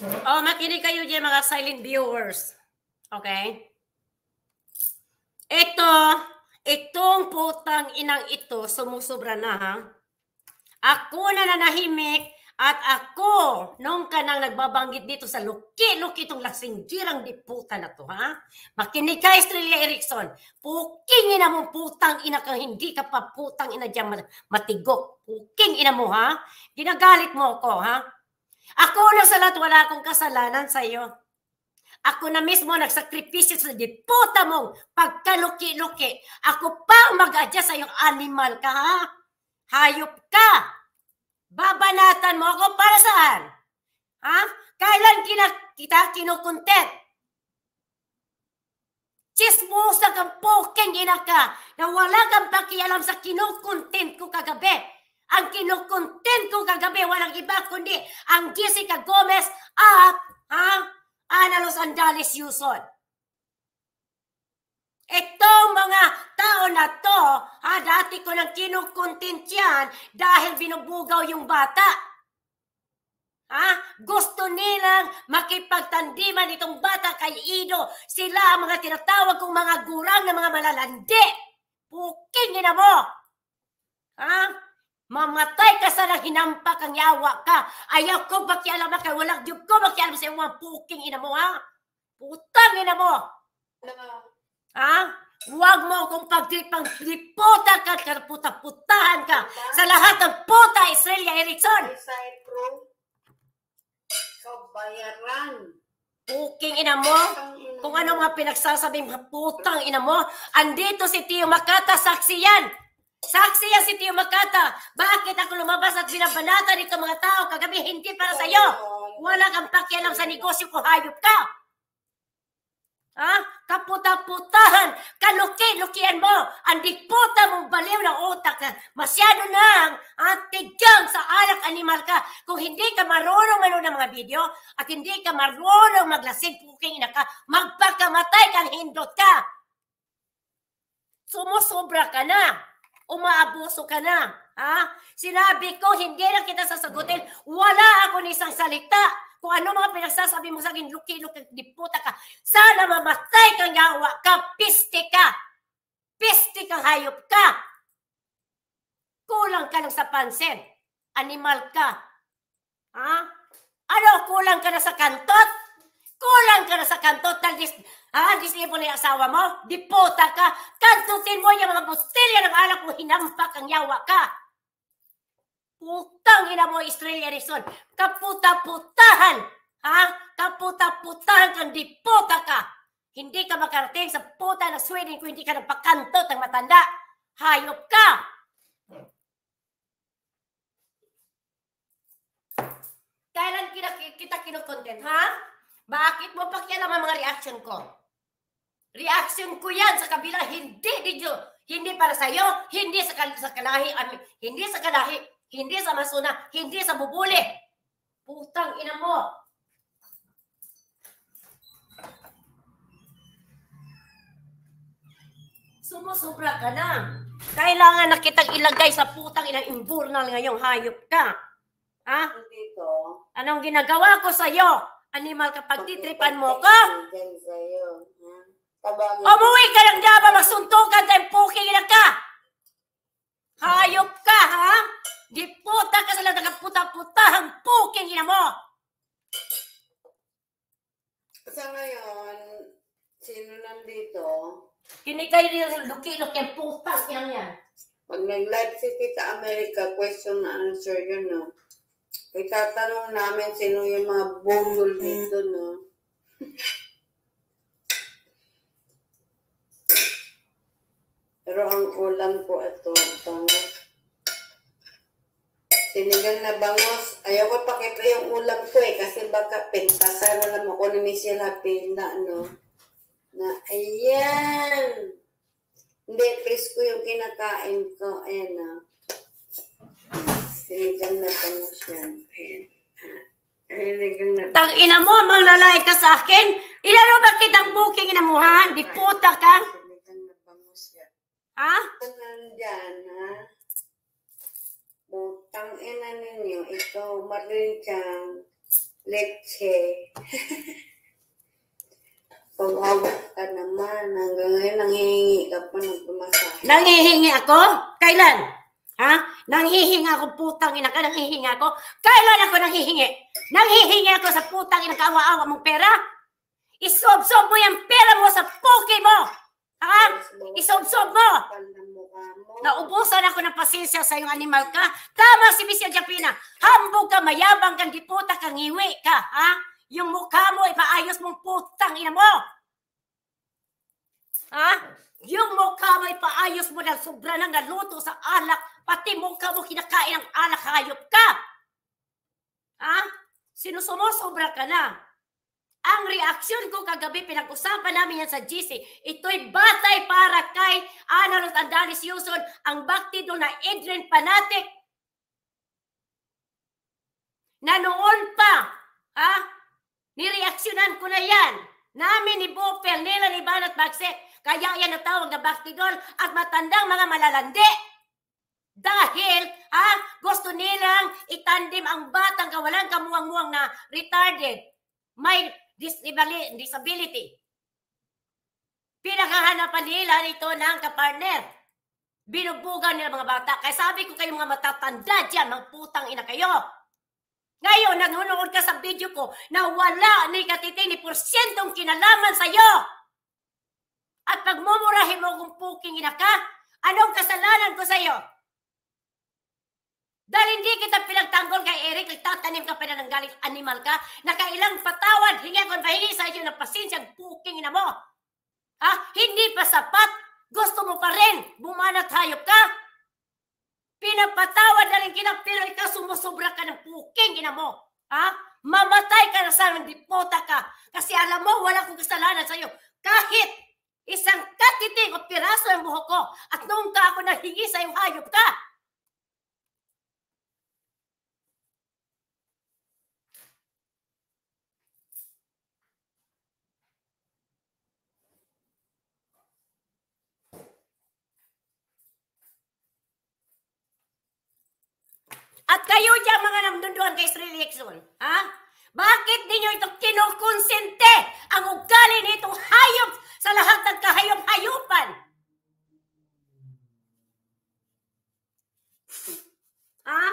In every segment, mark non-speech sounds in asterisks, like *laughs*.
Oh, makinig kayo dyan mga silent viewers. Okay? Ito, itong putang inang ito, sumusobra na ha. Ako na nanahimik at ako, nung ka nang nagbabanggit dito sa luki-luki itong lasing girang di puta na to, ha? Makinig ka, Estrella Erickson. Puking ina mo, putang ina ka, hindi ka pa putang ina dyan matigok. Puking ina mo, ha? Ginagalit mo ako, ha? Ako na sa lahat, wala akong kasalanan sa iyo. Ako na mismo nagsakripisyo sa diputa mong pagkaluki-luki. Ako pa mag-adjust sa iyong animal ka, ha? Hayop ka! Babanatan mo ako para saan? Ha? Kailan kina- kita kinukontent? Chismosa kang poking ina ka na wala kang pakialam sa kinukontent ko kagabi ang kinukontent ko kagabi, walang iba kundi ang Jessica Gomez at ang Ana Los Angeles Yuson. Itong mga tao na to, ha, dati ko nang kinukontent yan dahil binubugaw yung bata. Ha? Gusto nilang makipagtandiman itong bata kay Ido. Sila ang mga tinatawag kong mga gurang na mga malalandi. Puking na mo! Ha? Mamatay ka sana hinampak ang yawa ka. Ayaw ko makialam na kay walang Diyo ko makialam sa iyong puking ina mo, ha? Putang ina mo! Ano ha? Huwag mo akong pagtripang triputa ka, karputa-putahan ka sa lahat ng puta, Israelia Erickson! Kabayaran! Puking ina mo, kung ano mga pinagsasabi mga putang ina mo, andito si Tio Makata, saksi yan! Saksi yan si Tio Makata. Bakit ako lumabas at binabanatan ito mga tao kagabi hindi para sa iyo? Wala kang pakialam sa negosyo ko, hayop ka! Ha? Kaputa-putahan, kaluki-lukian mo, ang dikputa mong baliw ng utak. Masyado nang ang tigang sa alak animal ka. Kung hindi ka marunong manood ng mga video at hindi ka marunong maglasing puking ina ka, magpakamatay kang hindot ka. Sumusobra ka na umaabuso ka na. Ha? Sinabi ko, hindi na kita sasagutin. Wala ako ni isang salita kung ano mga pinagsasabi mo sa akin, luki-luki, diputa ka. Sana mamatay kang yawa ka, piste ka. Piste kang hayop ka. Kulang ka lang sa pansin. Animal ka. Ha? Ano, kulang ka na sa kantot? Kulang ka na sa kanto, talis, ah, gislibo na yung asawa mo, dipota ka, kantutin mo yung mga bustilya ng alak mo, hinampak ang yawa ka. Putang ina mo, Australia Rizon, kaputa-putahan, ha? Kaputa-putahan kang dipota ka. Hindi ka makarating sa puta na Sweden kung hindi ka nagpakantot ang matanda. Hayop ka! Kailan kita, kita kinukontent, ha? Bakit mo pakialam ang mga reaction ko? Reaction ko yan sa kabila, hindi dito, hindi para sa iyo, hindi sa, sa kalahi, um, hindi sa kalahi, hindi sa masuna, hindi sa bubuli. Putang ina mo. Sumusobra ka na. Kailangan na kitang ilagay sa putang inang imburnal ngayong hayop ka. Ha? Dito. Anong ginagawa ko sa iyo? Animal kapag titripan mo ko. Umuwi ka ng daba, magsuntukan tayong puking na ka. Hayop ka, ha? Di puta ka sa lahat ng puta-puta ang puking ina mo. Sa ngayon, sino nandito? Hindi kayo rin luki-luki ang putas yan yan. Pag nag-live si Tita America, question na answer yun, no? Itatanong namin sino yung mga bundol mm. dito, no? Pero ang ulam ko ito, bangos. Sinigang na bangos. Ayaw ko pakita yung ulam ko eh, kasi baka pintasan alam ako ni Michelle Hapinda, no? Na, ayan! Hindi, please ko yung kinakain ko. Ayan na. Ah. Sinigang na pangus yan. Tang ina mo, manlalay ka sa akin. Ilaro ba kitang booking ina mo ha? Di puta ka. Ha? Ito nandyan ha. Butang ina ninyo, ito marinchang leche. *laughs* Pawawa ka naman. Hanggang ngayon, nangihingi ka pa ng pumasahe. Nangihingi ako? Kailan? Ha? Nanghihinga ko, putang ina ka, nanghihinga ko. Kailan ako nanghihingi? Nanghihingi ako sa putang ina kaawa-awa mong pera? Isobsob mo yung pera mo sa poke mo! Ha? Isobsob mo! Naubusan ako ng pasensya sa iyong animal ka. Tama si Miss Japina. Hambog ka, mayabang kang giputa, kang iwi ka, ha? Yung mukha mo, ipaayos mong putang ina mo! Ha? Yung mukha mo, ipaayos mo ng sobra ng naluto sa alak Pati mungka mo kinakain ng anak, hayop ka! Ha? Sinusumosobra ka na. Ang reaksyon ko kagabi, pinag-usapan namin yan sa GC, ito'y batay para kay Ana Andalis Yuson, ang baktido na Adrian Panatic. Na noon pa, ha? Nireaksyonan ko na yan. Namin ni Bopel, nila ni Banat Bagsek. Kaya yan tawag na baktidol at matandang mga malalandi. Dahil, ah, gusto nilang itandim ang batang kawalan kamuang-muang na retarded, may disability. Pinakahanapan nila nito ng kapartner. Binubugan nila mga bata. Kaya sabi ko kayo mga matatanda dyan, mga putang ina kayo. Ngayon, nanonood ka sa video ko na wala ni katitini porsyentong kinalaman sa'yo. At pagmumurahin mo kung puking ina ka, anong kasalanan ko sa'yo? Dahil hindi kita pinagtanggol kay Eric, nagtatanim ka pa na ng galit animal ka, nakailang patawad, hingi akong pahingi sa iyo ng pasinsyang puking na mo. Ha? Hindi pa sapat, gusto mo pa rin, bumanat hayop ka. Pinapatawad na rin kita, pero ikaw sumusobra ka ng puking ina mo. Ha? Mamatay ka na sana, dipota ka. Kasi alam mo, wala akong kasalanan sa iyo. Kahit isang katiting o piraso ng buhok ko at noong ka ako nahingi sa iyong hayop ka, At kayo dyan mga namdunduan kay Sri Lexon. Ha? Bakit ninyo ito kinukonsente ang ugali nitong hayop sa lahat ng kahayop hayopan Ha?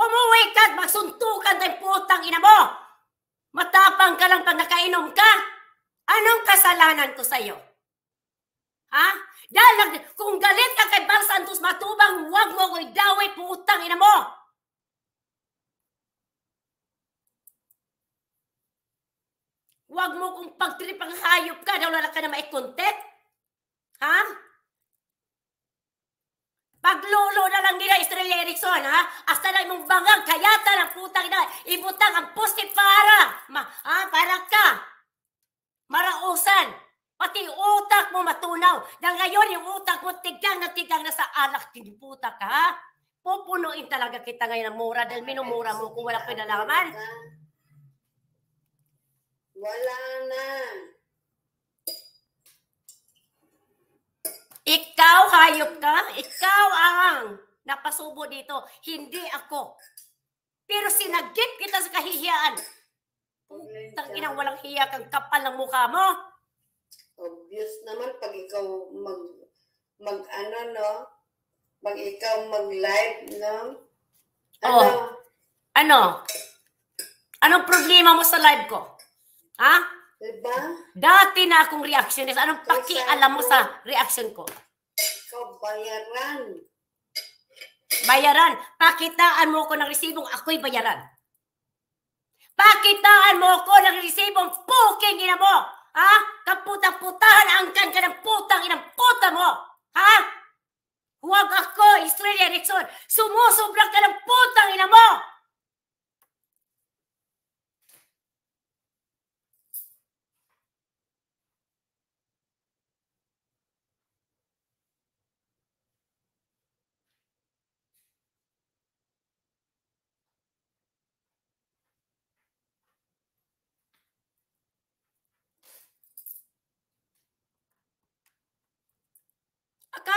Umuwi ka at magsuntukan ng putang ina mo! Matapang ka lang pag nakainom ka! Anong kasalanan ko sa'yo? Ha? Dahil kung galit ka kay Bal Santos Matubang, huwag mo ko'y daway, putang ina mo! Huwag mo kong pagtrip ang hayop ka dahil wala ka na maikontent. Ha? Paglolo na lang nila Estrella Erickson, ha? Hasta na imong bangang, ta lang putang na, ibutang ang poste para, ma, ha? Para ka, Maraosan. Pati utak mo matunaw. Dahil ngayon, yung utak mo tigang na tigang na sa alak, tiniputa ka. Pupunuin talaga kita ngayon ng mura dahil minumura mo kung wala pinalaman. Wala na. Ikaw, hayop ka. Ikaw ang napasubo dito. Hindi ako. Pero sinagip kita sa kahihiyaan. Putang inang walang hiya kang kapal ng mukha mo. Obvious naman pag ikaw mag, mag ano no, pag ikaw mag-live no. Oh. Ano? Oh. Ano? Anong problema mo sa live ko? Ha? Diba? Dati na akong reactionist. Anong paki alam mo sa reaction ko? Ikaw bayaran. Bayaran. Pakitaan mo ko ng resibong ako'y bayaran. Pakitaan mo ko ng resibong puking ina mo. Ha? Kaputang putahan angkan ka ng putang inang puta mo! Ha? Huwag ako, Israel Erickson! Sumusobra ka ng putang ina mo!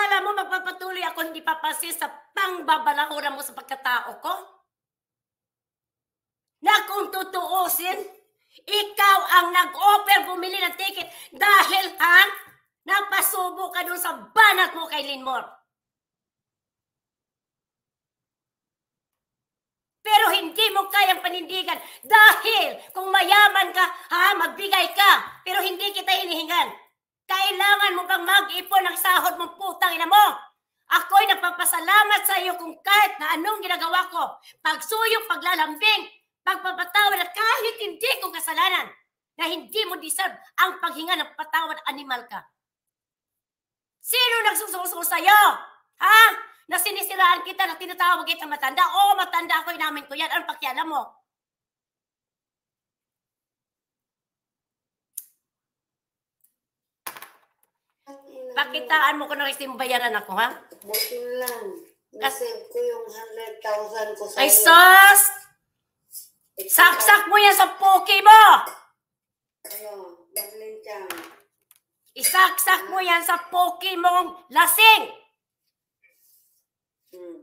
Akala mo magpapatuloy ako hindi papasi sa pangbabalaura mo sa pagkatao ko? Na kung tutuusin, ikaw ang nag-offer bumili ng ticket dahil ha, napasubo ka doon sa banat mo kay Linmore. Pero hindi mo kayang panindigan dahil kung mayaman ka, ha, magbigay ka, pero hindi kita hinihingan. Kailangan mo bang mag-ipon ng sahod mong putang ina mo? Ako'y nagpapasalamat sa iyo kung kahit na anong ginagawa ko. Pagsuyong, paglalambing, pagpapatawad at kahit hindi ko kasalanan na hindi mo deserve ang paghinga ng patawad animal ka. Sino nagsusuko sa iyo? Ha? Na sinisiraan kita na tinatawag kita matanda? Oo, matanda ako, inamin ko yan. Anong pakialam mo? Pakitaan mo ko na kasi bayaran ako, ha? Buti lang. Nasave ko yung 100,000 ko sa Ay, sus! Saksak mo yan sa poke mo! Ano? Maglintiyan. Isaksak mo yan sa poke lasing! Hmm.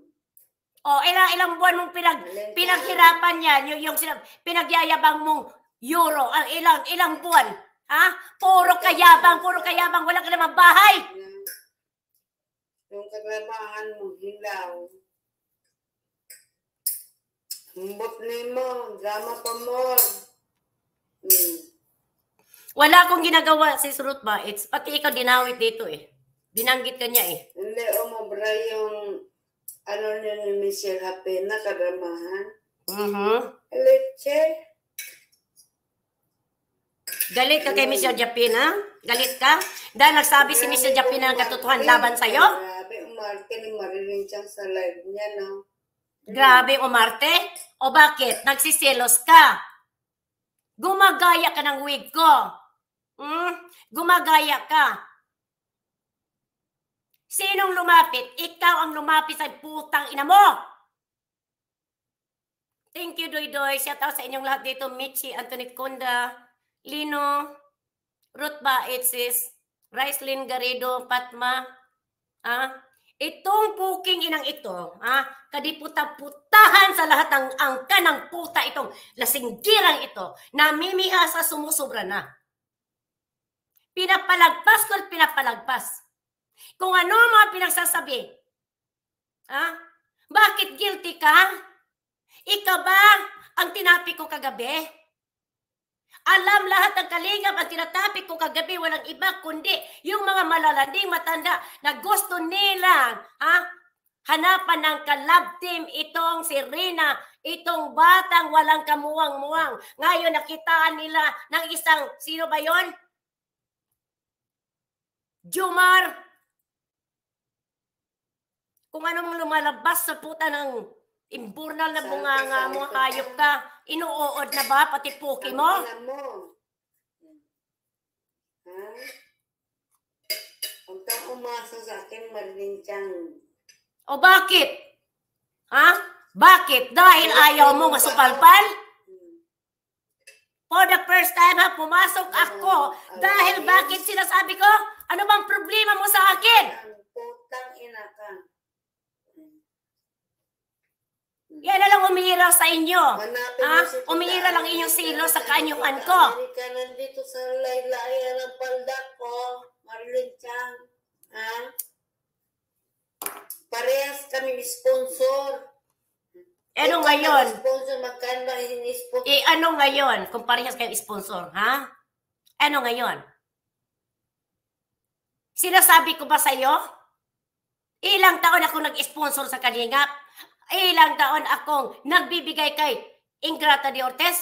O, ilang, ilang buwan mong pinag, pinaghirapan yan, yung, yung pinag, pinagyayabang mong euro, ang ilang, ilang buwan, Ha? Puro kayabang, puro kayabang. Wala ka namang bahay. Yung katrabahan mo, hilaw. Humbot ni mo, drama pa mo. Hmm. Wala akong ginagawa, sis Ruth ba? It's, pati ikaw dinawit dito eh. Binanggit ka niya eh. Hindi, umobra yung ano niya ni Michelle Hapena, kadramahan. Mm-hmm. Leche. Galit ka kay Mr. Japin, ha? Galit ka? Dahil nagsabi si Mr. Japin ng katotohan laban sa'yo? Grabe, umarte ni Marilyn siyang sa live niya, no? Grabe, umarte? O bakit? Nagsiselos ka? Gumagaya ka ng wig ko. Hmm? Gumagaya ka. Sinong lumapit? Ikaw ang lumapit sa putang ina mo. Thank you, Doy Doy. Shout out sa inyong lahat dito, Michi, Anthony Conda. Lino, Ruth Baetzis, Rice Lynn Garrido, Patma, ah, itong puking inang ito, ah, kadiputa kadiputaputahan sa lahat ng angka ng puta itong lasinggirang ito, namimiha sa sumusobra na. Pinapalagpas ko pinapalagpas. Kung ano mga pinagsasabi, ah, bakit guilty ka? Ikaw ba ang tinapi ko kagabi? Alam lahat ng kalingap ang tinatapik ko kagabi, walang iba kundi yung mga malalanding matanda na gusto nilang ha, hanapan ng kalab team itong si Rina, itong batang walang kamuwang-muwang. Ngayon nakitaan nila ng isang, sino ba yon? Jumar! Kung anong lumalabas sa puta ng Impurnal na bunganga mo, hayop ka. Inuood na ba, pati puki mo? Ang mo. Ha? Huwag kang sa akin, Marlin Chang. O bakit? Ha? Bakit? Dahil ayaw mo masupalpal? For the first time ha, pumasok ako dahil bakit sinasabi ko? Ano bang problema mo sa akin? Ang putang ina Yan na lang umihira sa inyo. Hanapin umihira lang inyong silo sa kanyuhan ko. Amerika nandito sa laylayan ng palda ko, Marlene Chang. Ha? Parehas kami sponsor. Eh, ano ngayon? Sponsor, magkano ba sponsor? E ano ngayon? Kung parehas kayo sponsor, ha? Ano ngayon? Sinasabi ko ba sa iyo? Ilang taon ako nag-sponsor sa kalingap? ilang taon akong nagbibigay kay Ingrata de Ortez?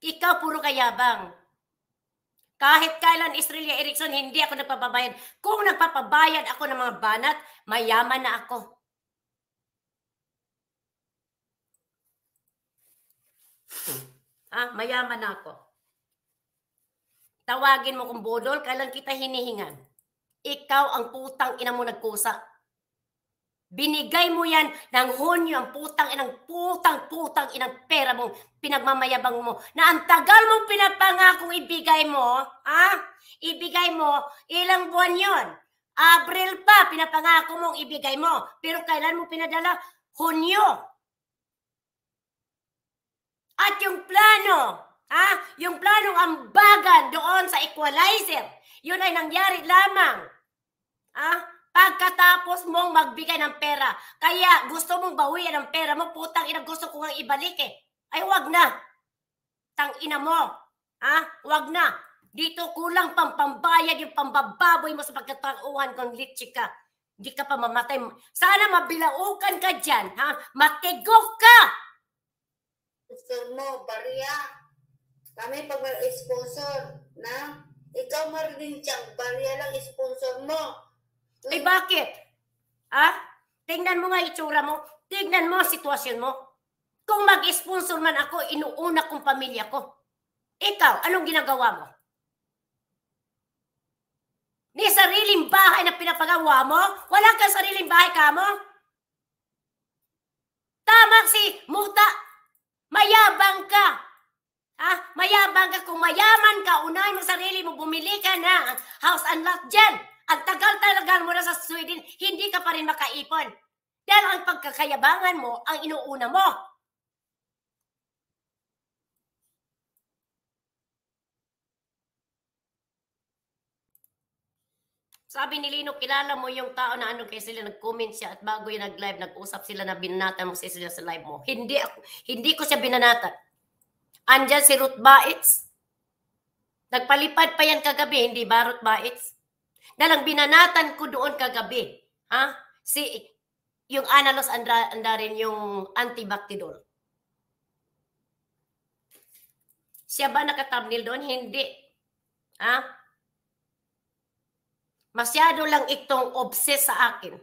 Ikaw puro kayabang. Kahit kailan Israelia Erickson, hindi ako nagpapabayad. Kung nagpapabayad ako ng mga banat, mayaman na ako. Ah, mayaman na ako. Tawagin mo kung bodol, kailan kita hinihingan. Ikaw ang putang ina mo nagkusa. Binigay mo yan ng honyo, ang putang inang putang putang inang pera mo, pinagmamayabang mo, na ang tagal mong pinapangakong ibigay mo, ha? Ibigay mo, ilang buwan yon Abril pa, pinapangako mong ibigay mo. Pero kailan mo pinadala? Hunyo. At yung plano, ha? Yung planong ambagan doon sa equalizer, yun ay nangyari lamang. Ha? Pagkatapos mong magbigay ng pera, kaya gusto mong bawian ng pera mo, putang ina, gusto ko nga ibalik eh. Ay, wag na. Tang ina mo. Ha? Wag na. Dito kulang pang pambayad yung pambababoy mo sa pagkatauhan kong litsi ka. Hindi ka pa mamatay. Sana mabilaukan ka dyan, ha? Matigok ka! Gusto mo, bariya. Kami pag sponsor na ikaw Marlin Chang, bariya lang sponsor mo. Eh bakit? Ah? Tingnan mo nga itsura mo. Tingnan mo sitwasyon mo. Kung mag-sponsor man ako, inuuna kong pamilya ko. Ikaw, anong ginagawa mo? Ni sariling bahay na pinapagawa mo? Wala kang sariling bahay ka mo? Tama si Muta. Mayabang ka. Ha? Ah, mayabang ka. Kung mayaman ka, unahin mo sarili mo. Bumili ka na house and lot dyan. Ang tagal talaga mo na sa Sweden, hindi ka pa rin makaipon. Dahil ang pagkakayabangan mo ang inuuna mo. Sabi ni Lino, kilala mo yung tao na ano kay sila nag-comment siya at bago yung nag-live, nag-usap sila na binanatan mo sila sa live mo. Hindi ako, hindi ko siya binanatan. Andiyan si Ruth Baitz. Nagpalipad pa yan kagabi, hindi ba Ruth Baitz? Dalang binanatan ko doon kagabi. Ha? Si, yung analos andra, rin yung antibactidol. Siya ba nakatabnil doon? Hindi. Ha? Masyado lang itong obsess sa akin.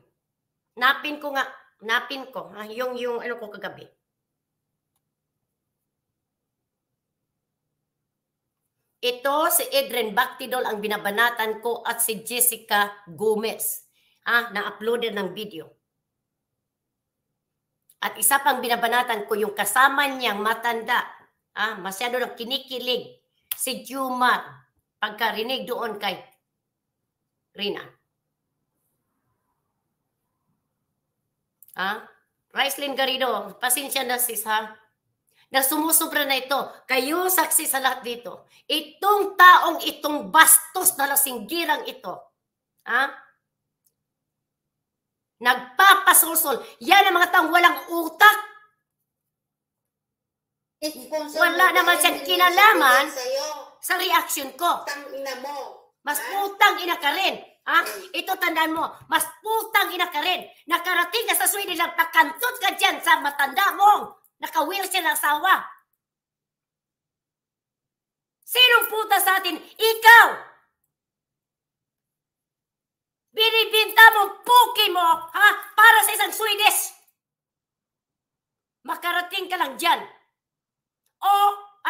Napin ko nga, napin ko, ha? yung, yung ano ko kagabi. Ito si Edren Bactidol ang binabanatan ko at si Jessica Gomez ah, na-uploaded ng video. At isa pang binabanatan ko yung kasama niyang matanda. Ah, masyado nang kinikilig si Juma pagkarinig doon kay Rina. Ah, Ricelyn Garrido, pasensya na sis ha na sumusubra na ito. Kayo saksi sa lahat dito. Itong taong itong bastos na lasinggirang ito, ha? nagpapasulsol. Yan ang mga taong walang utak. Wala naman siyang kinalaman sa reaction ko. Mas putang ina ka rin. Ha? Ito tandaan mo, mas putang ina ka rin. Nakarating ka sa Sweden lang, pakantot ka dyan sa matanda mong Nakawil wheelchair na asawa. Sinong puta sa atin? Ikaw! Binibinta mo, puki mo, ha? Para sa isang Swedish. Makarating ka lang dyan. O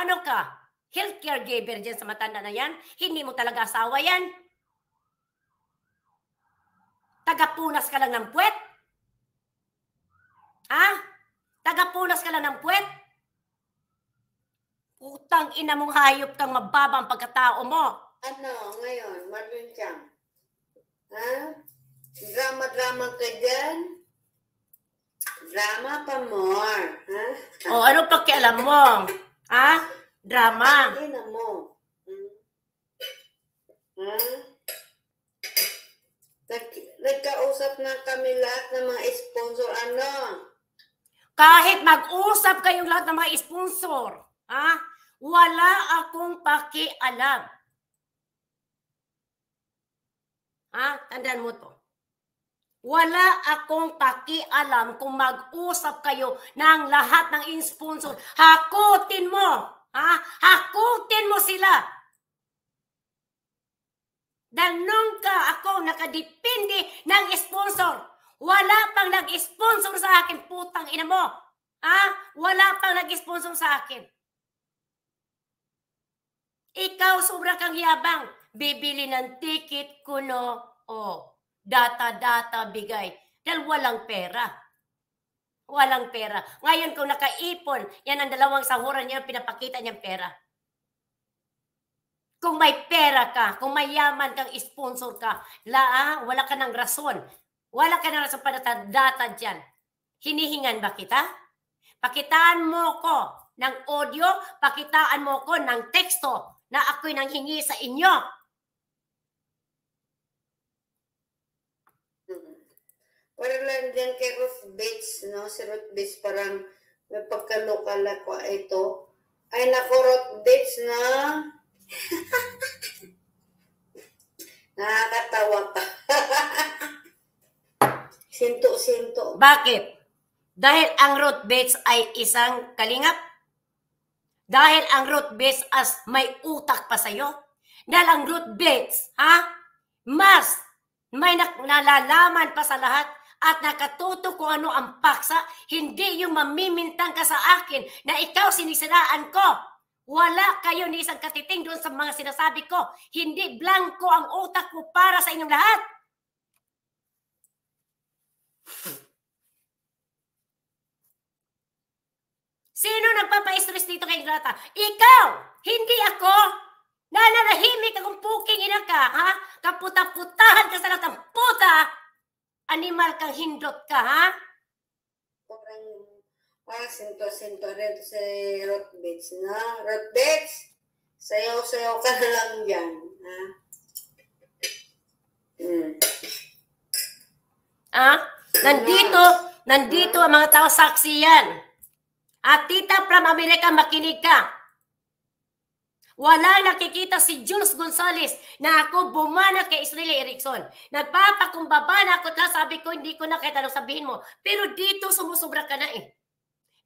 ano ka? Healthcare giver dyan sa matanda na yan? Hindi mo talaga asawa yan? Tagapunas ka lang ng puwet? Ha? Tagapunas ka lang ng puwet. Putang ina mong hayop kang mababang pagkatao mo. Ano, ngayon, Marlon Chang? Ha? Drama-drama ka dyan? Drama pa more, ha? O, oh, ano pakialam mo? ha? Drama. Ano mo? Hmm? Ha? Nag nagkausap na kami lahat ng mga sponsor, ano? Kahit mag-usap kayong lahat ng mga sponsor, ha? wala akong pakialam. Ha? Tandaan mo to. Wala akong pakialam kung mag-usap kayo ng lahat ng sponsor. Hakutin mo. Ha? Hakutin mo sila. Dahil nung ka ako nakadepende ng sponsor, wala pang nag-sponsor sa akin, putang ina mo. Ha? Wala pang nag-sponsor sa akin. Ikaw, sobra kang yabang. Bibili ng ticket ko, no? O, data-data bigay. Dahil walang pera. Walang pera. Ngayon kung nakaipon, yan ang dalawang sahuran niya, pinapakita niyang pera. Kung may pera ka, kung may yaman kang sponsor ka, laa, ah, wala ka ng rason wala ka na sa panatatad dyan. Hinihingan ba kita? Pakitaan mo ko ng audio, pakitaan mo ko ng teksto na ako'y hingi sa inyo. Para lang dyan kay Ruth Bates, no? Si Ruth Bates parang napagkalokal ako ah, ito. Ay, naku, Ruth Bates, na. *laughs* Nakakatawa pa. *laughs* Sinto-sinto. Bakit? Dahil ang root base ay isang kalingap. Dahil ang root base as may utak pa sa'yo. Dahil ang root base, ha? Mas may nalalaman pa sa lahat at nakatuto kung ano ang paksa, hindi yung mamimintang ka sa akin na ikaw sinisiraan ko. Wala kayo ni isang katiting doon sa mga sinasabi ko. Hindi blanco ang utak ko para sa inyong lahat. Sino nagpapa-stress dito kay Grata? Ikaw! Hindi ako! Nanarahimik akong puking ina ka, ha? Kaputa-putahan ka sa lahat ng puta! Animal kang hindot ka, ha? Parang, ah, sinto-sinto rin si Rotbits, no? Rotbits, sayaw-sayaw ka na lang dyan, ha? Hmm. Ah? Nandito, nandito ang mga tao saksi yan. At tita from America, makinig ka. Wala nakikita si Jules Gonzales na ako bumana kay Israel Erickson. Nagpapakumbaba na ako na sabi ko, hindi ko na kahit anong sabihin mo. Pero dito sumusobra ka na eh.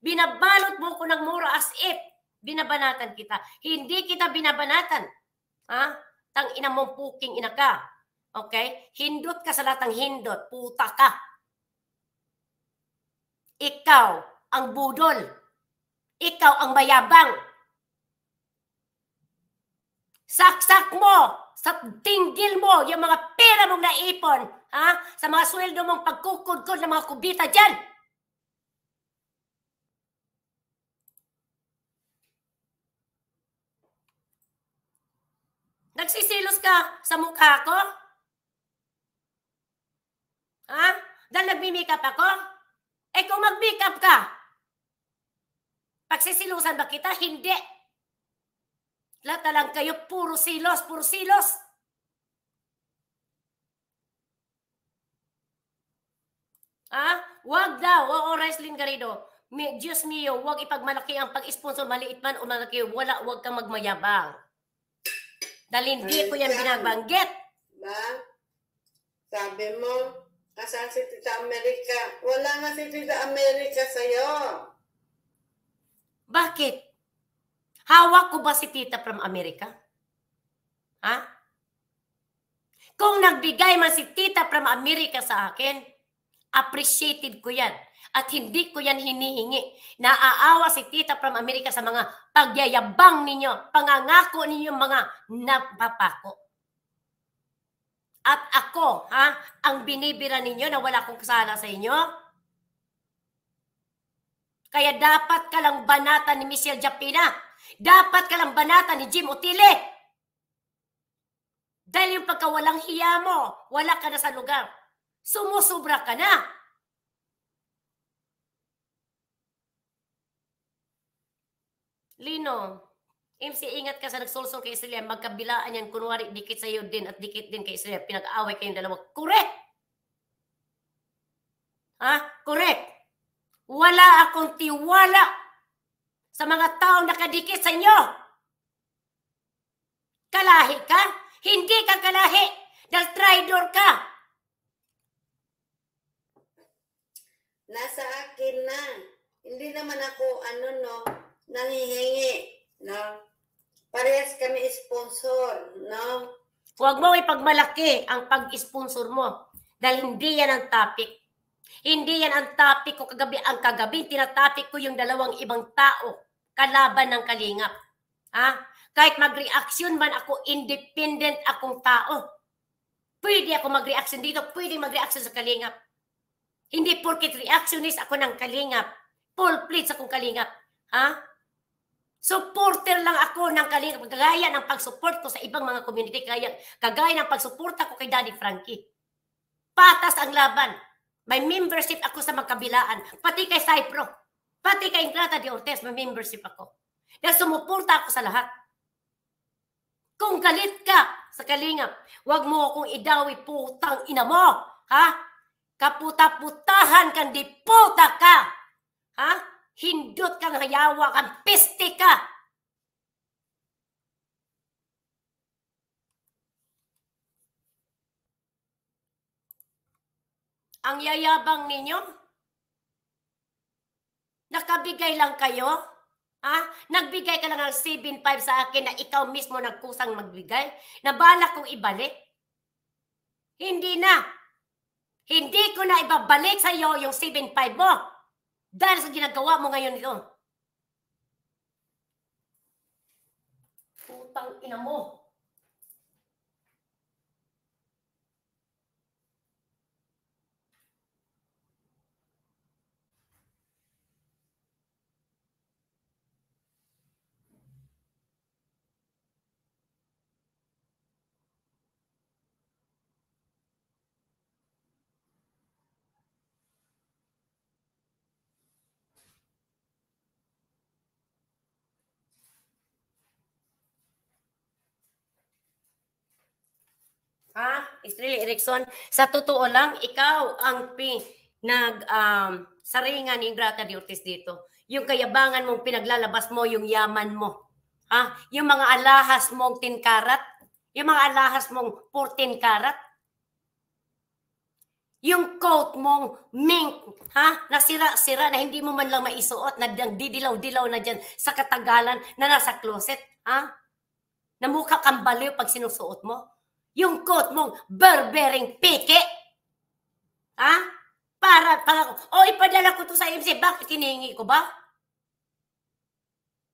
Binabalot mo ko ng mura as if binabanatan kita. Hindi kita binabanatan. Ha? Tang ina mong puking ina ka. Okay? Hindot ka sa latang hindot. Puta ka. Ikaw ang budol. Ikaw ang mayabang. Saksak mo sa tinggil mo yung mga pera mong naipon, ha? Sa mga sweldo mong pagkukudkod ng mga kubita dyan. Nagsisilos ka sa mukha ko? Ha? Dahil nagmimikap ako? Eh kung mag-make up ka, pagsisilusan ba kita? Hindi. Lahat na lang kayo, puro silos, puro silos. Ah, wag daw, oo, wrestling Garrido. Oh. Me, Diyos mio, wag ipagmalaki ang pag-sponsor, maliit man o malaki, wala, wag kang magmayabang. Dahil hindi eh, ko yan binabanggit. Ba? Sabi mo, Asan si Tita Amerika? Wala na si Tita Amerika sa'yo. Bakit? Hawak ko ba si Tita from America? Ha? Kung nagbigay man si Tita from America sa akin, appreciated ko yan. At hindi ko yan hinihingi. Naaawa si Tita from America sa mga pagyayabang ninyo, pangangako ninyo mga napapako. At ako, ha, ang binibira ninyo na wala akong kasala sa inyo? Kaya dapat ka lang banatan ni Michelle Japina. Dapat ka lang banatan ni Jim Otile. Dahil yung pagkawalang hiya mo, wala ka na sa lugar. Sumusubra ka na. Lino, MC, ingat ka sa nagsulsul kay Israel. Magkabilaan yan. Kunwari, dikit sa iyo din at dikit din kay Israel. Pinag-aaway kayong dalawa. Correct! Ha? Correct! Wala akong tiwala sa mga taong nakadikit sa inyo. Kalahi ka? Hindi ka kalahi dahil traitor ka. Nasa akin na. Hindi naman ako, ano no, nangihingi. No? Parehas kami sponsor, no? Huwag mo ipagmalaki ang pag-sponsor mo. Dahil hindi yan ang topic. Hindi yan ang topic ko kagabi. Ang kagabi, tinatopic ko yung dalawang ibang tao. Kalaban ng kalingap. Ha? Kahit mag-reaction man ako, independent akong tao. Pwede ako mag-reaction dito, pwede mag-reaction sa kalingap. Hindi porket reactionist ako ng kalingap. Full plates akong kalingap. Ha? Supporter lang ako ng kalingap, kagaya ng pagsupport ko sa ibang mga community, kagaya, kagaya ng pagsuporta ko kay Daddy Frankie. Patas ang laban. May membership ako sa magkabilaan, pati kay Cypro, pati kay Ingrata de Ortiz, may membership ako. Dahil sumuporta ako sa lahat. Kung galit ka sa kalinga, huwag mo akong idawi putang ina mo. Ha? Kaputa-putahan kan di puta ka. Ha? Hindot kang hayawa kang peste ka! Ang yayabang ninyo? Nakabigay lang kayo? Ha? Nagbigay ka lang ng 7.5 sa akin na ikaw mismo nagkusang magbigay? Nabala kong ibalik? Hindi na. Hindi ko na ibabalik sa iyo yung 7.5 mo. Dahil sa ginagawa mo ngayon ito. Putang ina mo. Ha? Estrella Erickson, sa totoo lang, ikaw ang pi, nag um, saringan ni Grata de dito. Yung kayabangan mong pinaglalabas mo, yung yaman mo. Ha? Yung mga alahas mong 10 karat, yung mga alahas mong 14 karat, yung coat mong mink, ha? Nasira-sira na hindi mo man lang maisuot, na didilaw-dilaw na dyan sa katagalan na nasa closet, ha? Namukha kang baliw pag sinusuot mo. Yung coat mong berbereng peke? Ha? Para, para, o oh, ipadala ko to sa MC, bakit hinihingi ko ba?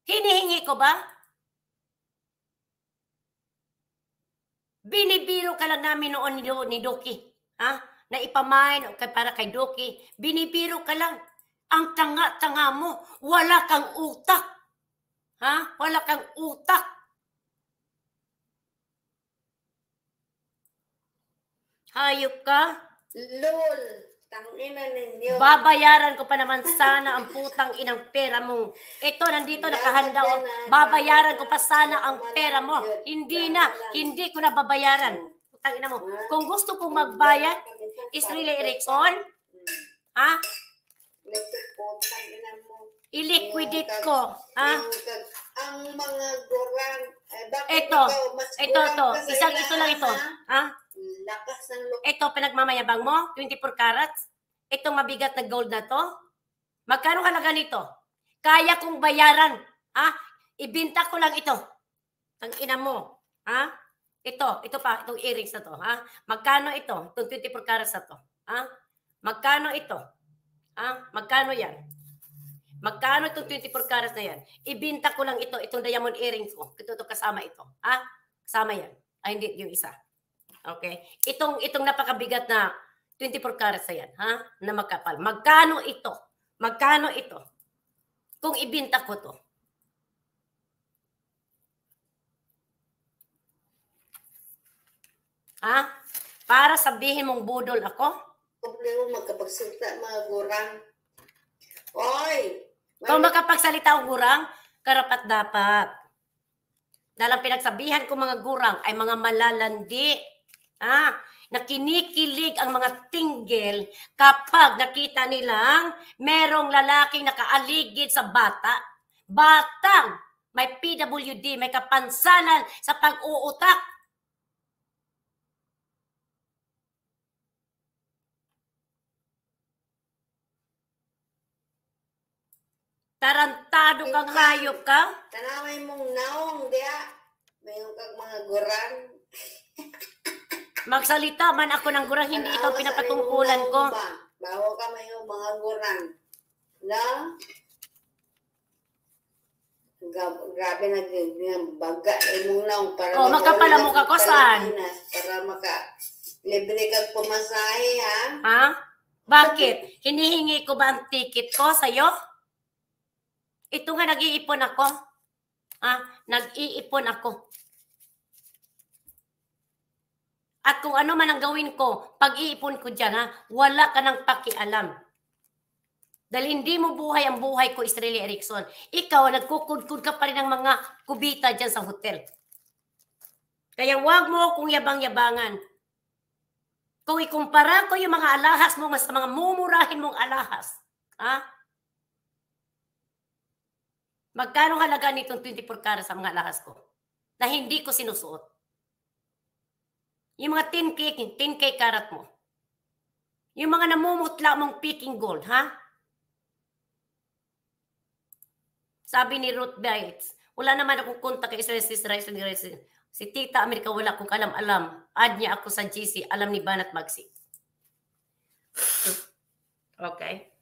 Hinihingi ko ba? Binibiro ka lang namin noon ni, ni Doki. Ha? Na ipamain okay, para kay Doki. Binibiro ka lang. Ang tanga-tanga mo. Wala kang utak. Ha? Wala kang utak. Hayop ka? Lol. Tangina ninyo. Babayaran ko pa naman sana ang putang inang pera mo. Ito, nandito, nakahanda ko. Oh. Babayaran ko pa sana ang pera mo. Hindi na, hindi ko na babayaran. Putang ina mo. Kung gusto kong magbayad, is really Erickson? Ha? I-liquidate ko. Ha? Ang mga gorang, ito, ito, ito. Isang ito lang ito. Ha? lakas ng loob. Ito, pinagmamayabang mo, 24 carats. Itong mabigat na gold na to. Magkano halaga ganito? Kaya kong bayaran. Ha? Ibinta ko lang ito. Ang ina mo. Ha? Ito, ito pa, itong earrings na to. Ha? Magkano ito? Itong 24 carats na to. Ha? Magkano ito? Ha? Magkano yan? Magkano itong 24 carats na yan? Ibinta ko lang ito, itong diamond earrings ko. Ito, ito kasama ito. Ha? Kasama yan. Ay, hindi, yung isa. Okay? Itong, itong napakabigat na 24 carats na yan, ha? Na makapal. Magkano ito? Magkano ito? Kung ibinta ko to. Ha? Para sabihin mong budol ako? Problema magkapagsalita, mga gurang. Oy! Kung makapagsalita ang gurang, karapat dapat. Dahil pinagsabihan ko mga gurang ay mga malalandi Ah, na kinikilig ang mga tinggel kapag nakita nilang merong lalaking nakaaligid sa bata. Batang may PWD, may kapansanan sa pag-uutak. Tarantado kang hayop ka? Tanaway mong naong, diya. Mayroon kang mga guran. *laughs* Magsalita man ako ng gurang, hindi ikaw pinapatungkulan ko. Bawa ka may mga gurang na grabe na baga imong naong para oh, makapalamukha ko saan? Para maka libre kang pumasahe ha? Ha? Bakit? Hinihingi ko ba ang ticket ko sa'yo? Ito nga nag-iipon ako. Ha? Nag-iipon ako. At kung ano man ang gawin ko, pag-iipon ko dyan, ha, wala ka ng pakialam. Dahil hindi mo buhay ang buhay ko, Israeli Erickson. Ikaw, nagkukudkud ka pa rin ng mga kubita dyan sa hotel. Kaya wag mo kung yabang-yabangan. Kung ikumpara ko yung mga alahas mo sa mga mumurahin mong alahas, ha? Magkano halaga nitong 24 karat sa mga alahas ko na hindi ko sinusuot? Yung mga 10K, 10K karat mo. Yung mga namumutla mong picking gold, ha? Sabi ni Ruth Bates, wala naman akong kontak kay Israel, Israel, Israel. Si Tita Amerika, wala akong alam-alam. Add niya ako sa GC. Alam ni Banat Magsi. *sighs* Okay.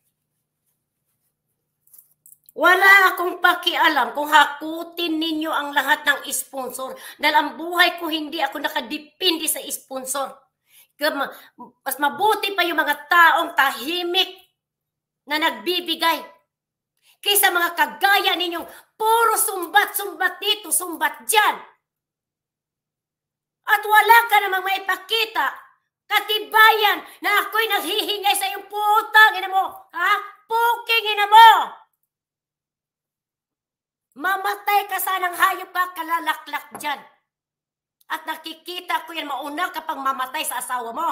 Wala akong pakialam kung hakutin ninyo ang lahat ng sponsor dahil ang buhay ko hindi ako nakadepende sa sponsor. Mas mabuti pa yung mga taong tahimik na nagbibigay kaysa mga kagaya ninyong puro sumbat-sumbat dito, sumbat dyan. At wala ka namang maipakita, katibayan, na ako'y naghihingay sa iyong putang ina mo. Ha? Puking ina mo! Mamatay ka sa sanang hayop ka, kalalaklak dyan. At nakikita ko yan mauna kapag mamatay sa asawa mo.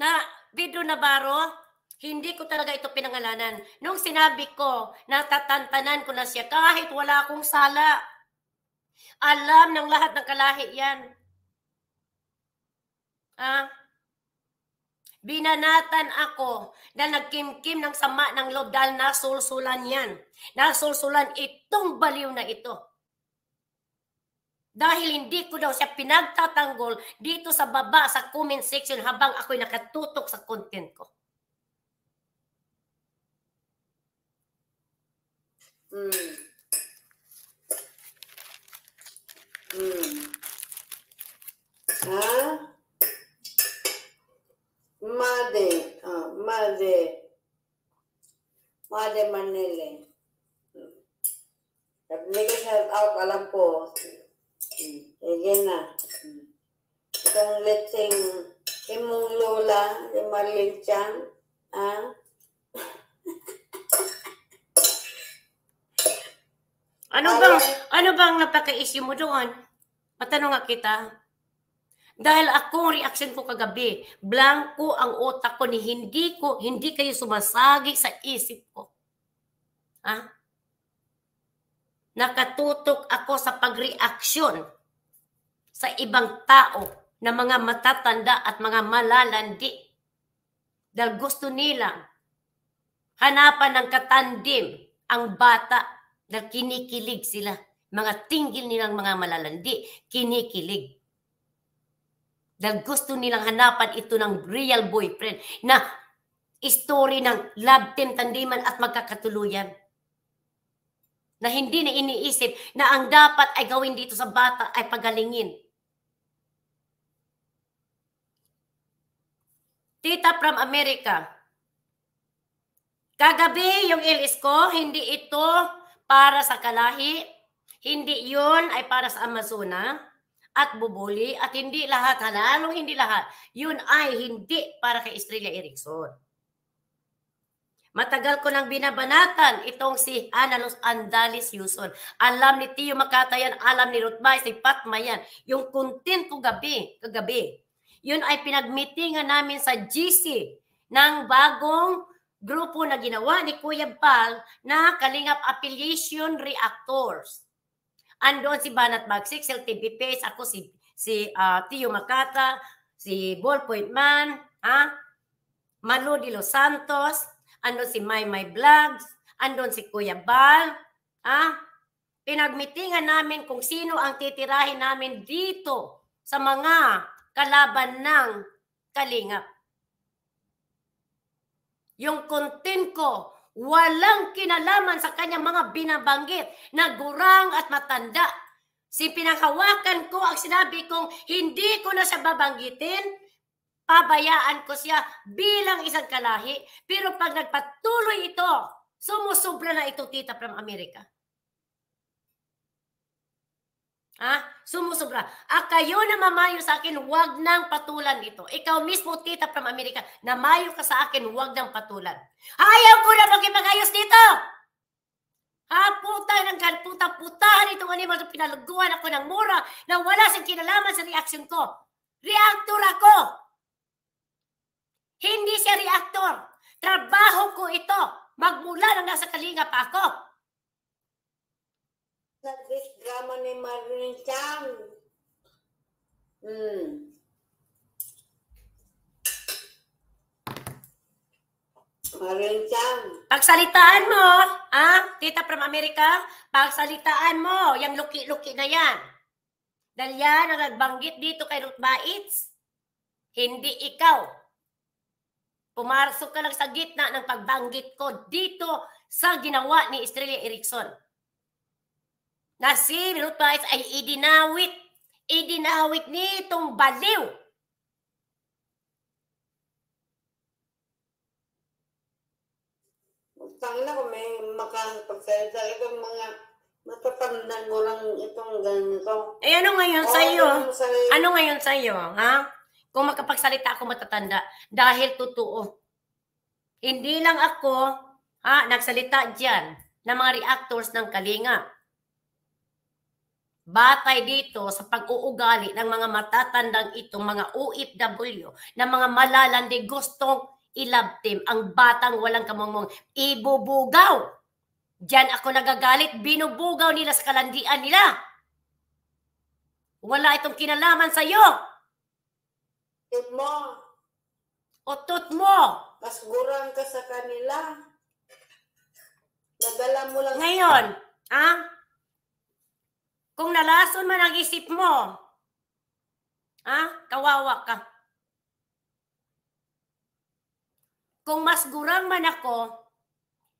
Na, Bido Navarro, hindi ko talaga ito pinangalanan. Nung sinabi ko, natatantanan ko na siya kahit wala akong sala. Alam ng lahat ng kalahi yan. Ah, Binanatan ako na nagkimkim ng sama ng loob dahil nasulsulan yan. Nasulsulan itong baliw na ito. Dahil hindi ko daw siya pinagtatanggol dito sa baba sa comment section habang ako'y nakatutok sa content ko. Mm. Mm. Ah? Made, uh, ah, Made, Made Manila. Hindi ko shout out, alam ko. Sige eh, na. Itong leting imong lola, si Marlene Chan, ah? Ano bang, ano bang napaka-issue mo doon? Matanong nga kita. Dahil ako, reaction ko kagabi, blanco ang otak ko ni hindi ko, hindi kayo sumasagi sa isip ko. Ha? Nakatutok ako sa pagreaksyon sa ibang tao na mga matatanda at mga malalandi. Dahil gusto nilang hanapan ng katandim ang bata dahil kinikilig sila. Mga tinggil nilang mga malalandi, kinikilig dahil gusto nilang hanapan ito ng real boyfriend na story ng love team tandiman at magkakatuluyan. Na hindi na iniisip na ang dapat ay gawin dito sa bata ay pagalingin. Tita from America. Kagabi yung ilis ko, hindi ito para sa kalahi. Hindi yun ay para sa Amazona at bubuli at hindi lahat, halalong hindi lahat, yun ay hindi para kay Estrella Erickson. Matagal ko nang binabanatan itong si Analos Andalis Yuson. Alam ni Tio Makatayan, alam ni Rutbay, si Patmayan, Yung content ko gabi, kagabi, yun ay pinagmitingan namin sa GC ng bagong grupo na ginawa ni Kuya Bal na Kalingap Affiliation Reactors. Andoon si Banat Magsik, LTV Pace, ako si si uh, Tio Makata, si Ballpoint Man, ha? Malu de Los Santos, andon si My My Vlogs, andon si Kuya Bal, ha? Pinagmitingan namin kung sino ang titirahin namin dito sa mga kalaban ng kalingap. Yung content ko, walang kinalaman sa kanyang mga binabanggit na gurang at matanda. Si pinakawakan ko ang sinabi kong hindi ko na siya babanggitin, pabayaan ko siya bilang isang kalahi. Pero pag nagpatuloy ito, sumusobra na ito tita from America. Ha? Sumusobra. Ah, kayo na mamayo sa akin, huwag nang patulan ito. Ikaw mismo, tita from America, namayo ka sa akin, huwag nang patulan. Ayaw ko na magkipagayos dito! Ha, puta ng gan, puta, putahan itong animal na pinaluguan ako ng mura na wala siyang kinalaman sa reaction ko. Reactor ako! Hindi siya reactor. Trabaho ko ito. Magmula nang nasa kalinga pa ako. Nag-drama ni Marlon Chang. Hmm. Marlon Chang. Pagsalitaan mo, ah, tita from America, pagsalitaan mo, yung luki-luki na yan. Dahil yan ang dito kay Ruth Baits. Hindi ikaw. Pumarsok ka lang sa gitna ng pagbanggit ko dito sa ginawa ni Estrella Erickson na si Minut Pais ay idinawit. Idinawit nitong baliw. Tangin na kung may makapagsalita talaga mga matatandang ko lang itong ganito. Eh ano ngayon sa iyo? Ano ngayon sa iyo, ano ha? Kung makapagsalita ako matatanda dahil totoo. Hindi lang ako ha nagsalita diyan ng mga reactors ng Kalinga batay dito sa pag-uugali ng mga matatandang itong mga OFW na mga malalandi gustong ilabtim ang batang walang kamungmong ibubugaw. Diyan ako nagagalit, binubugaw nila sa kalandian nila. Wala itong kinalaman sa iyo. Tut mo. Otot mo. Mas gurang ka sa kanila. Nadala mo lang. Ngayon, ha? Ah? Kung nalason man ang isip mo, ha? kawawa ka. Kung mas gurang man ako,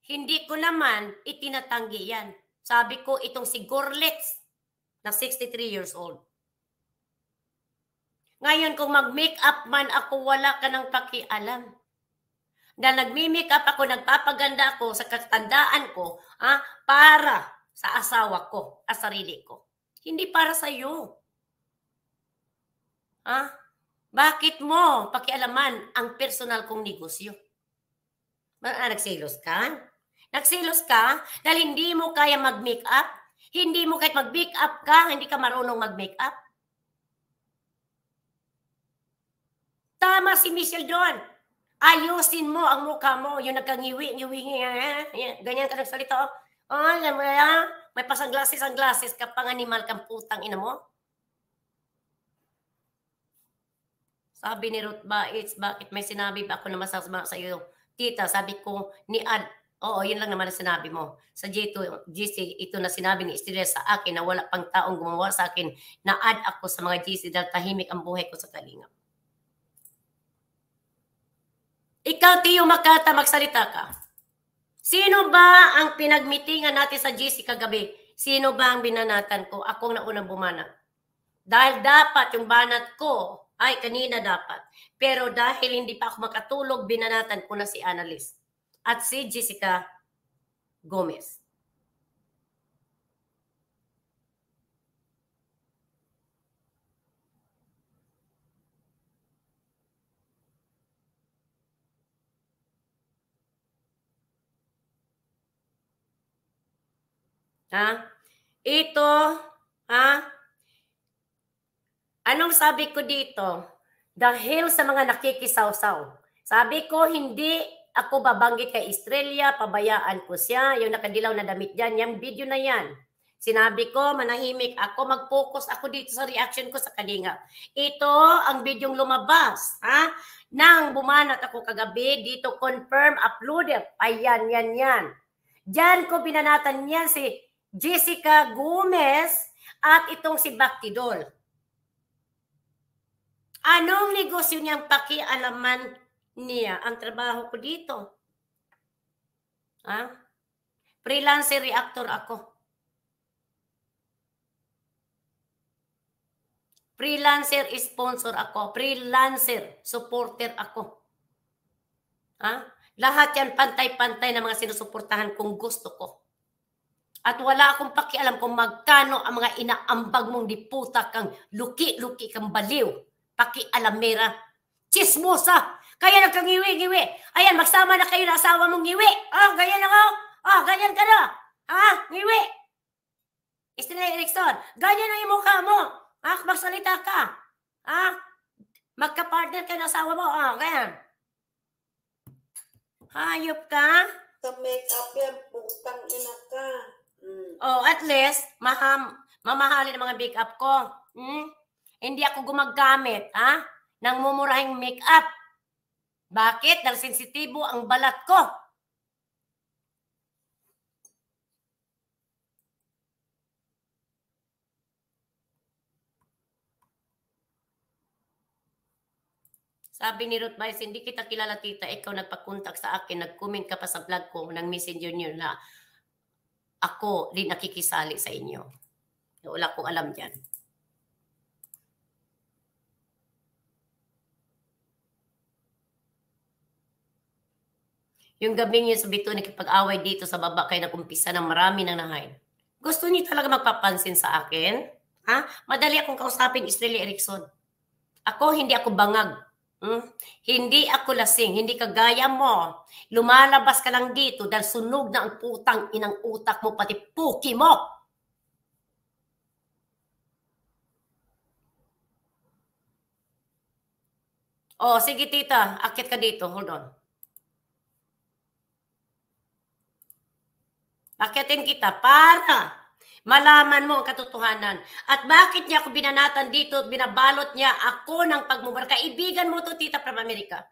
hindi ko naman itinatanggi yan. Sabi ko itong si Gorlitz na 63 years old. Ngayon kung mag-make up man ako, wala ka ng pakialam. Na nagme-make up ako, nagpapaganda ako sa katandaan ko ah, para sa asawa ko, sa sarili ko. Hindi para sa iyo. Ha? Bakit mo pakialaman ang personal kong negosyo? Ah, nagselos ka? Nagselos ka dahil hindi mo kaya mag-make up? Hindi mo kahit mag-make up ka, hindi ka marunong mag-make up? Tama si Michelle doon. Ayusin mo ang mukha mo. Yung nagkangiwi, ngiwi, eh, eh, eh, ganyan ka nagsalita. Oh, alam mo yan? May pasanglasis-anglasis ka pang animal kang putang ina mo. Sabi ni Ruth Baits, bakit may sinabi ba ako na masasama sa iyo? Tita, sabi ko ni Ad, oo, yun lang naman ang sinabi mo. Sa G2, GC, ito na sinabi ni Estres sa akin na wala pang taong gumawa sa akin na add ako sa mga GC dahil tahimik ang buhay ko sa kalinga. Ikaw, Tiyo Makata, magsalita ka. Sino ba ang pinagmitingan natin sa GC kagabi? Sino ba ang binanatan ko? Ako na unang bumana. Dahil dapat yung banat ko ay kanina dapat. Pero dahil hindi pa ako makatulog, binanatan ko na si analyst at si Jessica Gomez. Ha? Ito, ha? Anong sabi ko dito? Dahil sa mga nakikisawsaw. Sabi ko, hindi ako babanggit kay Estrella, pabayaan ko siya, yung nakadilaw na damit dyan, yung video na yan. Sinabi ko, manahimik ako, mag-focus ako dito sa reaction ko sa kalinga. Ito ang videong lumabas. Ha? Nang bumanat ako kagabi, dito confirm, uploaded. Ayan, yan, yan. Diyan ko binanatan niya si Jessica Gomez at itong si Baktidol. Anong negosyo niyang pakialaman niya ang trabaho ko dito? Ha? Freelancer reactor ako. Freelancer sponsor ako. Freelancer supporter ako. Ha? Lahat yan pantay-pantay na mga sinusuportahan kung gusto ko. At wala akong pakialam kung magkano ang mga inaambag mong diputa kang luki-luki kang baliw. Pakialamera. Chismosa. Kaya na kang ngiwi-ngiwi. Ayan, magsama na kayo na asawa mong ngiwi. Oh, ganyan ako. Oh, ganyan ka na. Ha? Ngiwi. Estela Erickson, ganyan ang imukha mo. Ha? Magsalita ka. Ha? Magka-partner ka na asawa mo. Oh, ganyan. Hayop ka. Sa make-up yan, putang ina ka. Mm. Oh, at least, maham, mamahalin ang mga make ko. Hmm? Hindi ako gumagamit, ha? Nang mumurahing make-up. Bakit? Dahil sensitibo ang balat ko. Sabi ni Ruth Bice, hindi kita kilala tita, ikaw nagpakontak sa akin, nag-comment ka pa sa vlog ko ng messenger niyo na ako din nakikisali sa inyo. Wala kong alam dyan. Yung gabi niyo sa bito, nakipag-away dito sa baba kayo nag-umpisa ng marami na nahide. Gusto niyo talaga magpapansin sa akin? Ha? Madali akong kausapin, Israeli Erickson. Ako, hindi ako bangag. Hmm? Hindi ako lasing, hindi kagaya mo. Lumalabas ka lang dito dahil sunog na ang putang inang utak mo, pati puki mo. Oh, sige tita, akit ka dito. Hold on. Akitin kita para Malaman mo ang katotohanan. At bakit niya ako binanatan dito at binabalot niya ako ng pagmumura? Kaibigan mo to, Tita from America.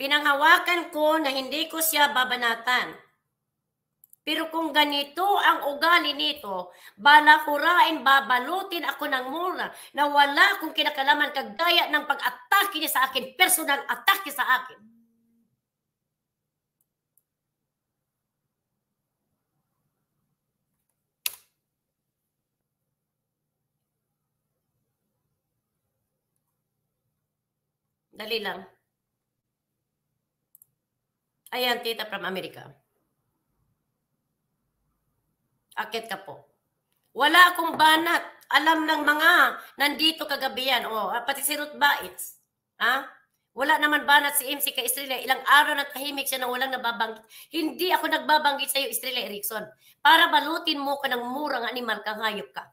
Pinanghawakan ko na hindi ko siya babanatan. Pero kung ganito ang ugali nito, balakurain, babalutin ako ng mura na wala akong kinakalaman kagaya ng pag-atake niya sa akin, personal atake sa akin. Dali lang. Ayan, tita from America. Akit ka po. Wala akong banat. Alam ng mga nandito kagabi yan. O, oh, ah, pati si Ruth Baitz. Ha? Wala naman banat si MC kay Estrella. Ilang araw na tahimik siya na walang nababanggit. Hindi ako nagbabanggit sa iyo, Estrella Erickson. Para balutin mo ka ng murang animal kang hayop ka.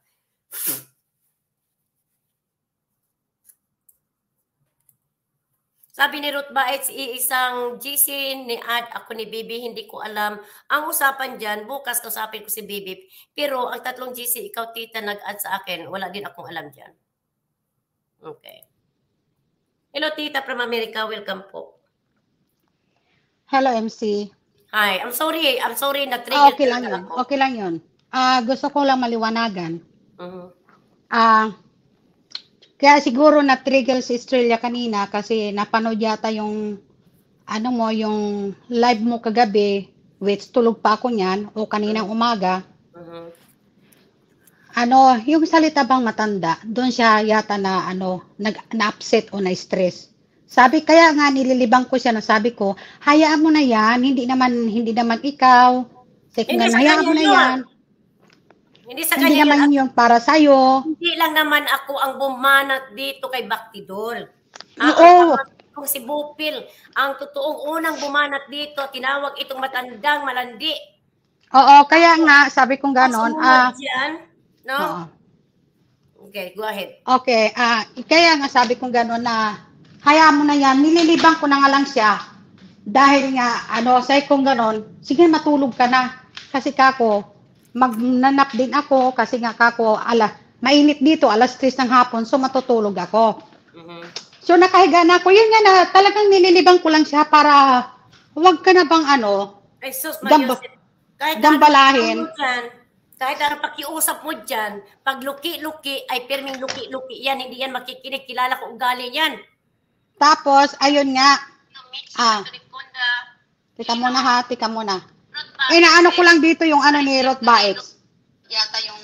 Sabi ni Ruth Baez, iisang GC ni Ad, ako ni Bibi, hindi ko alam. Ang usapan dyan, bukas kausapin ko si Bibi. Pero ang tatlong GC, ikaw tita, nag-add sa akin. Wala din akong alam dyan. Okay. Hello tita from America, welcome po. Hello MC. Hi, I'm sorry, I'm sorry, nag-trigger ah, okay lang yun. Ako. Okay lang yun. Uh, gusto ko lang maliwanagan. Uh-huh. Uh, kaya siguro na-trigger si Estrella kanina kasi napanood yata yung ano mo, yung live mo kagabi, which tulog pa ako niyan, o kaninang umaga. Uh-huh. Ano, yung salita bang matanda, doon siya yata na ano, nag, na-upset o na-stress. Sabi kaya nga nililibang ko siya na sabi ko, hayaan mo na 'yan, hindi naman hindi naman ikaw. Sige, hayaan mo na 'yan. Hindi sa Hindi naman lang, yung para sa iyo. Hindi lang naman ako ang bumanat dito kay Baktidol. Ako, Oo. si Bupil, ang totoong unang bumanat dito, tinawag itong matandang malandi. Oo, kaya nga, sabi kong ganon. Ah, uh, dyan, no? Oo. Okay, go ahead. Okay, ah, uh, kaya nga sabi kong ganon na haya mo na yan, nililibang ko na nga lang siya. Dahil nga, ano, sabi kong ganon, sige matulog ka na. Kasi kako, magnanap din ako kasi nga kako ala mainit dito alas 3 ng hapon so matutulog ako. Mm-hmm. So nakahiga na ako. Yun nga na talagang nililibang ko lang siya para wag ka na bang ano Ay, sus, damba, kahit ano dambalahin. Dyan, kahit ano pakiusap mo dyan, pag luki-luki, ay pirming luki-luki yan, hindi yan makikinig, kilala ko ugali yan. Tapos, ayun nga. Ah, teka ah. muna ha, teka muna. Inaano ko lang dito yung ano ni Ruth Bait. Yata yung...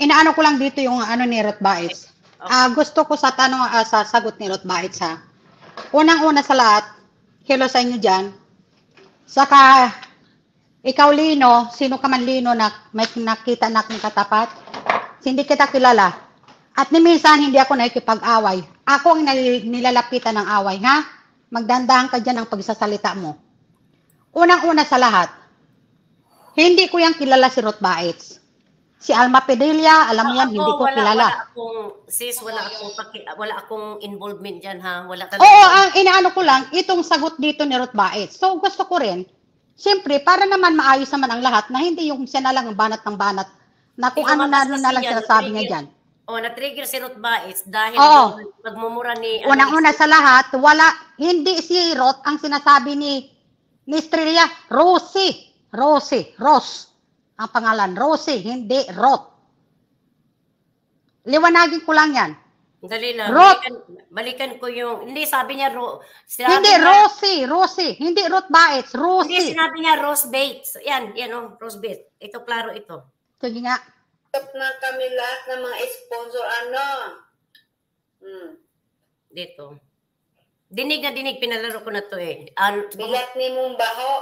Inaano ko lang dito yung ano ni Ruth Bait. Okay. Uh, gusto ko sa tanong, uh, sa sagot ni Ruth Bait ha. Unang-una sa lahat, hello sa inyo dyan. Saka, ikaw Lino, sino ka man Lino na may nakita na akong katapat? Hindi kita kilala. At ni minsan hindi ako nakikipag-away. Ako ang nilalapitan ng away, ha? Magdandahan ka dyan ang pagsasalita mo. Unang-una sa lahat, hindi ko yung kilala si Ruth Baitz. Si Alma Pedelia, alam mo yan, hindi ko wala, kilala. Wala akong, sis, wala akong, wala akong involvement dyan, ha? Wala talaga. Oo, ang inaano ko lang, itong sagot dito ni Ruth Baez. So, gusto ko rin, siyempre, para naman maayos naman ang lahat, na hindi yung siya na lang ang banat ng banat, na kung ano na, na lang sinasabi niya dyan. O, na-trigger si Ruth Baez dahil Oo. pagmumura ni... Unang-una sa lahat, wala, hindi si Ruth ang sinasabi ni ni Estrella, Rosie. Rosie, Ros. Ang pangalan, Rosie, hindi Roth. Liwanagin ko lang yan. Dali lang. Roth. Balikan, balikan ko yung, hindi sabi niya Ro, sinabi Hindi, niya, Rosie, Rosie. Hindi Roth Baets, Rosie. Hindi, sinabi niya Rose Bates. Yan, yan o, oh, Rose Bates. Ito, klaro ito. Sige nga. Stop na kami lahat ng mga sponsor, ano? Hmm. Dito. Dinig na dinig, pinalaro ko na to eh. An bilat ni mong baho.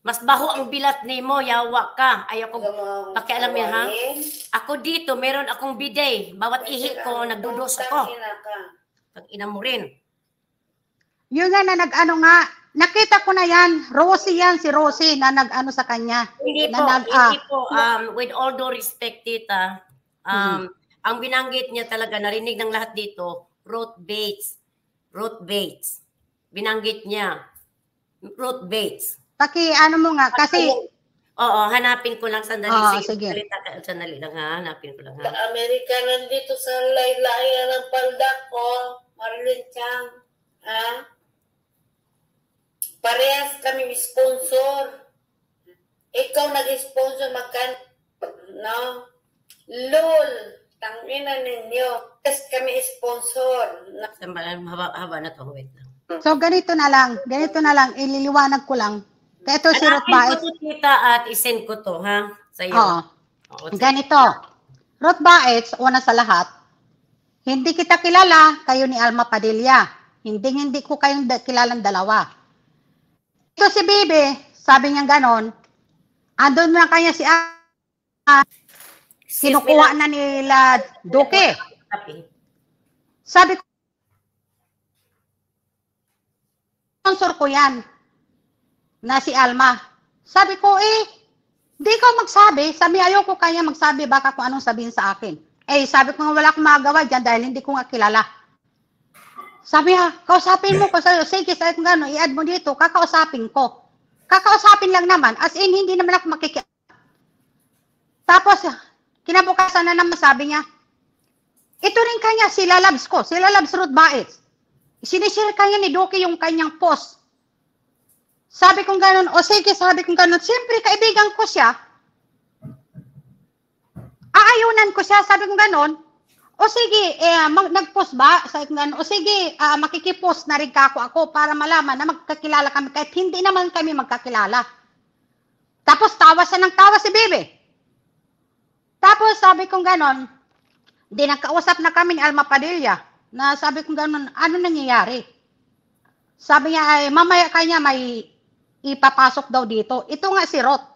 Mas baho ang bilat ni mo, yawa ka. Ayaw ko pakialam yan ha. Ako dito, meron akong bidet. Bawat ihi ko, nagdudos ako. Pag ina mo rin. Yun nga na nag-ano nga, nakita ko na yan. Rosie yan, si Rosie na nag-ano sa kanya. Hindi na po, nag, hindi ah, po. Um, with all due respect, tita, um, mm-hmm. ang binanggit niya talaga, narinig ng lahat dito, Ruth Bates Ruth Bates. Binanggit niya. Ruth Bates. Paki, ano mo nga, kasi... Oo, hanapin ko lang sandali. Oo, sige. sige. Sandali lang ha, hanapin ko lang ha. Sa Amerika nandito sa laylayan ng palda ko, Marlene Chang. Ha? Parehas kami sponsor. Ikaw nag-sponsor, magkano? No? LOL! Tangina ninyo kasi kami sponsor. Haba, haba na to, wait lang. So ganito na lang, ganito na lang, ililiwanag ko lang. Ito si Ruth Baez. Ko to, tita, at isend ko to, ha? Sa iyo. Oo. ganito. Ruth Baez, una sa lahat, hindi kita kilala, kayo ni Alma Padilla. Hindi, hindi ko kayong da- kilalang dalawa. Ito si Bibi, sabi niya ganon, andun na kanya si Alma, kinukuha na nila Duke. Okay. Sabi ko, sponsor ko yan, na si Alma. Sabi ko, eh, di ko magsabi. Sabi, ayaw ko kaya magsabi, baka kung anong sabihin sa akin. Eh, sabi ko, wala akong magawa dyan dahil hindi ko nga kilala. Sabi ha, kausapin mo ko sa'yo. Sige, sabi ko gano'n, i-add mo dito, kakausapin ko. Kakausapin lang naman, as in, hindi naman ako makikita. Tapos, kinabukasan na naman sabi niya, ito rin kanya, sila labs ko, sila labs Ruth Baez. Sinishare kanya ni Doki yung kanyang post. Sabi kong ganun, o sige, sabi kong ganun, siyempre kaibigan ko siya. Aayunan ko siya, sabi kong ganun, o sige, eh, mag- nag-post ba? Sabi kong ganun, o sige, uh, makikipost na rin ka ako, ako para malaman na magkakilala kami kahit hindi naman kami magkakilala. Tapos tawa siya ng tawa si Bebe. Tapos sabi kong ganon, hindi, nagkausap na ni Alma Padilla na sabi ko ganun, ano nangyayari? Sabi niya, ay, mamaya kanya may ipapasok daw dito. Ito nga si Roth.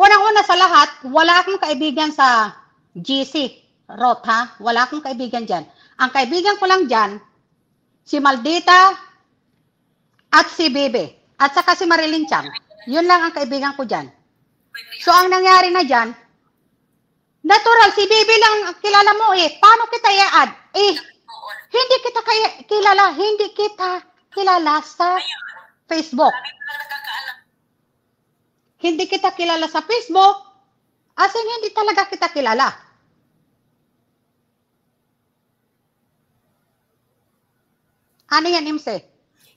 Unang-una sa lahat, wala akong kaibigan sa GC, Roth, ha? Wala akong kaibigan dyan. Ang kaibigan ko lang dyan, si Maldita at si Bebe. At saka si Marilyn Chang. Yun lang ang kaibigan ko dyan. So, ang nangyari na dyan, Natural, si Bibi lang kilala mo eh. Paano kita i-add? Eh, hindi kita kaya, kilala, hindi kita kilala sa Facebook. Hindi kita kilala sa Facebook, as in hindi talaga kita kilala. Ano yan, Imse?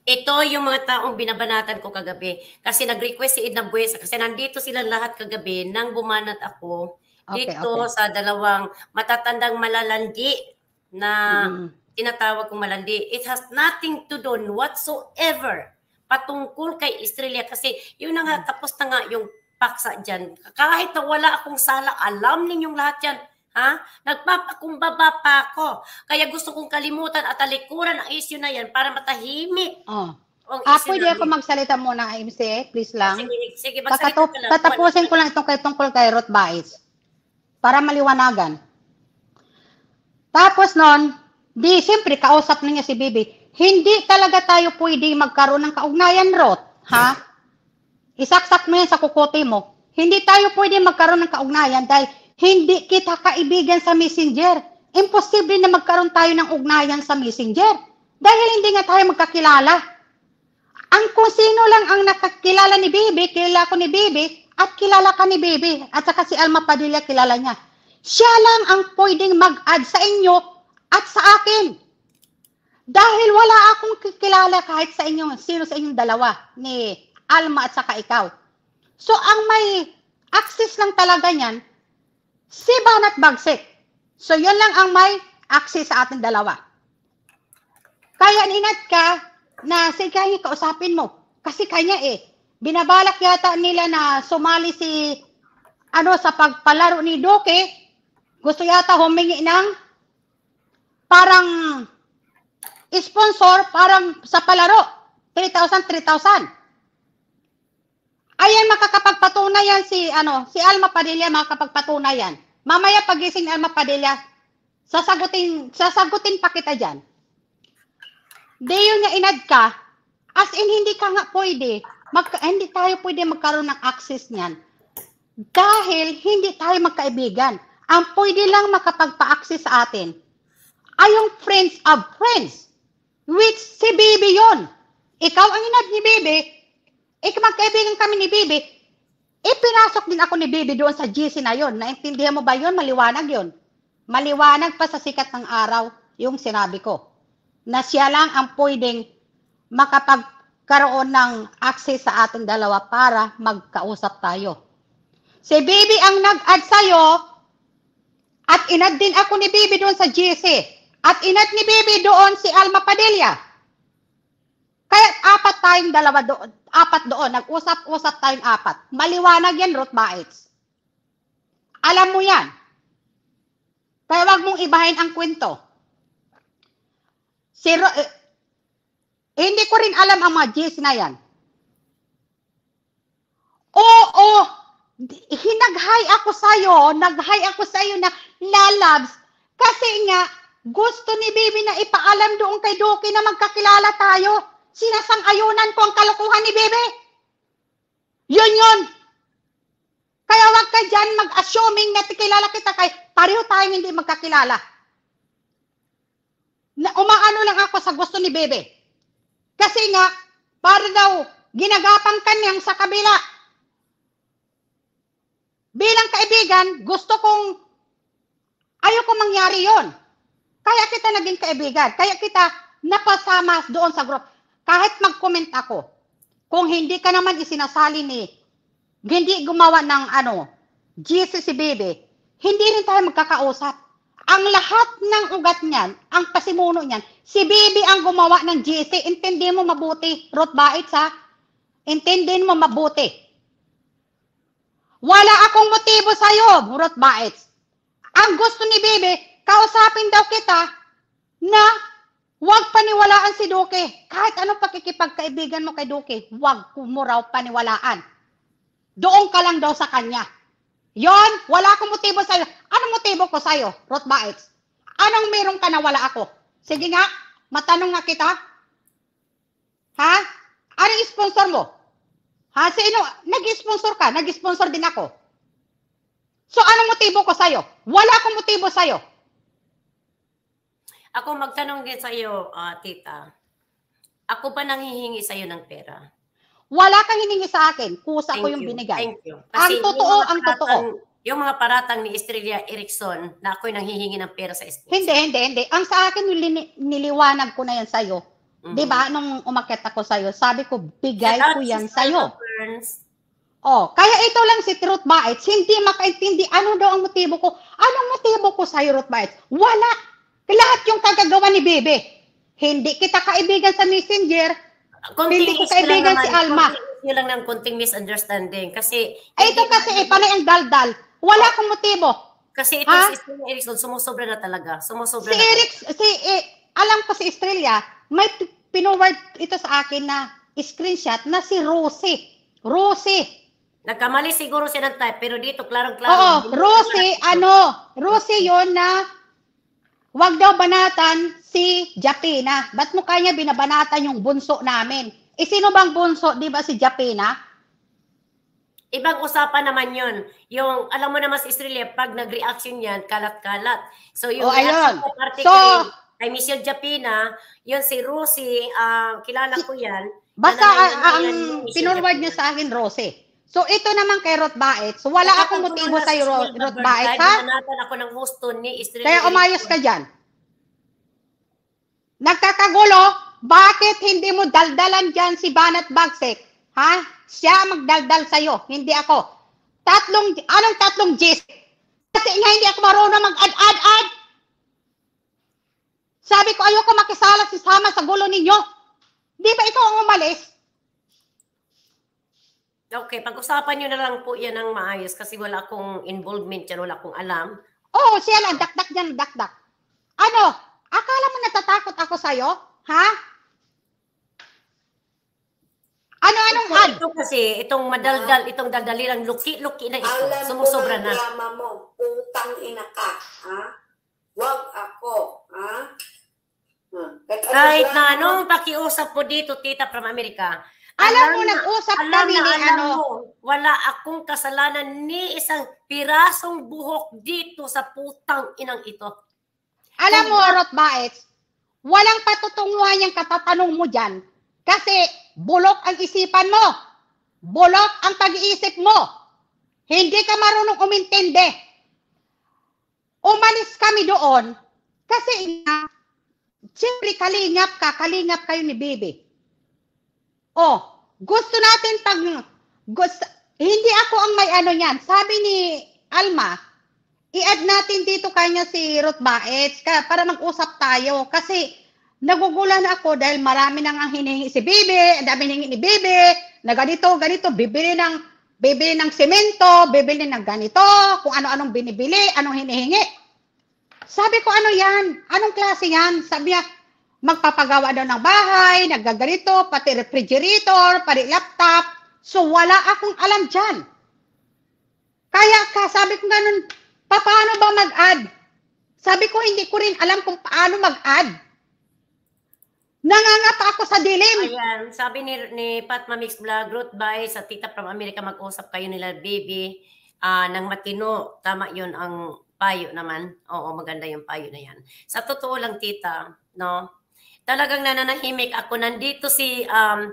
Ito yung mga taong binabanatan ko kagabi. Kasi nag-request si Edna Buesa. Kasi nandito sila lahat kagabi nang bumanat ako Okay, dito okay. sa dalawang matatandang malalandi na mm. tinatawag kong malandi. It has nothing to do whatsoever patungkol kay Australia kasi yun na nga mm. tapos na nga yung paksa dyan. Kahit na wala akong sala, alam ninyong lahat yan. Ha? Nagpapakumbaba pa ako. Kaya gusto kong kalimutan at alikuran ang issue na yan para matahimik. Oh. Ang ah, pwede ako magsalita muna, MC, please lang. Sige, sige magsalita Kakatop, ka lang. Tatapusin ko lang itong kay tungkol kay Ruth Baez para maliwanagan. Tapos noon, di siyempre kausap na niya si Bibi, hindi talaga tayo pwede magkaroon ng kaugnayan, Rot. Ha? Isaksak mo yan sa kukote mo. Hindi tayo pwede magkaroon ng kaugnayan dahil hindi kita kaibigan sa messenger. Imposible na magkaroon tayo ng ugnayan sa messenger dahil hindi nga tayo magkakilala. Ang kung sino lang ang nakakilala ni Bibi, kilala ko ni Bibi, at kilala ka ni Baby. At saka si Alma Padilla kilala niya. Siya lang ang pwedeng mag-add sa inyo at sa akin. Dahil wala akong kilala kahit sa inyo, sino sa inyong dalawa, ni Alma at saka ikaw. So, ang may access lang talaga niyan, si Banat Bagsik. So, yun lang ang may access sa ating dalawa. Kaya ninat ka na si Kaya kausapin mo. Kasi kanya eh, binabalak yata nila na sumali si ano sa pagpalaro ni Doke, gusto yata humingi ng parang sponsor parang sa palaro, 3,000 3,000. Ayan makakapagpatunay yan si ano, si Alma Padilla makakapagpatunay yan. Mamaya pagising Alma Padilla, sasagutin sasagutin pa kita diyan. Deyo niya inad ka, as in hindi ka nga pwede Magka, eh, hindi tayo pwede magkaroon ng access niyan dahil hindi tayo magkaibigan. Ang pwede lang makapagpa-access sa atin ay yung friends of friends, which si Bibi yon. Ikaw ang inad ni Bibi, ik eh, magkaibigan kami ni Bibi, ipinasok din ako ni Bibi doon sa GC na yon. Naintindihan mo ba yon? Maliwanag yon. Maliwanag pa sa sikat ng araw yung sinabi ko na siya lang ang pwedeng makapag karoon ng access sa ating dalawa para magkausap tayo. Si Bibi ang nag-add sa'yo at inad din ako ni Bibi doon sa GC at inad ni Bibi doon si Alma Padilla. Kaya apat tayong dalawa doon, apat doon, nag-usap-usap tayong apat. Maliwanag yan, Ruth Baitz. Alam mo yan. Kaya wag mong ibahin ang kwento. Si, Ro- eh, hindi ko rin alam ang mga GS na yan. Oo, hinaghay ako sa'yo, naghay ako sa'yo na lalabs. Kasi nga, gusto ni Bibi na ipaalam doon kay Doki na magkakilala tayo. Sinasang-ayunan ko ang kalokohan ni Bibi. Yun yun. Kaya wag ka dyan mag-assuming na kilala kita kay pareho tayong hindi magkakilala. Na, umaano lang ako sa gusto ni Bebe. Kasi nga, para daw, ginagapang kanyang sa kabila. Bilang kaibigan, gusto kong, ayoko mangyari yon. Kaya kita naging kaibigan. Kaya kita napasama doon sa group. Kahit mag-comment ako, kung hindi ka naman isinasali ni, hindi gumawa ng ano, Jesus si Bebe, hindi rin tayo magkakausap. Ang lahat ng ugat niyan, ang pasimuno niyan, Si Bibi ang gumawa ng GC. Intindi mo mabuti. Ruth Baitz ha. Intindihin mo mabuti. Wala akong motibo sa'yo, Ruth Baitz. Ang gusto ni Bibi, kausapin daw kita na huwag paniwalaan si Duke. Kahit anong pakikipagkaibigan mo kay Duke, huwag kumuraw paniwalaan. Doon ka lang daw sa kanya. Yon, wala akong motibo sa'yo. Anong motibo ko sa'yo, Ruth Baitz? Anong meron ka na wala ako? Sige nga, matanong nga kita. Ha? Ano sponsor mo? Ha? Sino? Nag-sponsor ka. Nag-sponsor din ako. So, anong motibo ko sa'yo? Wala akong motibo sa'yo. Ako magtanong din sa'yo, uh, tita. Ako pa nanghihingi sa'yo ng pera. Wala kang hiningi sa akin. Kusa thank ko yung you. binigay. Thank you. Kasi ang totoo, ang totoo yung mga paratang ni Estrella Erickson na ako'y nanghihingi ng pera sa Estrella. Hindi, hindi, hindi. Ang sa akin, yung niliwanag ko na yan sa'yo. Mm-hmm. Di ba? Nung umakit ako sa'yo, sabi ko, bigay Kaya ko yan sa'yo. Burns. Oh, kaya ito lang si Ruth Baets, hindi makaintindi ano daw ang motibo ko. Anong motibo ko sa Ruth Baets? Wala. Lahat yung kagagawa ni Bebe. Hindi kita kaibigan sa messenger. Kunting hindi ko kaibigan si Alma. Yung lang ng kunting misunderstanding. Kasi... Eh, ito kasi eh, panay ang daldal. Wala akong motibo. Kasi ito ha? si Estrella Erickson, sumusobra na talaga. Sumusobra si Eric, si, eh, alam ko si Estrella, may pinoward ito sa akin na screenshot na si Rosie. Rosie. Nagkamali siguro siya ng type, pero dito, klarong-klaro. Oo, Rosie, ano, Rosie yon na wag daw banatan si Japina. Ba't mo kanya binabanatan yung bunso namin? E sino bang bunso, di ba si Japina? Ibang usapan naman yun. Yung, alam mo naman sa Israel, pag nag-reaction yan, kalat-kalat. So, yung oh, reaction ko particularly so, kay Michelle Japina, yun si Rosie, uh, ah, kilala ko yan. Basta ah, ang um, pinurward niya sa akin, Rosie. So ito naman kay Rod Baet. So wala akong motibo sa iyo, Rod Baet, ha? Nanatan ako ng gusto ni Israel. Kaya umayos ka dyan. Nagkakagulo, bakit hindi mo daldalan dyan si Banat Bagsek? Ha? siya magdaldal sa iyo, hindi ako. Tatlong, anong tatlong G's? Kasi nga hindi ako marunong mag-add-add-add. Sabi ko, ayoko makisala si Sama sa gulo ninyo. Di ba ito ang umalis? Okay, pag-usapan niyo na lang po yan ng maayos kasi wala akong involvement yan, wala akong alam. oh, siya lang, dakdak diyan, dakdak. Ano, akala mo natatakot ako sa iyo? Ha? ano ano ad? Ito kasi, itong madaldal, itong lang luki-luki na ito. Alam Sumusobra na. Alam mo, utang ina ka. Ha? Huwag ako. Ha? Hmm. Ano Kahit na anong pakiusap mo dito, tita from America. Alam, alam mo, nag-usap kami na, ni alam ano. Mo, wala akong kasalanan ni isang pirasong buhok dito sa putang inang ito. Alam Kung mo, Rot Baez, walang patutunguhan yung katatanong mo dyan. Kasi bulok ang isipan mo. Bulok ang pag-iisip mo. Hindi ka marunong umintindi. Umalis kami doon kasi ina, siyempre kalingap ka, kalingap kayo ni Bibi. O, gusto natin pag, gusto, hindi ako ang may ano niyan. Sabi ni Alma, i-add natin dito kanya si Ruth Baez para mag-usap tayo. Kasi Nagugula na ako dahil marami nang ang hinihingi si Bibi, ang dami hinihingi ni Bibi, na ganito, ganito, bibili ng, bibili ng semento, bibili ng ganito, kung ano-anong binibili, anong hinihingi. Sabi ko, ano yan? Anong klase yan? Sabi niya, magpapagawa daw ng bahay, nagaganito, pati refrigerator, pati laptop. So, wala akong alam dyan. Kaya ka, sabi ko ganun, paano ba mag-add? Sabi ko, hindi ko rin alam kung paano mag-add. Nangangata ako sa dilim. Ayan, sabi ni, ni Pat Mamix Vlog, Ruth Bay, sa Tita from America, mag-usap kayo nila, baby. Uh, ah, ng matino, tama yun ang payo naman. Oo, maganda yung payo na yan. Sa totoo lang, tita, no? Talagang nananahimik ako. Nandito si um,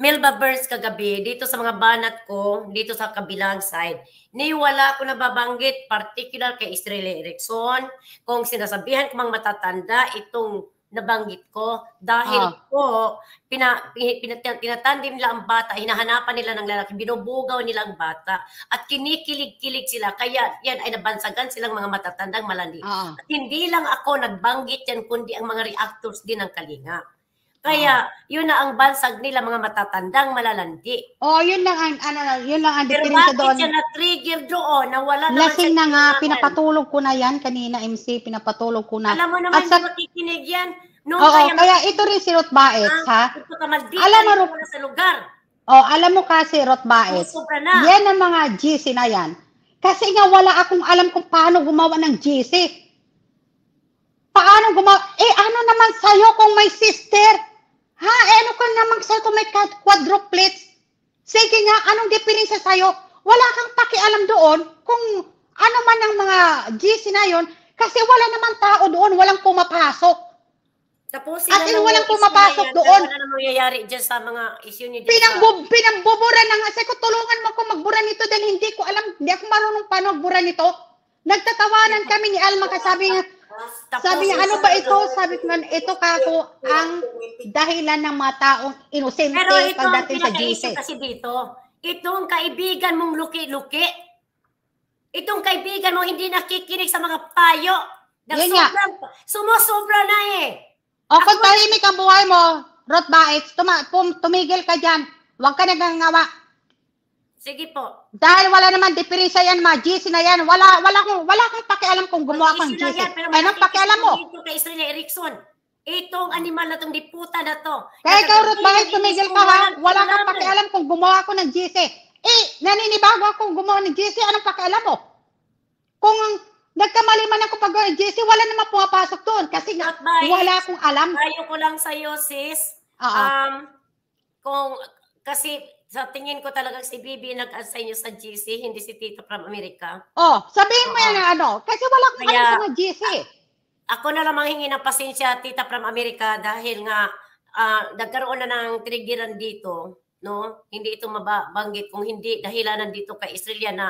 Melba Burns kagabi, dito sa mga banat ko, dito sa kabilang side. Ni wala ko nababanggit, particular kay Estrella Erickson. Kung sinasabihan ko mang matatanda, itong nabanggit ko dahil oh. po pina, pina, tinatandem nila ang bata, hinahanapan nila ng lalaki, binubugaw nila ang bata at kinikilig-kilig sila kaya yan ay nabansagan silang mga matatandang malandi. Oh. At hindi lang ako nagbanggit yan kundi ang mga reactors din ng kalinga. Kaya ah. yun na ang bansag nila mga matatandang malalandi. Oh, yun lang ang ano, yun lang ang doon. Pero bakit siya na-trigger doon na wala naman Lasing na nga, pinapatulog ko na yan kanina MC, pinapatulog ko na. Alam mo naman, At sa... makikinig yan. Noon Oo, kaya, kaya ito rin si Ruth Baez, ah, ha? Ito ka magdi, alam mo, Ruth, sa lugar. Oh, alam mo kasi, Ruth Baez, yan ang mga GC na yan. Kasi nga wala akong alam kung paano gumawa ng GC. Paano gumawa? Eh, ano naman sa'yo kung may sister? Ha? Eh, ano ka namang sa'yo kung may quadruplets? Sige nga, anong diferensya sa'yo? Wala kang pakialam doon kung ano man ang mga GC na yon kasi wala naman tao doon, walang pumapasok. Tapos At na walang pumapasok doon. Ano nangyayari dyan sa mga issue niyo? Pinangbub, pinangbubura na nga. Seko, tulungan mo ako magbura nito dahil hindi ko alam, hindi ako marunong paano magbura nito. Nagtatawanan kami ni Alma kasabi nga, sabi niya, ano ba ito? Sabi ko, ito ka kako ang dahilan ng mga taong inosente Pero ito pagdating sa Jesus. kasi dito, itong kaibigan mong luki-luki, itong kaibigan mo hindi nakikinig sa mga payo, Yan sobrang, sumusobra na eh. O kung tahimik ang buhay mo, Rothbaits, tuma, tumigil ka dyan. Huwag ka nagangawa Sige po. Dahil wala naman diferensya yan, ma. GC na yan. Wala, wala, kong, wala kong pakialam kung gumawa kang GC. Yan, pero Anong pakialam mo? Ito kay Estrella Erickson. Itong animal na itong diputa na to. Kaya ikaw, Ruth, bakit tumigil ka ha? Wala kang pakialam kung gumawa eh, ako ng GC. Eh, naninibago akong gumawa ng GC. Anong pakialam mo? Kung nagkamali man ako pag GC, wala naman pumapasok doon kasi nga, wala akong alam. Tayo ko lang sa'yo, sis. Uh-huh. Um, kung, kasi sa tingin ko talaga si Bibi nag-assign niyo sa GC, hindi si Tito from America. Oh, sabihin mo uh, yan ah. ano, kasi wala akong kaya, sa GC. Ako na lang manghingi ng pasensya, Tita from America, dahil nga uh, nagkaroon na ng triggeran dito, no? Hindi ito mababanggit kung hindi dahilan dito kay Israelia na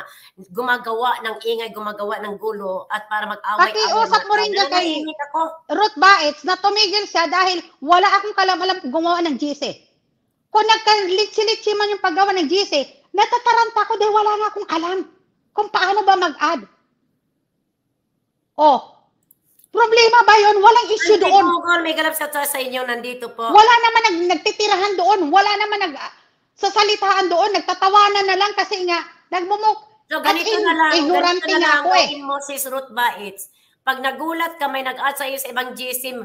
gumagawa ng ingay, gumagawa ng gulo at para mag-away. Pati usap mo rin niya kay Ruth Baets na tumigil siya dahil wala akong kalam gumawa ng GC. Kung nagkalitsi-litsi man yung paggawa ng GC, natataranta ko dahil wala na akong alam kung paano ba mag-add. Oh, problema ba yon? Walang issue Auntie doon. Bukol, may galap sa sa inyo, nandito po. Wala naman nag, nagtitirahan doon. Wala naman nag, sasalitaan doon. Nagtatawanan na lang kasi nga, nagmumuk. So, ganito in, na lang. Ignorante na lang, ako eh. mo, sis Ruth Baits, pag nagulat ka, may nag-add sa iyo sa ibang GC,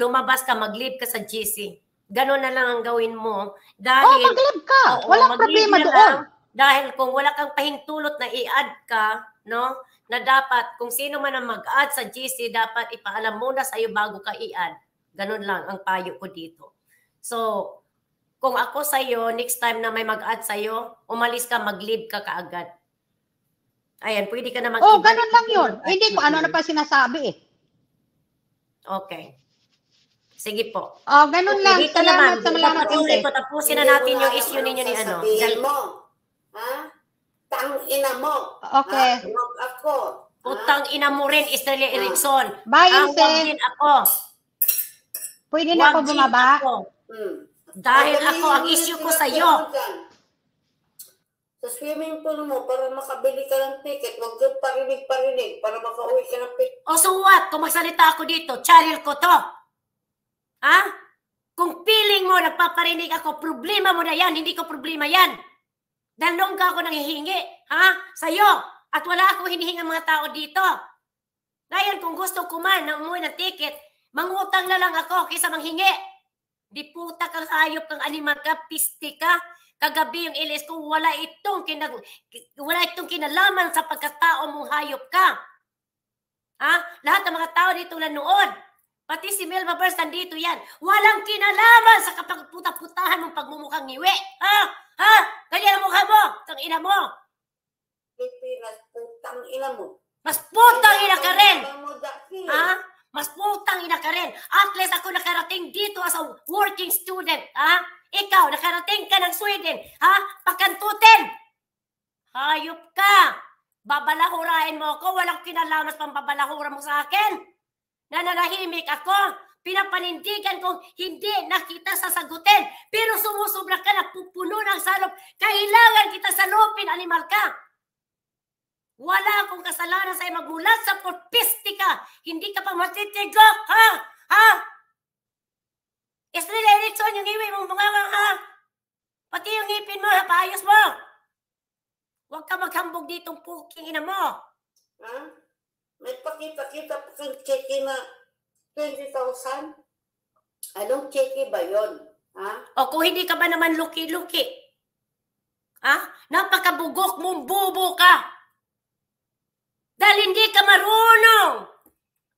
lumabas ka, mag-leave ka sa GC. Gano'n na lang ang gawin mo. Oh, dahil, oh, mag-live ka. Oo, Walang mag problema doon. dahil kung wala kang pahintulot na i-add ka, no, na dapat kung sino man ang mag-add sa GC, dapat ipaalam muna sa iyo bago ka i-add. Ganun lang ang payo ko dito. So, kung ako sa iyo, next time na may mag-add sa iyo, umalis ka, mag-leave ka kaagad. Ayan, pwede ka na mag- Oh, ganun lang 'yon. Hindi ko ano na pa sinasabi eh. Okay. Sige po. Oh, ganun lang. Dito salamat, naman. Salamat, Patuloy ko. Tapusin na natin yung issue ninyo ni ano. Sabihin mo. Ha? Tang ina mo. Okay. Huwag ako. Putang ina mo rin, Estelle Erickson. Ah. Bye, Ang din ako. Pwede na ako bumaba? Ako. Hmm. Dahil ako, ang issue ko sa'yo. Sa swimming pool mo, para makabili ka ng ticket, huwag kang parinig-parinig para makauwi ka ng ticket. O so what? Kung magsalita ako dito, channel ko to. Ha? Kung feeling mo, nagpaparinig ako, problema mo na yan, hindi ko problema yan. Dalong ka ako nanghihingi, ha? Sa'yo. At wala ako hinihinga mga tao dito. Ngayon, kung gusto ko man na umuwi ng ticket, mangutang na lang ako kaysa manghingi. Di puta kang hayop kang animal ka, piste ka. Kagabi yung ilis ko, wala itong, kinag wala itong kinalaman sa pagkatao mong hayop ka. Ha? Lahat ng mga tao dito nanood. Pati si Melba Burst nandito yan. Walang kinalaman sa kapagputa-putahan mong pagmumukhang ngiwi. Ha? Ha? Ganyan ang mukha mo. Tang ina mo. Pilipinas, putang ina mo. Mas putang ina ka rin. Ha? Mas putang ina ka rin. At least ako nakarating dito as a working student. Ha? Ikaw, nakarating ka ng Sweden. Ha? Pakantutin. Hayop ka. Babalahurain mo ako. Walang kinalaman sa pambabalahura mo sa akin. Nananahimik ako. Pinapanindigan kong hindi na kita sasagutin. Pero sumusobra ka na pupuno ng salop. Kailangan kita salopin, animal ka. Wala akong kasalanan sa'yo magmulat sa porpisti ka. Hindi ka pa matitigo, ha? Ha? Israel Erickson, yung iwi mong mga ha? Pati yung ngipin mo, paayos mo. Huwag ka maghambog ditong puking ina mo. Ha? Huh? May pakita-kita pa kang cheque na 20,000. Anong cheque ba yon? Ha? O kung hindi ka ba naman luki-luki? Ha? Napakabugok mong bubo ka. Dahil hindi ka marunong.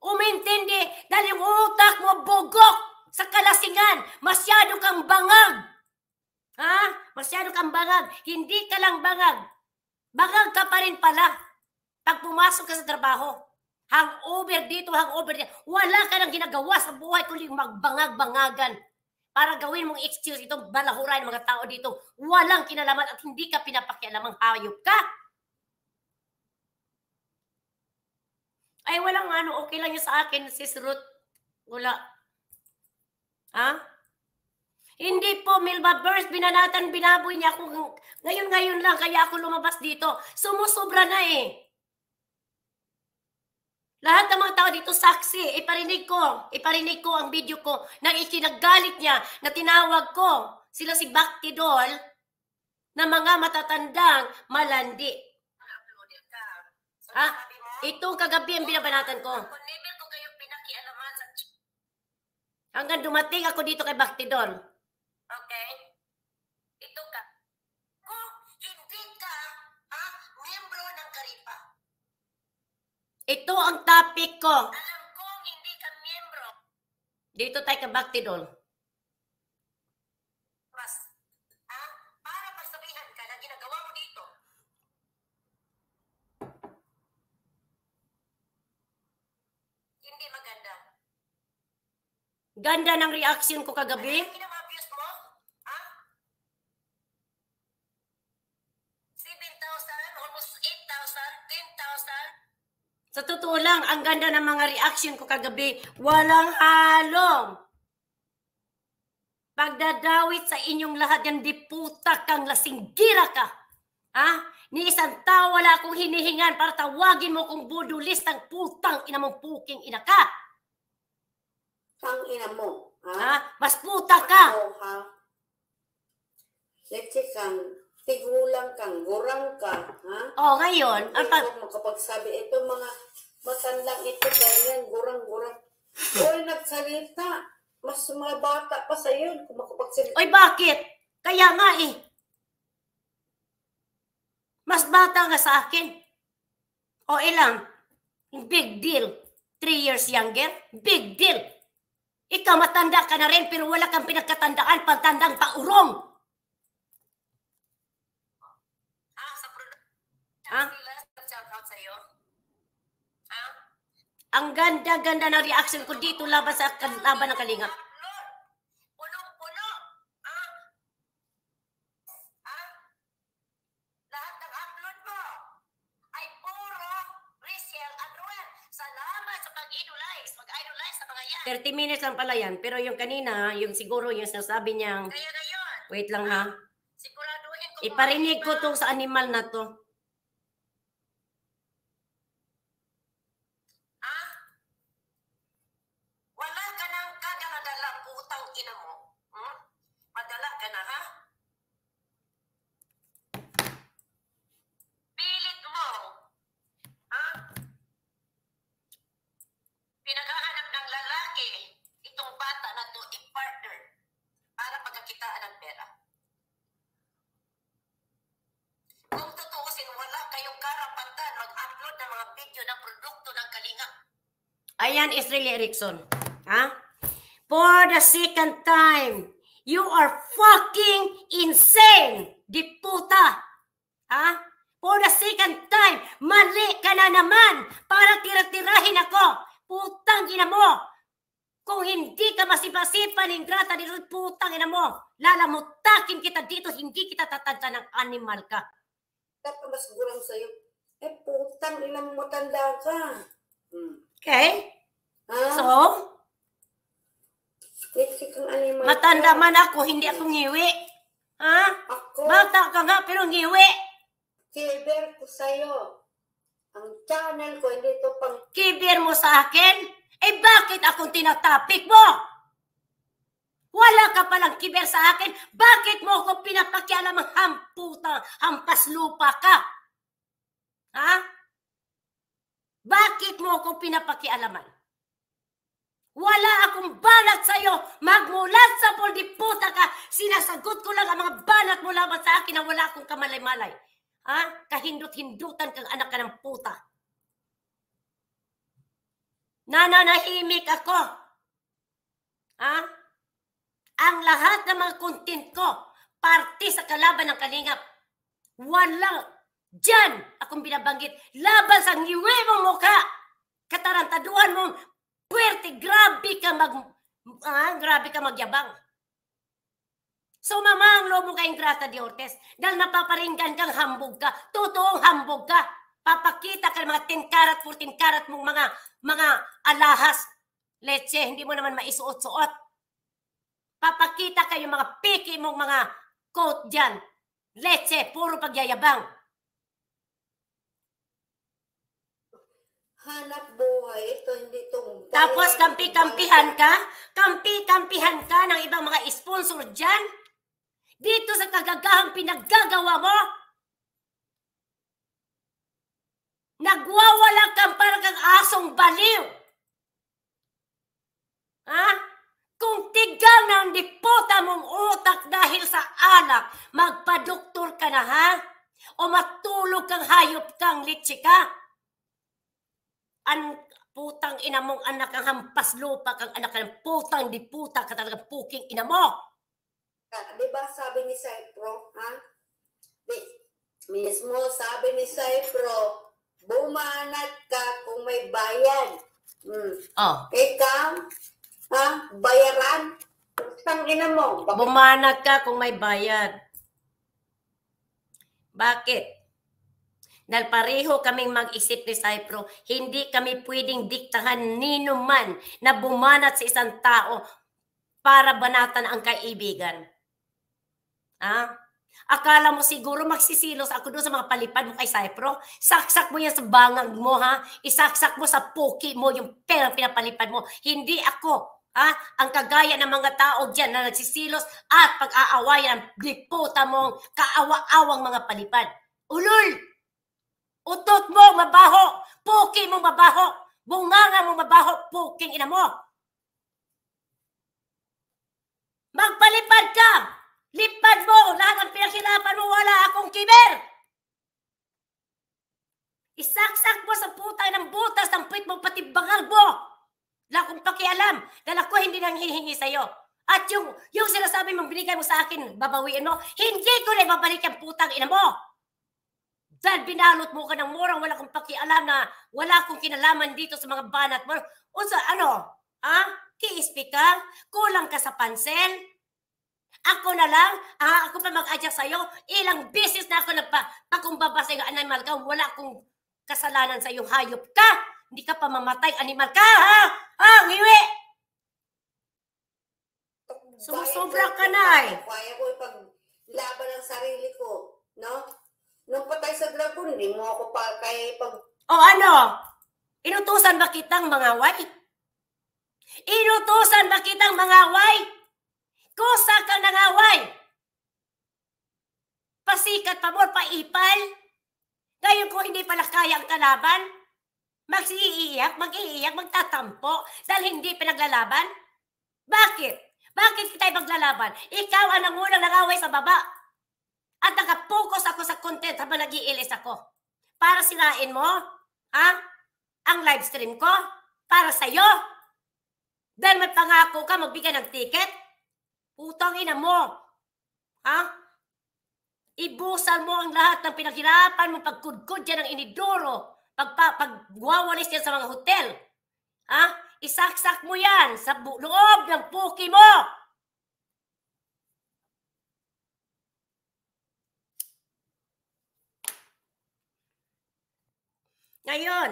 Umintindi. Dahil yung utak mo bugok sa kalasingan. Masyado kang bangag. Ha? Masyado kang bangag. Hindi ka lang bangag. Bangag ka pa rin pala pag pumasok ka sa trabaho over dito, hangover dito. Wala ka nang ginagawa sa buhay kundi magbangag-bangagan para gawin mong excuse itong balahuran ng mga tao dito. Walang kinalaman at hindi ka pinapakialamang hayop ka. Ay, walang ano, okay lang yun sa akin, sis Ruth. Wala. Ha? Hindi po, Milba Burst, binanatan, binaboy niya ako. Ngayon-ngayon lang, kaya ako lumabas dito. Sumusobra na eh. Lahat ng mga tao dito saksi, iparinig ko, iparinig ko ang video ko nang ikinagalit niya na tinawag ko sila si Bakti Doll na mga matatandang malandi. Ha? Ah, itong kagabi ang binabanatan ko. Hanggang dumating ako dito kay Bakti Doll. Ito ang topic ko. Alam kong hindi ka miyembro. Dito tayo ka Baktidol. Mas, ah, para pasabihan ka na ginagawa mo dito. Hindi maganda. Ganda ng reaction ko kagabi. Ay, ganda ng mga reaction ko kagabi. Walang halong. Pagdadawit sa inyong lahat yan, di puta kang lasinggira ka. Ha? Ni isang tao wala akong hinihingan para tawagin mo kung budulist ang putang ina mong puking ina ka. Tang ina mo. Ha? ha? Mas puta ka. Ako, ha? Leche kang tigulang kang, gurang ka, ha? Oh, ngayon, ang pag... makapagsabi, ito mga Matandang ito ganyan, gurang-gurang. Hoy, nagsalita. Mas mga bata pa sa yun kung makapagsalita. Hoy, bakit? Kaya nga eh. Mas bata nga sa akin. O ilang? Big deal. Three years younger? Big deal. Ikaw matanda ka na rin pero wala kang pinagkatandaan pagtandang taurong. Ah, sa production, huh? shout out ang ganda-ganda ng reaction ko dito laban sa laban ng kalingap. Ah. Ah. Ah. Pag 30 minutes lang pala yan. Pero yung kanina, yung siguro yung sinasabi niyang, Kaya na yun. wait lang ha. Siguraduhin ko. Iparinig ko tong sa animal na to. Gibson. Ha? For the second time, you are fucking insane, diputa. Ha? Huh? For the second time, mali ka na naman para tiratirahin ako. Putang ina mo. Kung hindi ka masipasipan, ingrata dito, putang ina mo. Lalamutakin kita dito, hindi kita tatadya ng animal ka. Tapos mas gurang sa'yo. Eh, putang ina mo, matanda ka. Hmm. Okay? man ako, hindi ako ngiwi. Ha? Ako? Bata ka nga, pero ngiwi. Kiber ko sa'yo. Ang channel ko, hindi to pang... Kiber mo sa akin? Eh bakit akong tinatapik mo? Wala ka palang kiber sa akin. Bakit mo ako pinapakialam ang hamputa, hampas lupa ka? Ha? Bakit mo ako pinapakialaman? Wala akong banat sa iyo. Magmula sa puldiputa ka. Sinasagot ko lang ang mga balat mo laban sa akin na wala akong kamalay-malay. Ha? Kahindot-hindutan kang anak ka ng puta. Nananahimik ako. Ha? Ang lahat ng mga content ko, parte sa kalaban ng kalingap. Walang, Diyan akong binabanggit, laban sa ngiwi mong mukha. Katarantaduan mong Puwerte, grabe ka mag... Ah, grabe ka magyabang. So mama, ang lobo ka ingrata di Ortes dahil napaparinggan kang hambog ka. Totoong hambog ka. Papakita ka ng mga 10 karat, 14 karat mong mga, mga alahas. Leche, hindi mo naman maisuot-suot. Papakita ka mga piki mong mga coat dyan. Leche, puro pagyayabang. hanap buhay ito, hindi ito. Tapos kampi-kampihan ka? Kampi-kampihan ka ng ibang mga sponsor dyan? Dito sa kagagahang pinaggagawa mo? Nagwawala ka para kang asong baliw. Ha? Kung tigal na ang dipota mong utak dahil sa anak, magpadoktor ka na ha? O matulog kang hayop kang litsi ka? An putang ina mong anak ang hampas lupa kang anak ng putang di puta ka talaga puking ina mo. Ah, di ba sabi ni Cypro, ha? Di, mismo sabi ni Cypro, bumanat ka kung may bayan. Mm. Oh. Ikaw, ha? Bayaran? Putang ina mo. Bakit? Bumanat ka kung may bayan. Bakit? Dahil pareho kaming mag-isip ni Cypro, hindi kami pwedeng diktahan nino man na bumanat sa isang tao para banatan ang kaibigan. Ha? Akala mo siguro magsisilos ako doon sa mga palipad mo kay Cypro? Saksak mo yan sa bangag mo, ha? Isaksak mo sa puki mo yung perang pinapalipad mo. Hindi ako ha? ang kagaya ng mga tao dyan na nagsisilos at pag aaway ng dipota mong kaawa-awang mga palipad. Ulol! Utot mo mabaho, puki mo mabaho, bunganga mo mabaho, puking ina mo. Magpalipad ka! Lipad mo! Lahat ang pinasilapan mo, wala akong kiber! Isaksak mo sa putay ng butas ng pwit mo, pati bangal mo! Wala akong pakialam dahil ako hindi nang hihingi sa'yo. At yung, yung sinasabi mong binigay mo sa akin, babawiin mo, hindi ko na babalik ang putang ina mo! Dahil binalot mo ka ng murang wala kong pakialam na wala kong kinalaman dito sa mga banat mo. O sa ano? Ha? Kiispi ka? Kulang ka sa pansel? Ako na lang, ah, ako pa mag-adjust sa'yo. Ilang beses na ako nagpakumbaba sa'yo, animal ka. Wala akong kasalanan sa'yo, hayop ka. Hindi ka pa mamatay, animal ka, ha? Ha, ngiwi! Sumusobra ka na eh. Kaya ko ipaglaban ang sarili ko, no? Nung patay sa dragon, hindi mo ako pa kay pag... O ano? Inutusan ba kitang mga way? Inutusan ba kitang mga way? Kusa ka away! Pasikat pa mo, paipal? Ngayon ko hindi pala kaya ang kalaban? Magsiiiyak, mag-iiyak, magtatampo dahil hindi pinaglalaban? Bakit? Bakit kita'y maglalaban? Ikaw ang nangunang nangaway sa baba. At nakapokus ako sa content habang nag ako. Para sirain mo, ha? Ang live stream ko? Para sa'yo? Dahil may pangako ka, magbigay ng ticket? Putang ina mo. Ha? Ibusan mo ang lahat ng pinaghirapan mo, pagkudkod yan ng iniduro, pagpa, pagwawalis yan sa mga hotel. Ha? Isaksak mo yan sa loob ng puki mo. Ngayon,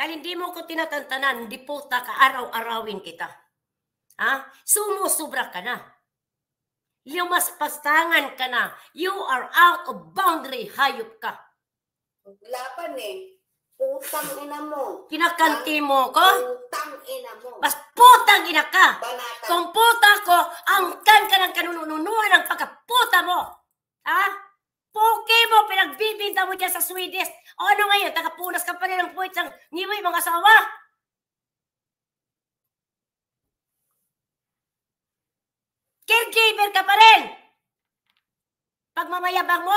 dahil hindi mo ko tinatantanan, di puta ka, araw-arawin kita. Ha? Sumusobra ka na. pastangan ka na. You are out of boundary, hayop ka. Laban eh. Putang ina mo. Kinakanti mo ko? Putang ina mo. Mas putang ina ka. Banata. Kung puta ko, angkan ka ng kanununuan ng pagkaputa mo. Ha? Poke mo, pinagbibinta mo dyan sa Swedish. O ano ngayon, tagapunas ka pa rin ng points ng niwi, mga asawa. Caregiver ka pa rin. Pagmamayabang mo,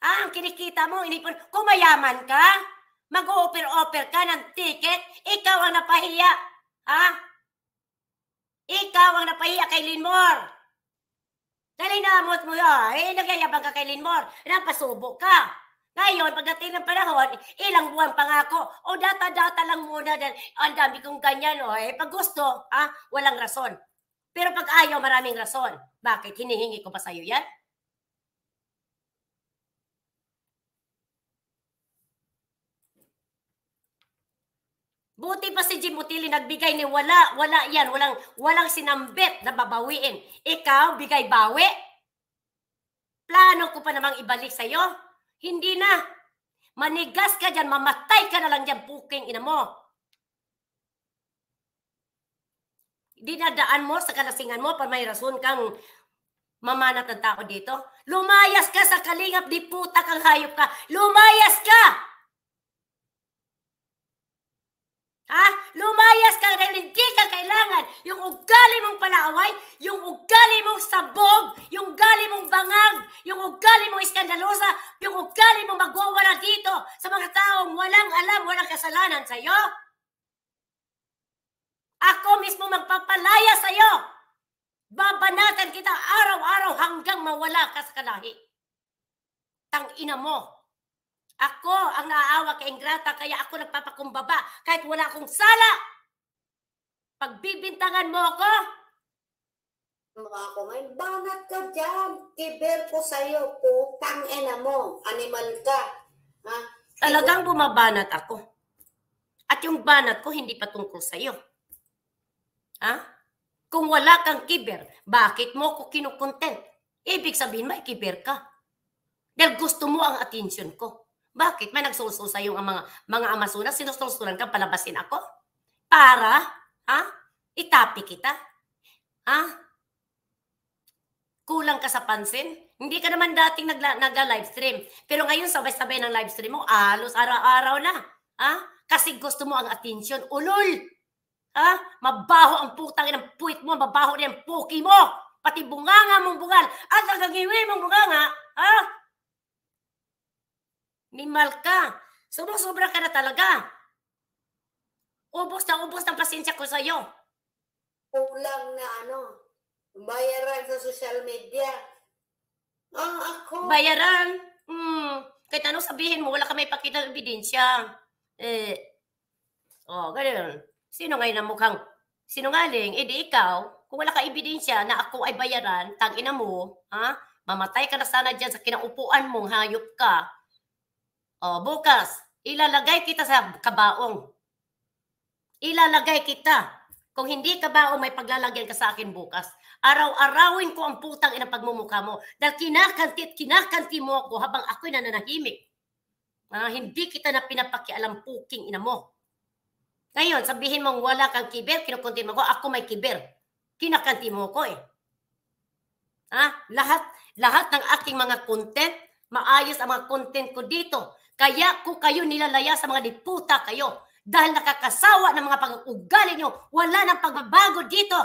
ah, ang kinikita mo, inipon, kumayaman ka, mag-offer-offer ka ng ticket, ikaw ang napahiya. Ha? Ikaw ang napahiya kay Linmore. Dahil inamot mo yun, eh, nagyayabang ka kay Linmore, napasubo ka. Ngayon, pagdating ng panahon, ilang buwan pa nga ako, o data-data lang muna dahil ang dami kong ganyan, Oh, eh, pag gusto, ah, walang rason. Pero pag ayaw, maraming rason. Bakit? Hinihingi ko pa sa'yo yan? Buti pa si Jim Mutili nagbigay ni wala, wala yan, walang, walang sinambit na babawiin. Ikaw, bigay bawi. Plano ko pa namang ibalik sa'yo. Hindi na. Manigas ka dyan, mamatay ka na lang dyan, puking ina mo. Dinadaan mo sa kalasingan mo pa may rason kang mamanat ng tao dito. Lumayas ka sa kalingap, di puta kang hayop ka. Lumayas ka! Ha? Lumayas ka dahil hindi ka kailangan. Yung ugali mong palaaway, yung ugali mong sabog, yung ugali mong bangag, yung ugali mong iskandalosa, yung ugali mong magwawala dito sa mga taong walang alam, walang kasalanan sa iyo. Ako mismo magpapalaya sa iyo. Babanatan kita araw-araw hanggang mawala ka sa kalahi. Tang ina mo. Ako ang aawa kay ingrata kaya ako nagpapakumbaba kahit wala akong sala. Pagbibintangan mo ako. Mukha ko ngayon, banat ka dyan. Kiber ko sa'yo, putang ina mo. Animal ka. Ha? Talagang bumabanat ako. At yung banat ko hindi pa tungkol sa'yo. Ha? Kung wala kang kiber, bakit mo ako kinukontent? Ibig sabihin, may kiber ka. Dahil gusto mo ang atensyon ko. Bakit? May nagsuso sa yung mga, mga Amazonas, sinususuran ka, palabasin ako? Para, ha? Itapi kita? Ha? Kulang ka sa pansin? Hindi ka naman dating nag-live stream. Pero ngayon, sabay-sabay ng live stream mo, alos araw-araw na. Ha? Kasi gusto mo ang attention. Ulol! Ha? Mabaho ang putang ng puwit mo, mabaho din ang puki mo. Pati bunganga mong bungal. At ang gagiwi mong bunganga, ha? Nimal ka. Sumusobra ka na talaga. Ubos na ubos ng pasensya ko sa'yo. Kulang na ano, bayaran sa social media. Ang oh, ako. Bayaran? Hmm. Kahit anong sabihin mo, wala ka may pakita ng ebidensya. Eh, oh, ganun. Sino ngayon ang mukhang sinungaling? Eh di ikaw, kung wala ka ebidensya na ako ay bayaran, tangina mo, ha? Mamatay ka na sana dyan sa kinaupuan mong hayop ka Oh, bukas, ilalagay kita sa kabaong. Ilalagay kita. Kung hindi kabaong, may paglalagyan ka sa akin bukas. Araw-arawin ko ang putang inang pagmumukha mo dahil kinakanti at kinakanti mo ako habang ako'y nananahimik. Uh, hindi kita na pinapakialam puking ina mo. Ngayon, sabihin mong wala kang kiber, kinukunti mo ako, ako may kiber. Kinakanti mo ko eh. Ha? Ah, lahat, lahat ng aking mga content, maayos ang mga content ko dito. Kaya ko kayo nilalaya sa mga diputa kayo dahil nakakasawa ng mga pag-ugali nyo. Wala ng pagbabago dito.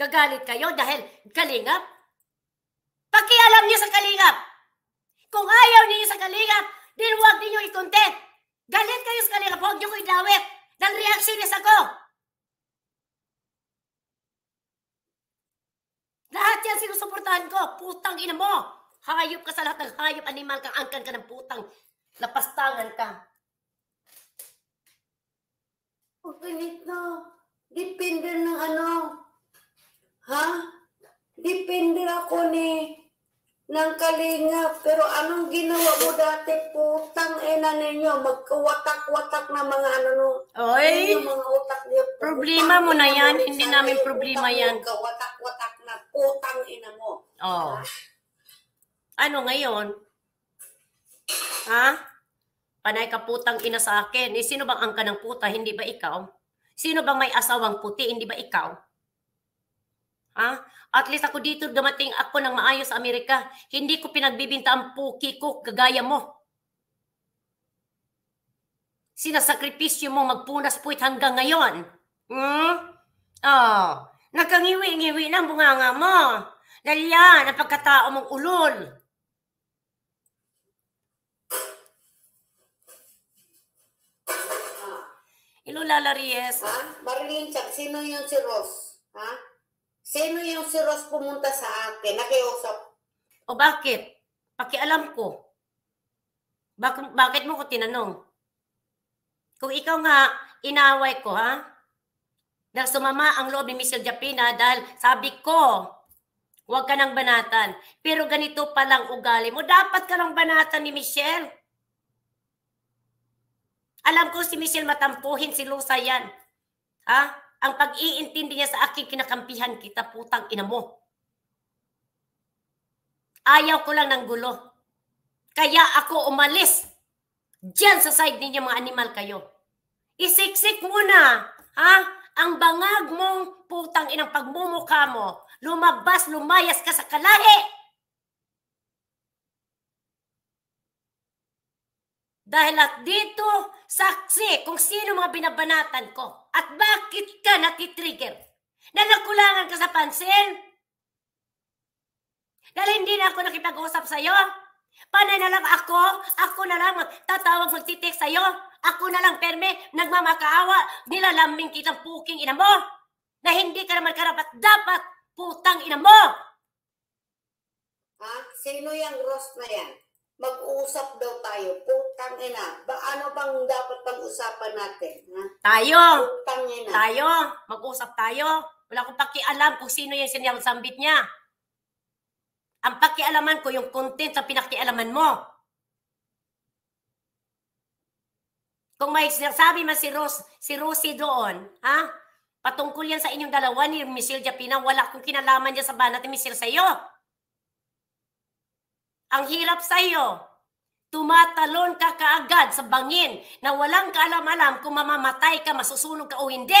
Gagalit kayo dahil kalingap? Pakialam niyo sa kalingap. Kung ayaw niyo sa kalingap, din huwag niyo i-content. Galit kayo sa kalingap, huwag niyo ko idawit. Dahil sa ko. Lahat yan sinusuportahan ko. Putang ina mo. Hayop ka sa lahat ng hayop. Animal kang angkan ka ng putang. Lapastangan ka. Huwag ganito. Depende ng ano. Ha? Depende ako ni ng kalinga. Pero anong ginawa mo dati? Putang ina ninyo. Magkawatak-watak na mga ano no. Oy! Mga utak niyo. Problema mo na yan. Hindi namin problema yan. Magkawatak-watak utang ina mo. Oh. Ah. Ano ngayon? Ha? Panay ka putang ina sa akin. Eh, sino bang angka ng puta? Hindi ba ikaw? Sino bang may asawang puti? Hindi ba ikaw? Ha? At least ako dito dumating ako ng maayos sa Amerika. Hindi ko pinagbibinta ang puki ko kagaya mo. Sinasakripisyo mo magpunas puwit hanggang ngayon. Hmm? Oh. Nagkangiwi-ngiwi na ang bunganga mo. Dahil yan, mong ulol. Hello, Lala Reyes. Ha? Marilyn Chak, sino yung si Ross? Ha? Sino yung si Ross pumunta sa akin? Nakiusap. O bakit? Pakialam ko. Bak bakit mo ko tinanong? Kung ikaw nga, inaway ko, ha? na sumama ang loob ni Michelle Japina dahil sabi ko, huwag ka nang banatan. Pero ganito palang ugali mo. Dapat ka nang banatan ni Michelle. Alam ko si Michelle matampuhin si Lusa yan. Ha? Ang pag-iintindi niya sa akin, kinakampihan kita, putang ina mo. Ayaw ko lang ng gulo. Kaya ako umalis Diyan sa side ninyo mga animal kayo. Isiksik muna. Ha? ang bangag mong putang inang pagmumukha mo, lumabas, lumayas ka sa kalahi. Dahil at dito, saksi kung sino mga binabanatan ko at bakit ka natitrigger na nakulangan ka sa pansin. Dahil hindi na ako nakipag-usap sa'yo. Panay na lang ako, ako na lang tatawag magtitik sa'yo ako na lang, perme, nagmamakaawa, nilalaming kitang puking ina mo, na hindi ka naman karapat dapat, putang ina mo! Ha? Sino yung Ross na yan? Mag-uusap daw tayo, putang ina. Ba, ano bang dapat pag-usapan natin? Ha? Tayo! Putang ina. Tayo! Mag-usap tayo. Wala akong pakialam kung sino yung sinyang sambit niya. Ang pakialaman ko yung content sa pinakialaman mo. Kung may sinasabi man si, Ros, si Rosie doon, ha? Patungkol yan sa inyong dalawa ni Michelle Japina, wala kong kinalaman niya sa banat ni Michelle sa iyo. Ang hirap sa iyo, tumatalon ka kaagad sa bangin na walang kaalam-alam kung mamamatay ka, masusunog ka o hindi.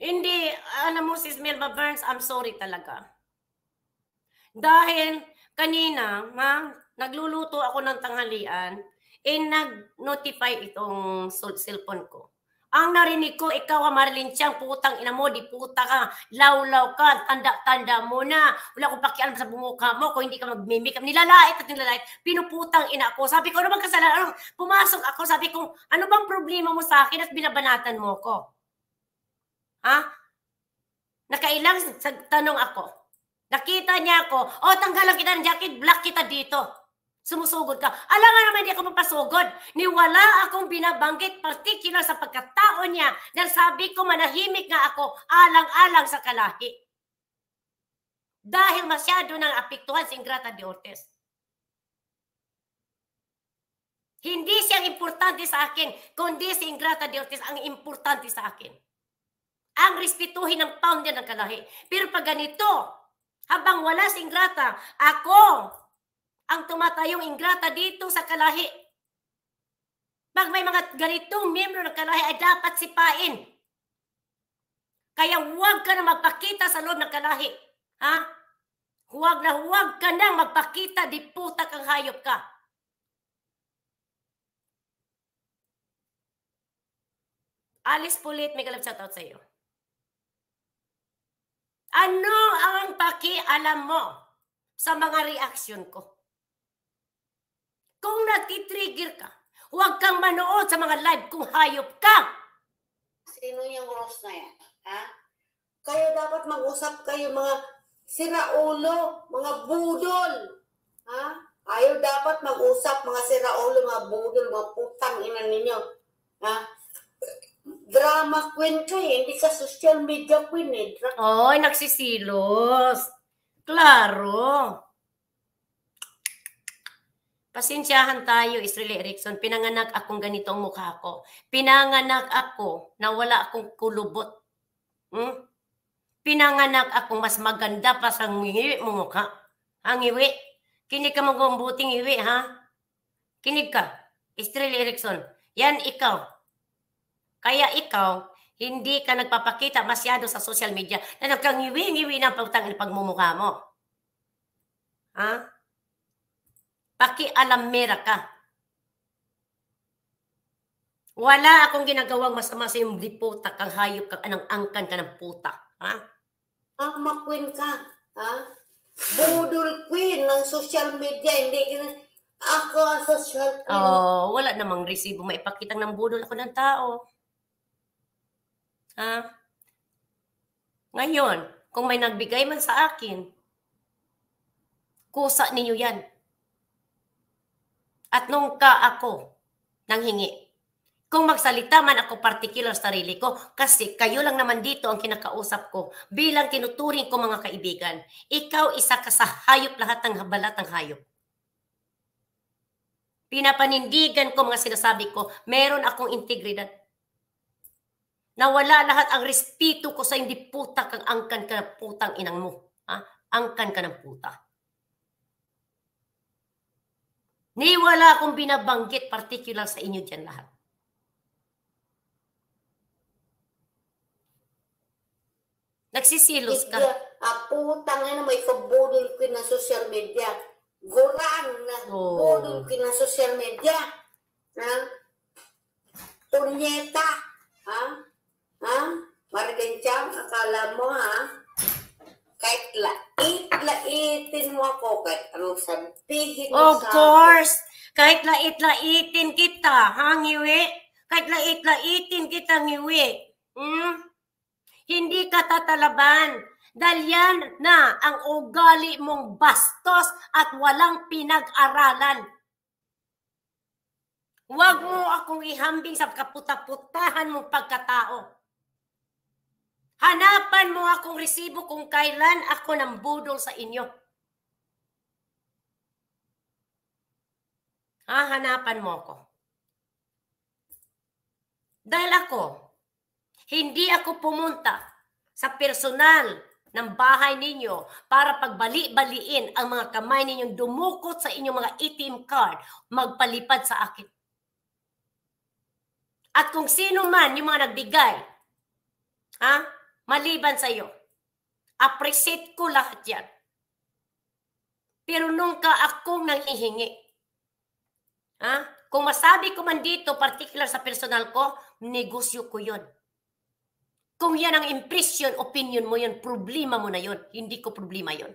Hindi, alam mo sis Melba Burns, I'm sorry talaga. Dahil kanina, ma, nagluluto ako ng tanghalian, eh nag-notify itong cellphone ko. Ang narinig ko, ikaw ang Marilyn Chiang, putang ina mo, di puta ka, lawlaw ka, tanda-tanda mo na, wala ko pakialam sa bumuka mo, kung hindi ka mag-mimic, nilalait at nilalait, pinuputang ina ko. Sabi ko, ano bang kasalanan? Pumasok ako, sabi ko, ano bang problema mo sa akin at binabanatan mo ko? Ha? Nakailang tanong ako. Nakita niya ako, o oh, tanggalan kita ng jacket, black kita dito. Sumusugod ka. Alam nga naman, hindi ako mapasugod. Niwala akong binabanggit, particular sa pagkatao niya, dahil sabi ko, manahimik nga ako, alang-alang sa kalahi. Dahil masyado nang apiktuhan si Ingrata de Ortiz. Hindi siyang importante sa akin, kundi si Ingrata de Ortiz ang importante sa akin ang respetuhin ng pound yan ng kalahi. Pero pag ganito, habang wala si Ingrata, ako ang tumatayong Ingrata dito sa kalahi. Pag may mga ganitong miyembro ng kalahi ay dapat sipain. Kaya huwag ka na magpakita sa loob ng kalahi. Ha? Huwag na huwag ka na magpakita, di puta kang hayop ka. Alice Pulit, may galap shoutout sa iyo. Ano ang pakialam mo sa mga reaksyon ko? Kung natitrigger ka, huwag kang manood sa mga live kung hayop ka. Sino yung Ross na yan? Ha? Kayo dapat mag-usap kayo mga siraulo, mga budol. Ha? Ayaw dapat mag-usap mga siraulo, mga budol, mga putang ina ninyo. Ha? drama queen ka eh. Hindi ka social media queen eh. Dra- Oy, nagsisilos. Klaro. Pasensyahan tayo, Israel Erickson. Pinanganak akong ganito ang mukha ko. Pinanganak ako na wala akong kulubot. Hmm? Pinanganak ako mas maganda pa sa ngiwi mo mukha. Ang iwi. Kinig ka magumbuting iwi, ha? Kinig ka. Israel Erickson. Yan ikaw. Kaya ikaw, hindi ka nagpapakita masyado sa social media na nagkangiwi-ngiwi ng pagtang pagmumukha mo. Ha? Pakialam mera ka. Wala akong ginagawang masama sa iyong liputa kang hayop ka, anang angkan ka ng puta. Ha? Mama queen ka. Ha? Budol queen ng social media. Hindi Ako ang social queen. Oh, wala namang resibo maipakita ng budol ako ng tao. Ha? Ah, ngayon, kung may nagbigay man sa akin, kusa ninyo yan. At nung ka ako nang hingi. Kung magsalita man ako particular sa sarili ko, kasi kayo lang naman dito ang kinakausap ko bilang tinuturing ko mga kaibigan. Ikaw isa ka sa hayop lahat ng balat ng hayop. Pinapanindigan ko mga sinasabi ko, meron akong integridad na wala lahat ang respeto ko sa hindi puta kang angkan ka ng putang inang mo. Ha? Angkan ka ng puta. Ni wala akong binabanggit particular sa inyo dyan lahat. Nagsisilos ka. Ah, putang ina mo, ikaw budol ko na social media. Gurang na oh. budol ko na social media. Ha? Tunyeta. Ha? Ha? Marigan Chang, akala mo ha? Kahit lait, laitin mo ako. Kahit anong sabihin mo Of sa course! Kahit lait-laitin kita, ha, ngiwi? Kahit lait-laitin kita, ngiwi. Hmm? Hindi ka tatalaban. Dahil yan na ang ugali mong bastos at walang pinag-aralan. Huwag mo akong ihambing sa kaputaputahan mong pagkatao. Hanapan mo akong resibo kung kailan ako nang budong sa inyo. Ha, hanapan mo ako. Dahil ako, hindi ako pumunta sa personal ng bahay ninyo para pagbali-baliin ang mga kamay ninyong dumukot sa inyong mga itim card, magpalipad sa akin. At kung sino man yung mga nagbigay, ha? Maliban sa iyo. Appreciate ko lahat yan. Pero nung ka akong nangihingi, ha? kung masabi ko man dito, particular sa personal ko, negosyo ko yon. Kung yan ang impression, opinion mo yon, problema mo na yon. Hindi ko problema yon.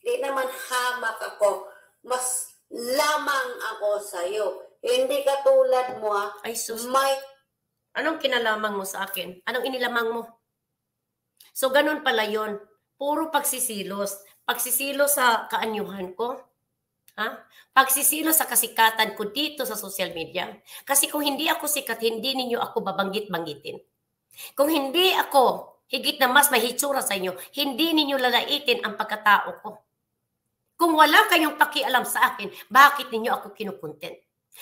Hindi naman hamak ako. Mas lamang ako sa iyo. Hindi katulad mo ah. Ay sus. May... Anong kinalamang mo sa akin? Anong inilamang mo? So ganun pala yon. Puro pagsisilos. Pagsisilos sa kaanyuhan ko. Ha? Pagsisilos sa kasikatan ko dito sa social media. Kasi kung hindi ako sikat, hindi ninyo ako babanggit-banggitin. Kung hindi ako higit na mas mahitsura sa inyo, hindi ninyo lalaitin ang pagkatao ko. Kung wala kayong pakialam sa akin, bakit ninyo ako kinukontent?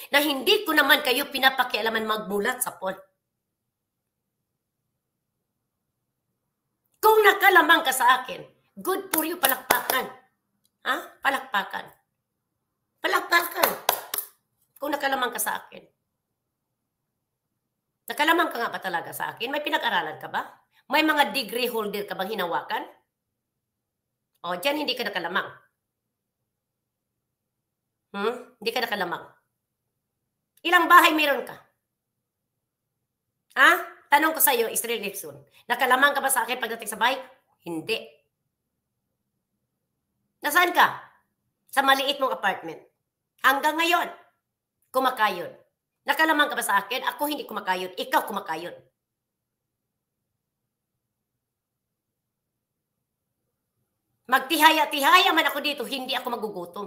na hindi ko naman kayo pinapakialaman magmulat sa pod. Kung nakalamang ka sa akin, good for you, palakpakan. Ha? Palakpakan. Palakpakan. Kung nakalamang ka sa akin. Nakalamang ka nga ba talaga sa akin? May pinag-aralan ka ba? May mga degree holder ka bang hinawakan? O, dyan hindi ka nakalamang. Hmm? Hindi ka nakalamang. Ilang bahay meron ka? Ha? Ah, tanong ko sa iyo, Israel Nixon, nakalamang ka ba sa akin pagdating sa bahay? Hindi. Nasaan ka? Sa maliit mong apartment. Hanggang ngayon, kumakayon. Nakalamang ka ba sa akin? Ako hindi kumakayon. Ikaw kumakayon. Magtihaya-tihaya man ako dito, hindi ako magugutom.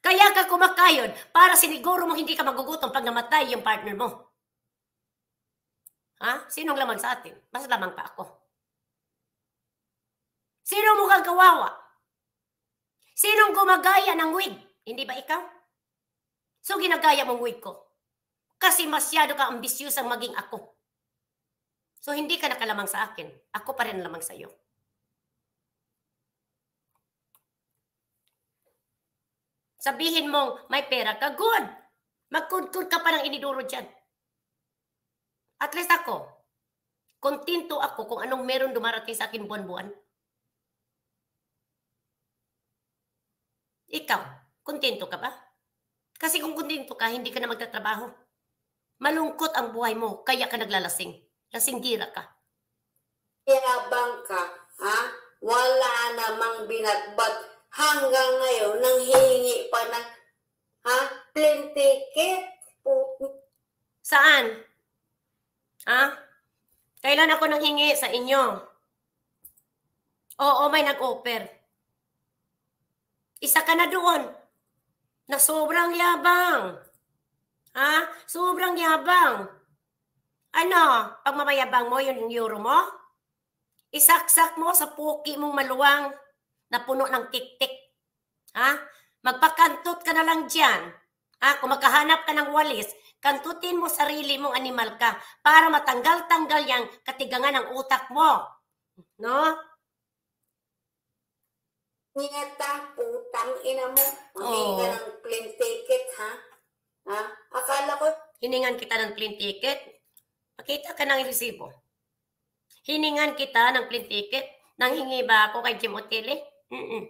Kaya ka kumakayon para siniguro mo hindi ka magugutom pag namatay yung partner mo. Ha? Sinong laman sa atin? Basta lamang pa ako. Sino mukhang kawawa? Sinong gumagaya ng wig? Hindi ba ikaw? So ginagaya mong wig ko. Kasi masyado ka ambisyosang maging ako. So hindi ka nakalamang sa akin. Ako pa rin lamang sa iyo. Sabihin mong may pera ka, good. Magkunkun ka pa ng iniduro dyan. At least ako, kontento ako kung anong meron dumarating sa akin buwan-buwan. Ikaw, kontento ka ba? Kasi kung kontento ka, hindi ka na magtatrabaho. Malungkot ang buhay mo, kaya ka naglalasing. Lasinggira ka. Iabang ka, ha? Wala namang binatbat hanggang ngayon nang hihingi pa ng ha? Plane ticket. Saan? Ha? Kailan ako nang hingi sa inyo? Oo, may nag-offer. Isa ka na doon na sobrang yabang. Ha? Sobrang yabang. Ano? Pag mamayabang mo, yung euro mo? Isaksak mo sa puki mong maluwang na puno ng tiktik. Ha? Magpakantot ka na lang dyan. Ha? Kung magkahanap ka ng walis, kantutin mo sarili mong animal ka para matanggal-tanggal yang katigangan ng utak mo. No? Nieta, utang ina mo. Huminga oh. ng plain ticket, ha? Ha? Akala ko... Hiningan kita ng plain ticket. Pakita ka ng resibo. Hiningan kita ng plain ticket. Nanghingi ba ako kay Jim Otele? Mm-mm.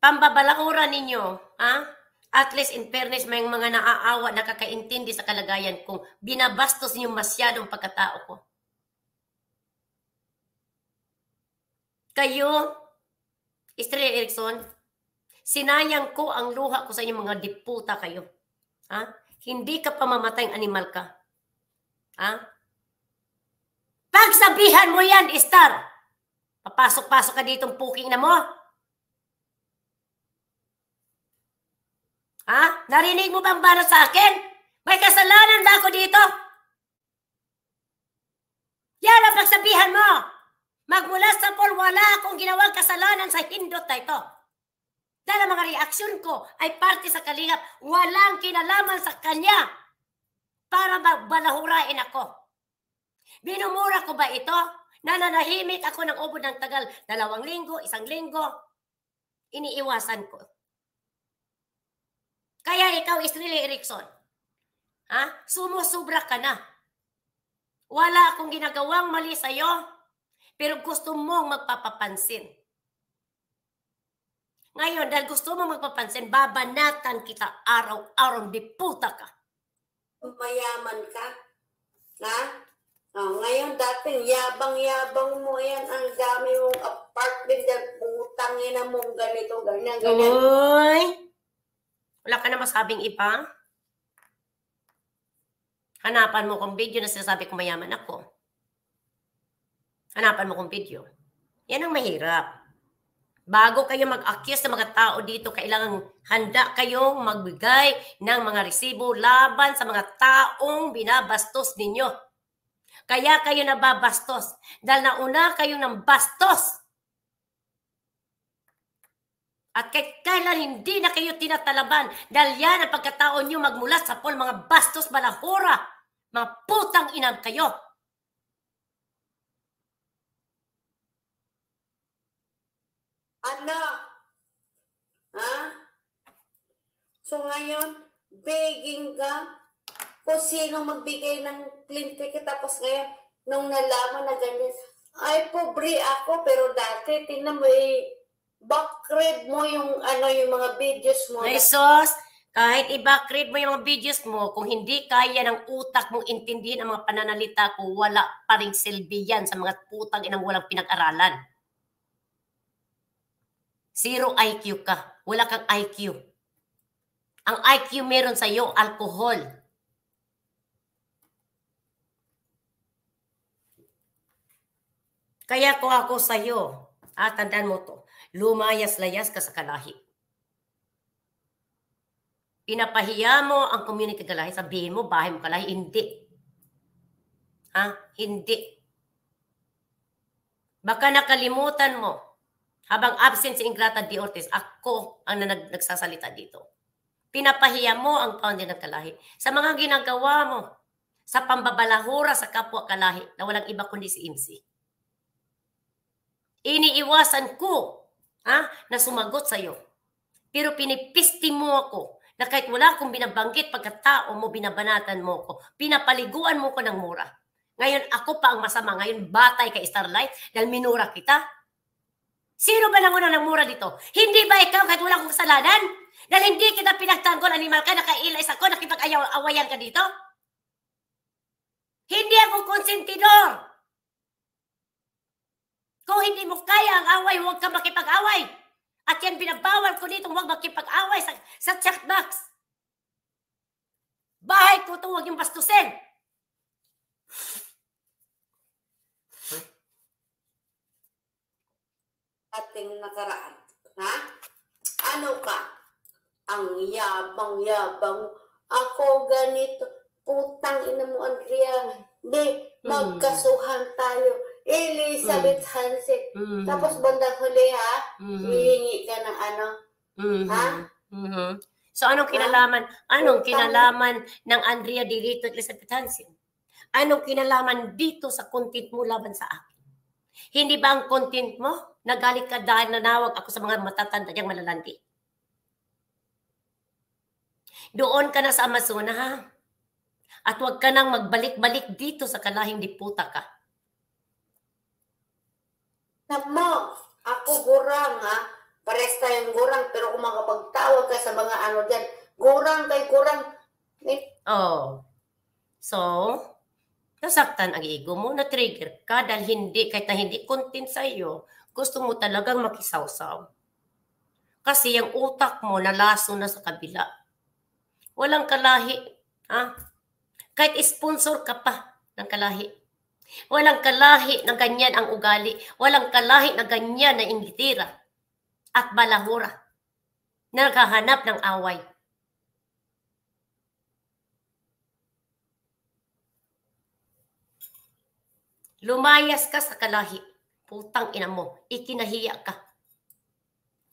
Pambabalaura ninyo, ha? At least in fairness, may mga naaawa, nakakaintindi sa kalagayan kung binabastos niyo masyadong pagkatao ko. Kayo, Estrella Erickson, sinayang ko ang luha ko sa inyong mga diputa kayo. Ha? Hindi ka pamamatay animal ka. Ha? Pagsabihan mo yan, Star. Papasok-pasok ka ditong puking na mo. Ha? Narinig mo bang para sa akin? May kasalanan ba ako dito? Yan ang pagsabihan mo. Magmula sa Paul, wala akong ginawang kasalanan sa hindot na ito. Dahil mga reaksyon ko ay parte sa kalingap, walang kinalaman sa kanya para balahurain ako. Binumura ko ba ito? Nananahimik ako ng ubod ng tagal. Dalawang linggo, isang linggo. Iniiwasan ko. Kaya ikaw, Israel Erickson, ha? sumusubra ka na. Wala akong ginagawang mali sa'yo, pero gusto mong magpapapansin. Ngayon, dahil gusto mong magpapansin, babanatan kita araw-araw, di puta ka. Mayaman ka, ha? Oh, ngayon dating yabang-yabang mo yan. Ang dami mong apartment na Putang ina mong ganito, ganyan, ganyan. Uy! Wala ka na masabing iba? Hanapan mo kong video na sinasabi kong mayaman ako. Hanapan mo kong video. Yan ang mahirap. Bago kayo mag-accuse ng mga tao dito, kailangan handa kayong magbigay ng mga resibo laban sa mga taong binabastos ninyo. Kaya kayo nababastos. Dahil nauna kayo ng bastos. At kahit kailan hindi na kayo tinatalaban dahil yan ang pagkataon nyo magmula sa pol mga bastos balahura. Mga putang inang kayo. Anak! Ha? So ngayon, begging ka? kung sino magbigay ng clean ticket. Tapos ngayon, nung nalaman na ganyan, ay pobre ako, pero dati, tinan mo eh, backread mo yung, ano, yung mga videos mo. Ay, sos! Kahit i-backread mo yung mga videos mo, kung hindi kaya ng utak mong intindihin ang mga pananalita ko, wala pa rin silbi yan sa mga putang inang walang pinag-aralan. Zero IQ ka. Wala kang IQ. Ang IQ meron sa iyo, alcohol. Kaya ko ako sa iyo, at ah, tandaan mo to, lumayas-layas ka sa kalahi. Pinapahiya mo ang community kalahi, sabihin mo, bahay mo kalahi, hindi. Ha? hindi. Baka nakalimutan mo, habang absent si Ingrata D. Ortiz, ako ang nanag- nagsasalita dito. Pinapahiya mo ang founding ng kalahi sa mga ginagawa mo sa pambabalahura sa kapwa kalahi na walang iba kundi si IMSI. Iniiwasan ko ha, na sumagot sa iyo. Pero pinipisti mo ako na kahit wala akong binabanggit pagkatao mo, binabanatan mo ko. Pinapaliguan mo ko ng mura. Ngayon, ako pa ang masama. Ngayon, batay kay Starlight, dahil minura kita. Sino ba nanguna ng mura dito? Hindi ba ikaw kahit wala akong kasalanan? Dahil hindi kita pinagtanggol, animal ka, nakailais ako, nakipag-awayan ka dito? Hindi ako konsentidor. Kung hindi mo kaya ang away, huwag ka makipag-away. At yan binabawal ko dito, huwag makipag-away sa, sa chat box. Bahay ko ito, huwag yung bastusin. Ating nakaraan. Ha? Ano ka? Ang yabang-yabang. Ako ganito. Putang ina mo, Andrea. Hindi, hmm. magkasuhan tayo Elizabeth mm. Hansik. Mm. Mm-hmm. Tapos bandang huli ha, mm-hmm. hihingi ka ng ano. Mm-hmm. Ha? Mm-hmm. So anong kinalaman? Anong kinalaman ng Andrea De Rito at Elizabeth Hansen? Anong kinalaman dito sa content mo laban sa akin? Hindi ba ang content mo? Nagalit ka dahil nanawag ako sa mga matatanda niyang malalandi. Doon ka na sa Amazon, ha? At huwag ka nang magbalik-balik dito sa kalahing diputa ka na ma'am, ako gurang ha, pares tayong gurang, pero kung makapagtawag ka sa mga ano dyan, gurang kay gurang. Eh. Oh. So, nasaktan ang ego mo, na-trigger ka dahil hindi, kahit na hindi content sa iyo, gusto mo talagang makisawsaw. Kasi yung utak mo nalaso na sa kabila. Walang kalahi. Ha? Kahit sponsor ka pa ng kalahi Walang kalahi ng ganyan ang ugali. Walang kalahi ng ganyan na ingitira at balahura na naghahanap ng away. Lumayas ka sa kalahi. Putang ina mo. Ikinahiya ka.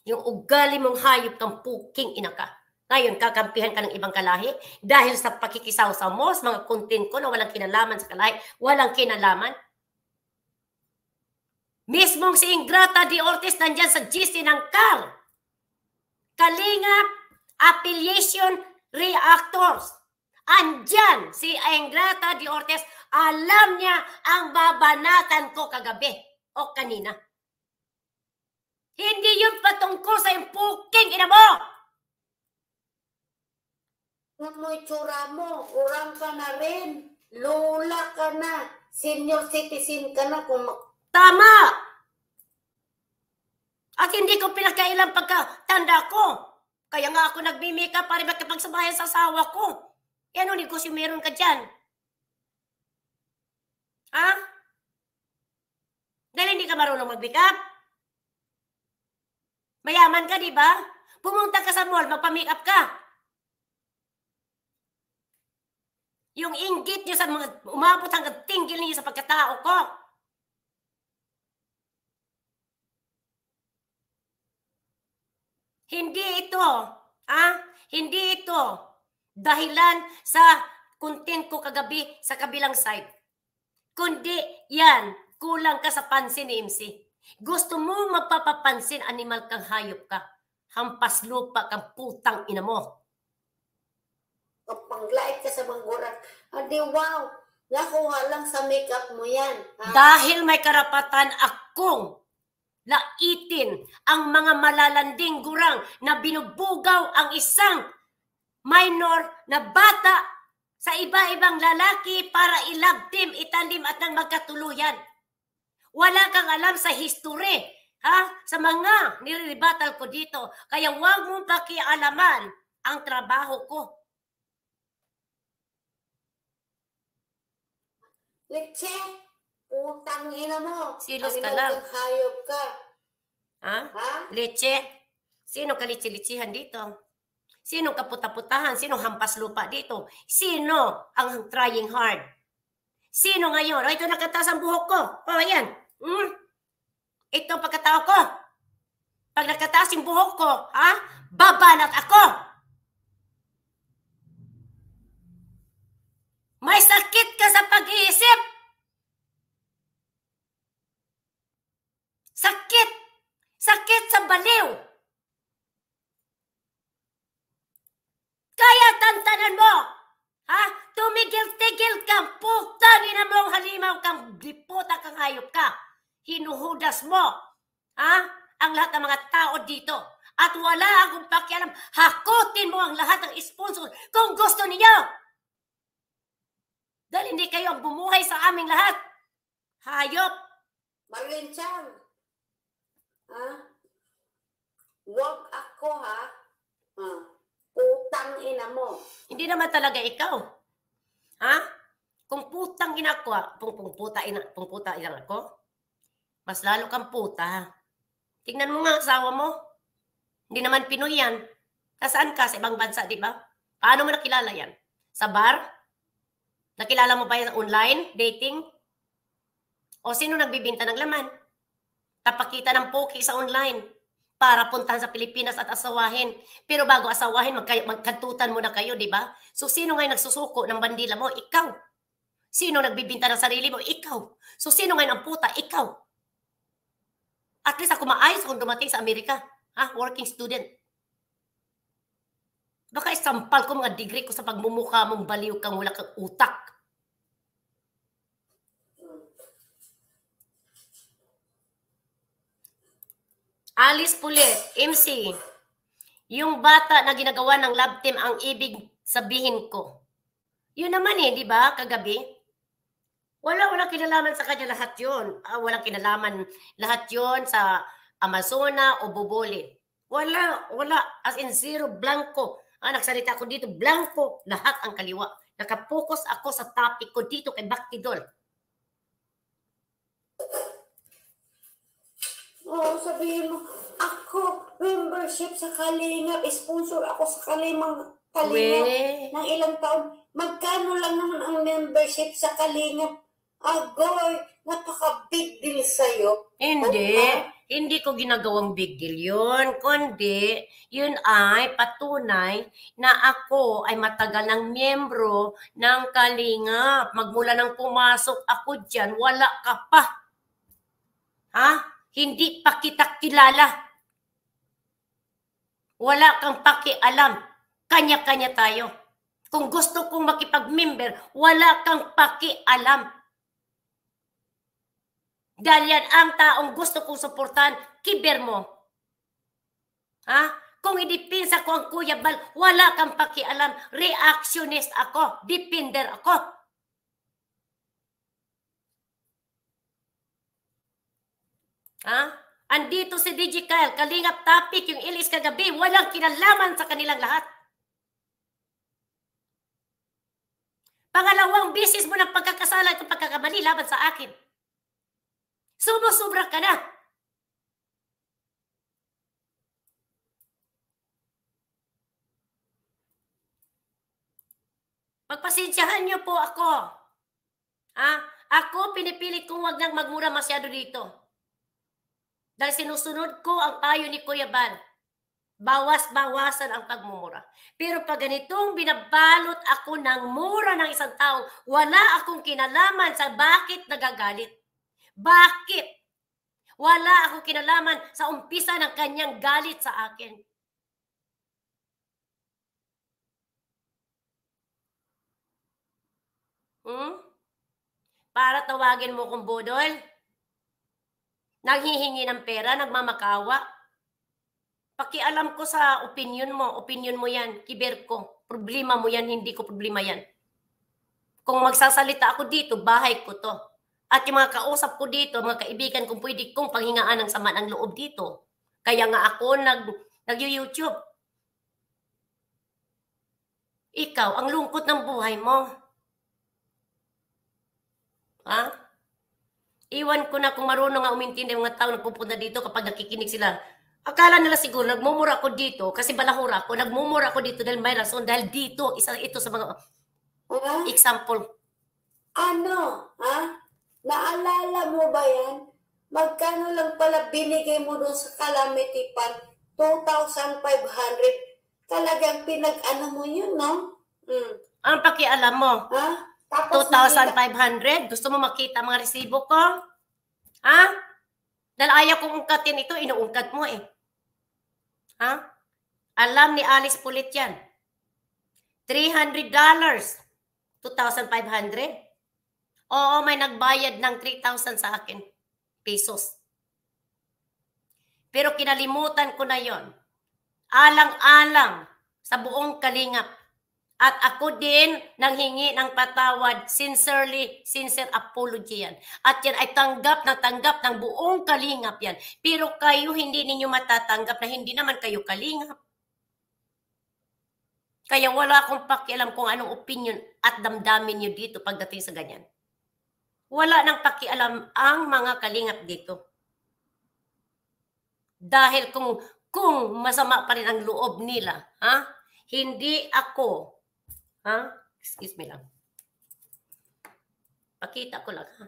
Yung ugali mong hayop kang puking ina ka. Ngayon, kakampihan ka ng ibang kalahi dahil sa pakikisaw sa mo, sa mga content ko na walang kinalaman sa kalahi, walang kinalaman. Mismong si Ingrata de Ortiz nandyan sa GC ng CAR. Kalinga Affiliation Reactors. Andyan si Ingrata de Ortiz. Alam niya ang babanatan ko kagabi o kanina. Hindi yun patungkol sa impuking ina mo! Huwag mo itsura mo, urang ka na rin, lola ka na, senior citizen ka na kung mag- Tama! At hindi ko pinakailang pagkatanda ko. Kaya nga ako nagmimika para magkapagsabayan sa asawa ko. Yan o negosyo meron ka dyan. Ha? Dahil hindi ka marunong mag-makeup? Mayaman ka, di ba? Pumunta ka sa mall, magpa-makeup ka. Yung inggit niyo sa mga umabot hanggang tinggil niyo sa pagkatao ko. Hindi ito, ah, hindi ito dahilan sa content ko kagabi sa kabilang side. Kundi yan, kulang ka sa pansin ni MC. Gusto mo magpapapansin, animal kang hayop ka. Hampas lupa kang putang ina mo. Kapag-like ka sa manggurat. Adi, wow! Nakuha lang sa makeup mo yan. Ha? Dahil may karapatan akong laitin ang mga malalanding gurang na binubugaw ang isang minor na bata sa iba-ibang lalaki para ilabdim, itanim at nang magkatuluyan. Wala kang alam sa history, ha? Sa mga niribatal ko dito. Kaya huwag mong pakialaman ang trabaho ko. Litse! Putang ina mo! Silos ka lang. Hayop ka. Ha? Ha? Litse? Sino ka litsi-litsihan dito? Sino ka puta Sino hampas lupa dito? Sino ang trying hard? Sino ngayon? Oh, ito nakataas ang buhok ko. Oh, ayan. Mm. Ito ang pagkatao ko. Pag nakataas yung buhok ko, ha? Babanat ako! May sakit ka sa pag-iisip! Sakit! Sakit sa baliw! Kaya tantanan mo! Ha? Tumigil-tigil kang puta ni na mong halimaw kang diputa kang hayop ka. Hinuhudas mo. Ha? Ang lahat ng mga tao dito. At wala akong pakialam. Hakutin mo ang lahat ng sponsor kung gusto niyo. Dahil hindi kayo ang bumuhay sa aming lahat. Hayop! Marlene Chan, ha? Ah? Huwag ako, ha? ha? Ah, putang ina mo. Hindi naman talaga ikaw. Ha? Kung putang ina ko, ah, kung, kung puta ina, kung puta ina ako, mas lalo kang puta. Tingnan mo nga asawa mo. Hindi naman Pinoy yan. Nasaan ka? Sa ibang bansa, di ba? Paano mo nakilala yan? Sa bar? Nakilala mo ba yan online, dating? O sino nagbibinta ng laman? Tapakita ng poke sa online para puntahan sa Pilipinas at asawahin. Pero bago asawahin, magka- magkantutan muna kayo, di ba? So sino ngayon nagsusuko ng bandila mo? Ikaw. Sino nagbibinta ng sarili mo? Ikaw. So sino ngayon ang puta? Ikaw. At least ako maayos kung dumating sa Amerika. Ha? Working student. Baka isampal ko mga degree ko sa pagmumukha mong baliw kang wala kang utak. Alice Pulit, MC, yung bata na ginagawa ng lab team ang ibig sabihin ko. Yun naman eh, di ba, kagabi? Wala, wala kinalaman sa kanya lahat yun. Ah, wala kinalaman lahat yun sa Amazona o Bobole. Wala, wala. As in zero, blanco. Ah, nagsalita ako dito, blanco, lahat ang kaliwa. Nakapokus ako sa topic ko dito kay Bakti Dol. Oo, oh, sabihin mo, ako, membership sa Kalingap, sponsor ako sa Kalimang Kalingap ng ilang taon. Magkano lang naman ang membership sa Kalingap? Agoy, napaka-big deal sa'yo. Hindi. Okay? Hindi ko ginagawang big deal yun, kundi yun ay patunay na ako ay matagal ng miyembro ng Kalinga. Magmula nang pumasok ako dyan, wala ka pa. Ha? Hindi pa kita kilala. Wala kang pakialam. Kanya-kanya tayo. Kung gusto kong makipag-member, wala kang pakialam dahil yan ang taong gusto kong suportahan, kiber mo. Ha? Kung idipinsa ko ang Kuya Bal, wala kang pakialam. Reactionist ako. Depender ako. Ha? Andito si DJ Kyle, kalingap topic yung ilis kagabi, walang kinalaman sa kanilang lahat. Pangalawang bisis mo ng pagkakasala at pagkakamali laban sa akin. Sumusobra ka na. Pagpasensyahan niyo po ako. Ha? Ako, pinipilit kong wag nang magmura masyado dito. Dahil sinusunod ko ang payo ni Kuya Ban. Bawas-bawasan ang pagmumura. Pero pag ganitong binabalot ako ng mura ng isang tao, wala akong kinalaman sa bakit nagagalit. Bakit? Wala ako kinalaman sa umpisa ng kanyang galit sa akin. Hmm? Para tawagin mo kong budol? Naghihingi ng pera, nagmamakawa? Pakialam ko sa opinion mo. Opinion mo yan, kiber ko. Problema mo yan, hindi ko problema yan. Kung magsasalita ako dito, bahay ko to. At yung mga kausap ko dito, mga kaibigan kung pwede kong panghingaan ng sama ng loob dito. Kaya nga ako nag, nag-YouTube. Ikaw, ang lungkot ng buhay mo. Ha? Iwan ko na kung marunong nga umintindi mga tao nagpupunta dito kapag nakikinig sila. Akala nila siguro nagmumura ako dito kasi balahura ako. Nagmumura ako dito dahil may rason. Dahil dito, isa ito sa mga huh example. Ano? Ha? Huh? Naalala mo ba yan? Magkano lang pala binigay mo doon sa calamity fund? 2,500. Talagang pinag-ano mo yun, no? Mm. Ang pakialam mo? Ha? Tapos 2,500? Gusto mo makita mga resibo ko? Ha? Dahil ayaw kong ungkatin ito, inuungkat mo eh. Ha? Alam ni Alice Pulit yan. $300. 2,500. Oo, may nagbayad ng 3,000 sa akin. Pesos. Pero kinalimutan ko na yon. Alang-alang sa buong kalingap. At ako din nanghingi ng patawad. Sincerely, sincere apology yan. At yan ay tanggap na tanggap ng buong kalingap yan. Pero kayo hindi ninyo matatanggap na hindi naman kayo kalingap. Kaya wala akong pakialam kung anong opinion at damdamin nyo dito pagdating sa ganyan wala nang pakialam ang mga kalingap dito. Dahil kung kung masama pa rin ang loob nila, ha? Hindi ako, ha? Excuse me lang. Pakita ko lang, ha?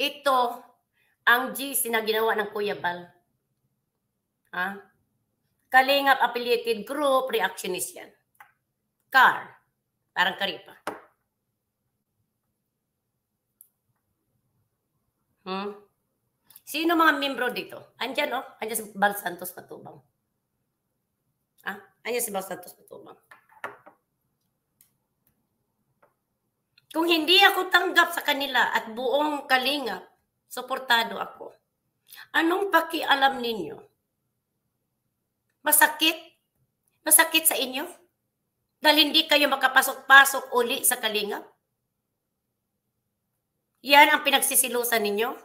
Ito, ang GC na ginawa ng Kuya Bal. Ha? Kalingap affiliated group, reactionist yan. Car, parang karipa. Hmm? Sino mga membro dito? Andyan oh, andyan si Bal Santos Matubang. Ha? Andyan si Bal Santos Matubang. Kung hindi ako tanggap sa kanila at buong kalingap, Suportado ako. Anong pakialam ninyo? Masakit? Masakit sa inyo? Dahil hindi kayo makapasok-pasok uli sa kalinga? Yan ang pinagsisilusan ninyo?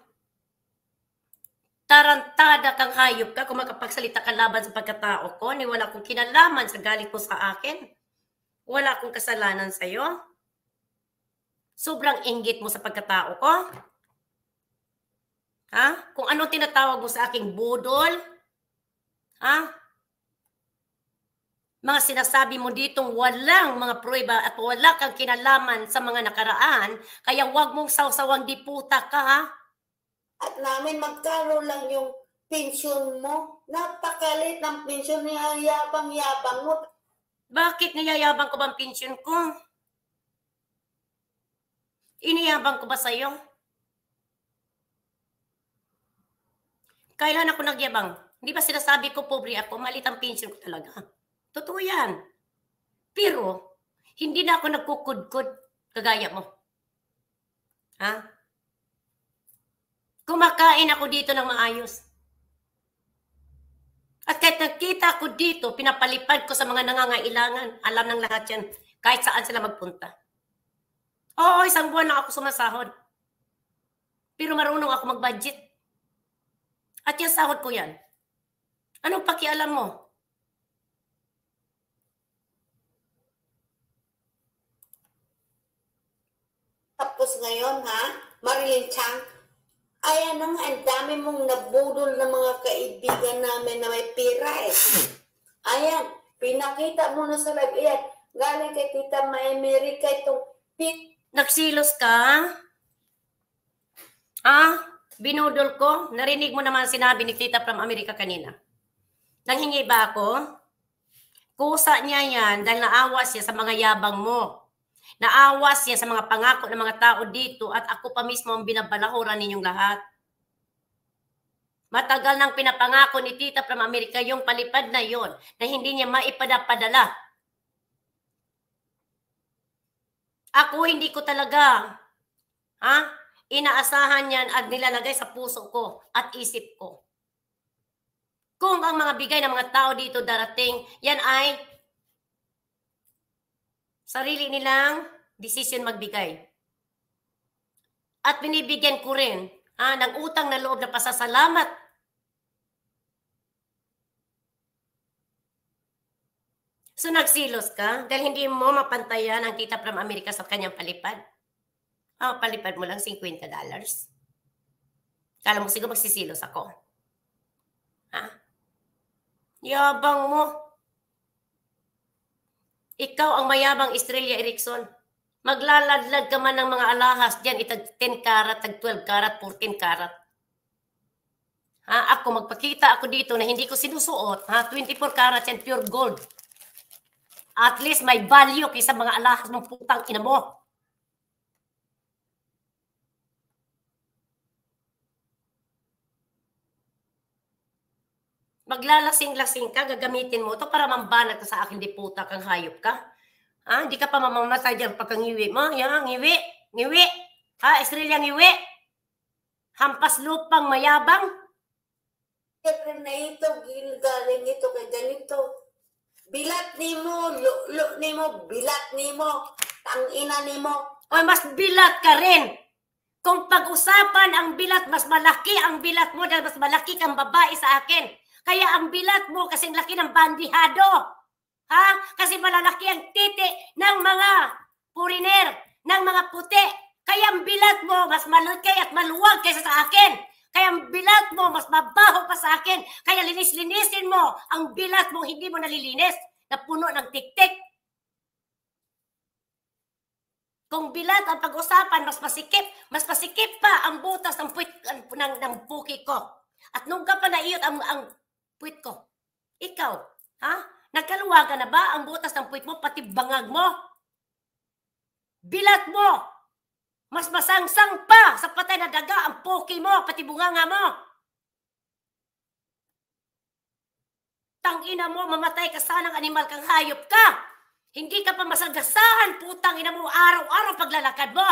Tarantada kang hayop ka kung makapagsalita ka laban sa pagkatao ko ni wala kong kinalaman sa galit ko sa akin. Wala akong kasalanan sa iyo. Sobrang inggit mo sa pagkatao ko. Ha? Kung anong tinatawag mo sa aking budol? Ha? Mga sinasabi mo ditong walang mga prueba at wala kang kinalaman sa mga nakaraan, kaya wag mong sawsawang diputa ka, ha? At namin magkaroon lang yung pensyon mo. Napakalit ng pensyon ni yabang-yabang mo. Bakit niyayabang ko bang pensyon ko? Iniyabang ko ba sa'yo? Kailan ako nagyabang? Hindi ba sinasabi ko, pobre ako, malit ang pension ko talaga. Totoo yan. Pero, hindi na ako nagkukudkod kagaya mo. Ha? Kumakain ako dito ng maayos. At kahit nakita ko dito, pinapalipad ko sa mga nangangailangan. Alam ng lahat yan. Kahit saan sila magpunta. Oo, isang buwan lang ako sumasahod. Pero marunong ako mag-budget. At yung sahod ko yan. Anong pakialam mo? Tapos ngayon ha, Marilyn Chang, ay anong ang dami mong nabudol ng mga kaibigan namin na may pira eh. Ayan, pinakita mo na sa live. Ayan, galing kay Tita Maemerica itong pit. Nagsilos ka? Ah? binudol ko, narinig mo naman sinabi ni Tita from America kanina. Nanghingi ba ako? Kusa niya yan dahil naawa siya sa mga yabang mo. Naawa siya sa mga pangako ng mga tao dito at ako pa mismo ang binabalahuran ninyong lahat. Matagal nang pinapangako ni Tita from America yung palipad na yon na hindi niya maipadapadala. Ako hindi ko talaga. Ha? inaasahan yan at nilalagay sa puso ko at isip ko. Kung ang mga bigay ng mga tao dito darating, yan ay sarili nilang decision magbigay. At binibigyan ko rin ah, ng utang na loob na pasasalamat. So nagsilos ka dahil hindi mo mapantayan ang kita from Amerika sa kanyang palipad ang ah, palipad mo lang 50 dollars. Kala mo siguro magsisilos ako. Ha? Yabang mo. Ikaw ang mayabang Estrella Erickson. Maglaladlad ka man ng mga alahas diyan, itag 10 karat, tag 12 karat, 14 karat. Ha, ako magpakita ako dito na hindi ko sinusuot, ha, 24 karat and pure gold. At least may value kaysa mga alahas ng putang ina mo. maglalasing-lasing ka, gagamitin mo to para mambanag ka sa akin, di puta kang hayop ka. Ha? Hindi ka pa mamamatay dyan pagka ngiwi mo. Yan, ngiwi, ngiwi. Ha, Estrella, ngiwi. Hampas lupang mayabang. Siyempre na ito, galing ito kay ganito. Bilat ni mo, lulu ni mo, bilat ni mo, tangina ni mo. O, mas bilat ka rin. Kung pag-usapan ang bilat, mas malaki ang bilat mo dahil mas malaki kang babae sa akin. Kaya ang bilat mo kasi laki ng bandihado. Ha? Kasi malalaki ang titi ng mga puriner, ng mga puti. Kaya ang bilat mo mas malaki at maluwag kaysa sa akin. Kaya ang bilat mo mas mabaho pa sa akin. Kaya linis-linisin mo ang bilat mo hindi mo nalilinis na puno ng tiktik. Kung bilat ang pag-usapan, mas masikip, mas masikip pa ang butas ng, puwit, ng, ng, ng buki ko. At nung ka pa naiyot ang, ang Puwit ko. Ikaw, ha? Nagkaluwa ka na ba? Ang butas ng puwit mo, pati bangag mo. Bilat mo. Mas masangsang pa sa patay na daga ang poki mo, pati bunganga mo. Tang ina mo, mamatay ka sanang animal kang hayop ka. Hindi ka pa masagasaan, putang ina mo, araw-araw paglalakad mo.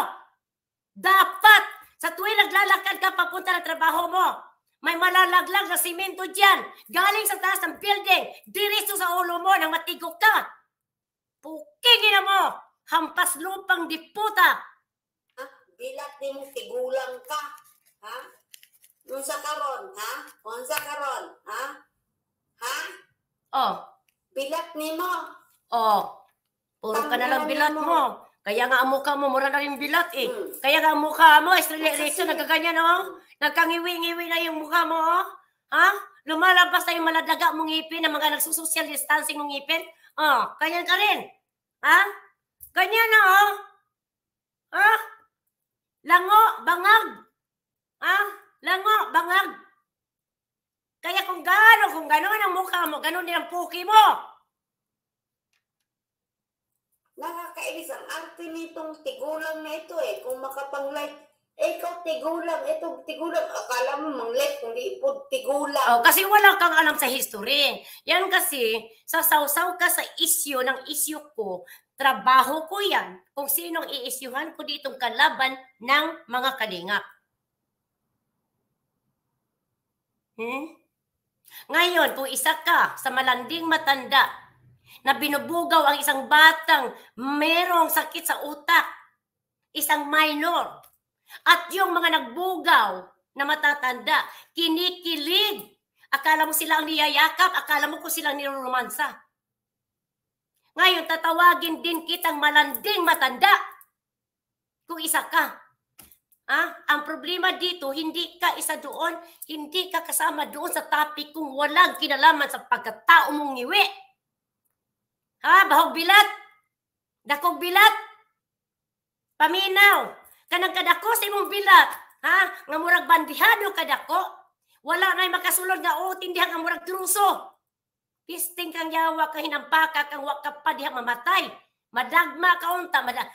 Dapat, sa tuwing naglalakad ka papunta ng trabaho mo, may malalaglag na simento dyan. Galing sa taas ng building. Diristo sa ulo mo nang matigok ka. Pukingin na mo. Hampas lupang diputa. Ha? Bilat ni mo tigulang ka. Ha? sa karon, ha? sa karon, ha? Ha? Oh. Bilat ni mo. Oh. Puro Panggalan ka na lang bilat mo. mo. Kaya nga ang mukha mo, mura na rin bilat eh. Hmm. Kaya nga ang mukha mo, Australia election, nagaganyan no? Oh. Nagkangiwi-ngiwi na yung mukha mo, oh. Ha? Lumalabas na yung maladaga mong ngipin na mga nagsusocial distancing mong ngipin. Oh, ganyan ka rin. Ha? Ganyan na, oh. Ha? Lango, bangag. Ha? Lango, bangag. Kaya kung gano'n, kung gano'n ang mukha mo, gano'n din ang puki mo. Nakakainis ang arte nitong tigulang na ito eh. Kung makapang-like eh, ikaw tigulang. Ito, tigulang. Akala mo, mang left, hindi ipod, tigulang. Oh, kasi wala kang alam sa history. Yan kasi, sasawsaw ka sa isyo ng isyo ko. Trabaho ko yan. Kung sinong iisyuhan ko ditong kalaban ng mga kalingap. Hmm? Ngayon, kung isa ka sa malanding matanda na binubugaw ang isang batang merong sakit sa utak, isang minor, at yung mga nagbugaw na matatanda, kinikilig. Akala mo sila ang niyayakap, akala mo ko sila niromansa. Ngayon, tatawagin din kitang malanding matanda kung isa ka. Ha? ang problema dito, hindi ka isa doon, hindi ka kasama doon sa topic kung walang kinalaman sa pagkatao mong ngiwi. Ha, bahog bilat, dakog bilat, paminaw, kanang kadako sa imong bilat, ha? Nga murag bandihado kadako, wala na'y makasulod nga o oh, tindihan nga murag truso. Pisting kang yawa, kang hinampaka, kang wakap pa diha mamatay. Madagma ka unta, madag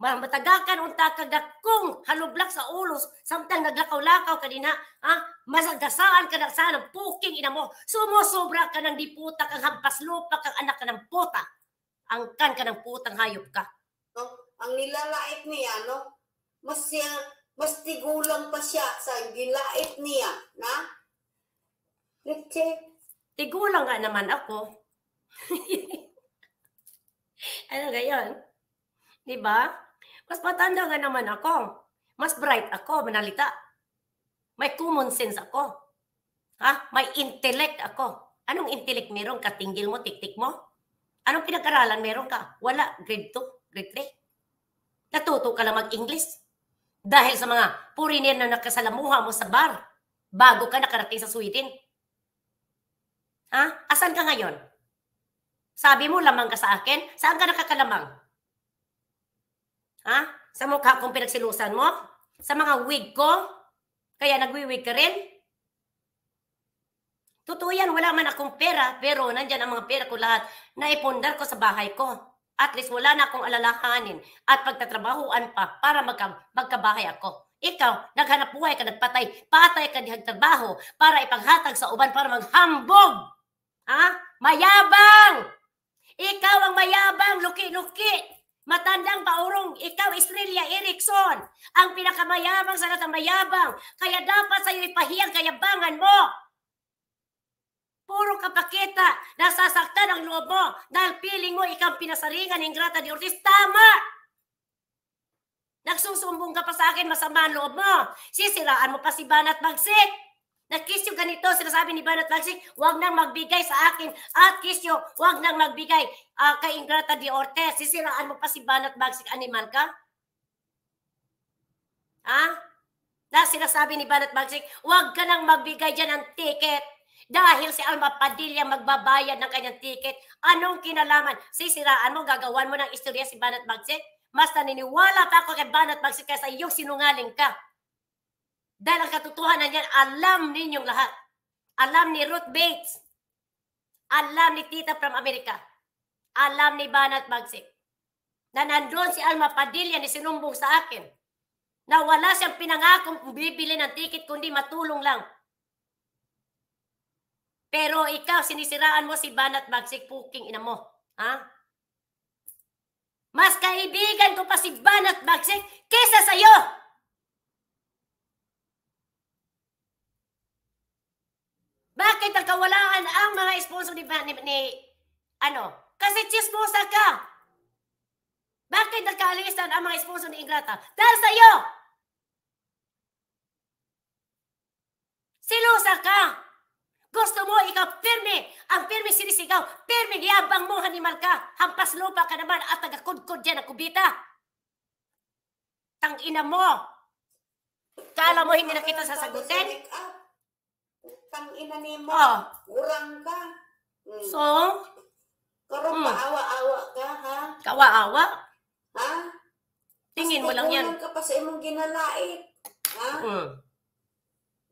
matagakan unta kadakong haloblak sa ulos samtang naglakaw-lakaw kadina, ha? ah masagasaan ka sa ng puking ina mo sumusobra ka ng diputa kang hampas lupa kang anak ka ng puta angkan ka ng putang hayop ka no ang nilalait niya no mas siya, mas tigulang pa siya sa gilait niya, na? Leche. Tigulang nga naman ako. *laughs* ano gayon? Di ba? Mas matanda nga naman ako. Mas bright ako, manalita. May common sense ako. Ha? May intellect ako. Anong intellect meron ka? Tingil mo, tiktik mo? Anong pinag-aralan meron ka? Wala. Grade 2, grade 3. Natuto ka lang mag-English. Dahil sa mga puriner na nakasalamuha mo sa bar bago ka nakarating sa suitin. Ha? Asan ka ngayon? Sabi mo, lamang ka sa akin? Saan ka nakakalamang? Ha? Sa mukha kong pinagsilusan mo? Sa mga wig ko? Kaya nagwi-wig ka rin? Totoo yan, wala man akong pera, pero nandyan ang mga pera ko lahat na ipondar ko sa bahay ko. At least wala na akong alalahanin at pagtatrabahuan pa para magka, magkabahay ako. Ikaw, naghanap buhay ka, nagpatay, patay ka dihang trabaho para ipanghatag sa uban para manghambog. Ha? Mayabang! Ikaw ang mayabang, luki-luki. Matandang paurong, ikaw, Estrella Erickson, ang pinakamayabang sa lahat ng mayabang. Kaya dapat sa'yo ipahiyang kayabangan mo. Puro kapakita. Nasasaktan ang loob mo dahil piling mo ikang pinasaringan ng Grata de Ortiz. Tama! Nagsusumbong ka pa sa akin, masama ang loob mo. Sisiraan mo pa si Banat Bagsik. Nakisyo ganito, sinasabi ni Banat Bagsik, huwag nang magbigay sa akin. At Kisyo, huwag nang magbigay uh, kay Ingrata de Ortiz. Sisiraan mo pa si Banat Bagsik. Animal ka? Ha? Na sinasabi ni Banat Bagsik, huwag ka nang magbigay dyan ng ticket dahil si Alma Padilla magbabayad ng kanyang ticket, anong kinalaman? Sisiraan mo, gagawan mo ng istorya si Banat Magsit? Mas naniniwala pa ako kay Banat Magsit kaysa iyong sinungaling ka. Dahil ang katotohanan yan, alam ninyong lahat. Alam ni Ruth Bates. Alam ni Tita from America. Alam ni Banat Magsit. Na nandun si Alma Padilla ni sinumbong sa akin na wala siyang pinangakong bibili ng ticket kundi matulong lang pero ikaw, sinisiraan mo si Banat Bagsik, puking ina mo. Ha? Mas kaibigan ko pa si Banat Bagsik kesa sa'yo! Bakit ang ang mga sponsor ni, ni, ni ano? Kasi chismosa ka! Bakit nagkaalisan ang mga sponsor ni Ingrata? Dahil sa'yo! Silosa ka! Gusto mo, ikaw, pirmi! Ang pirmi sinisigaw, pirmi, giyabang mo, animal ka! Hampas lupa ka naman at tagakudkod yan ang kubita! Tang ina mo! Kala mo hindi na kita sasagutin? Tang ina ni mo, oh. kurang ka. Hmm. So? Karong hmm. kaawa-awa ka, ha? Kaawa-awa? Ha? Tingin mo lang yan. Kasi ka pa sa imong ginalait. Ha? Hmm.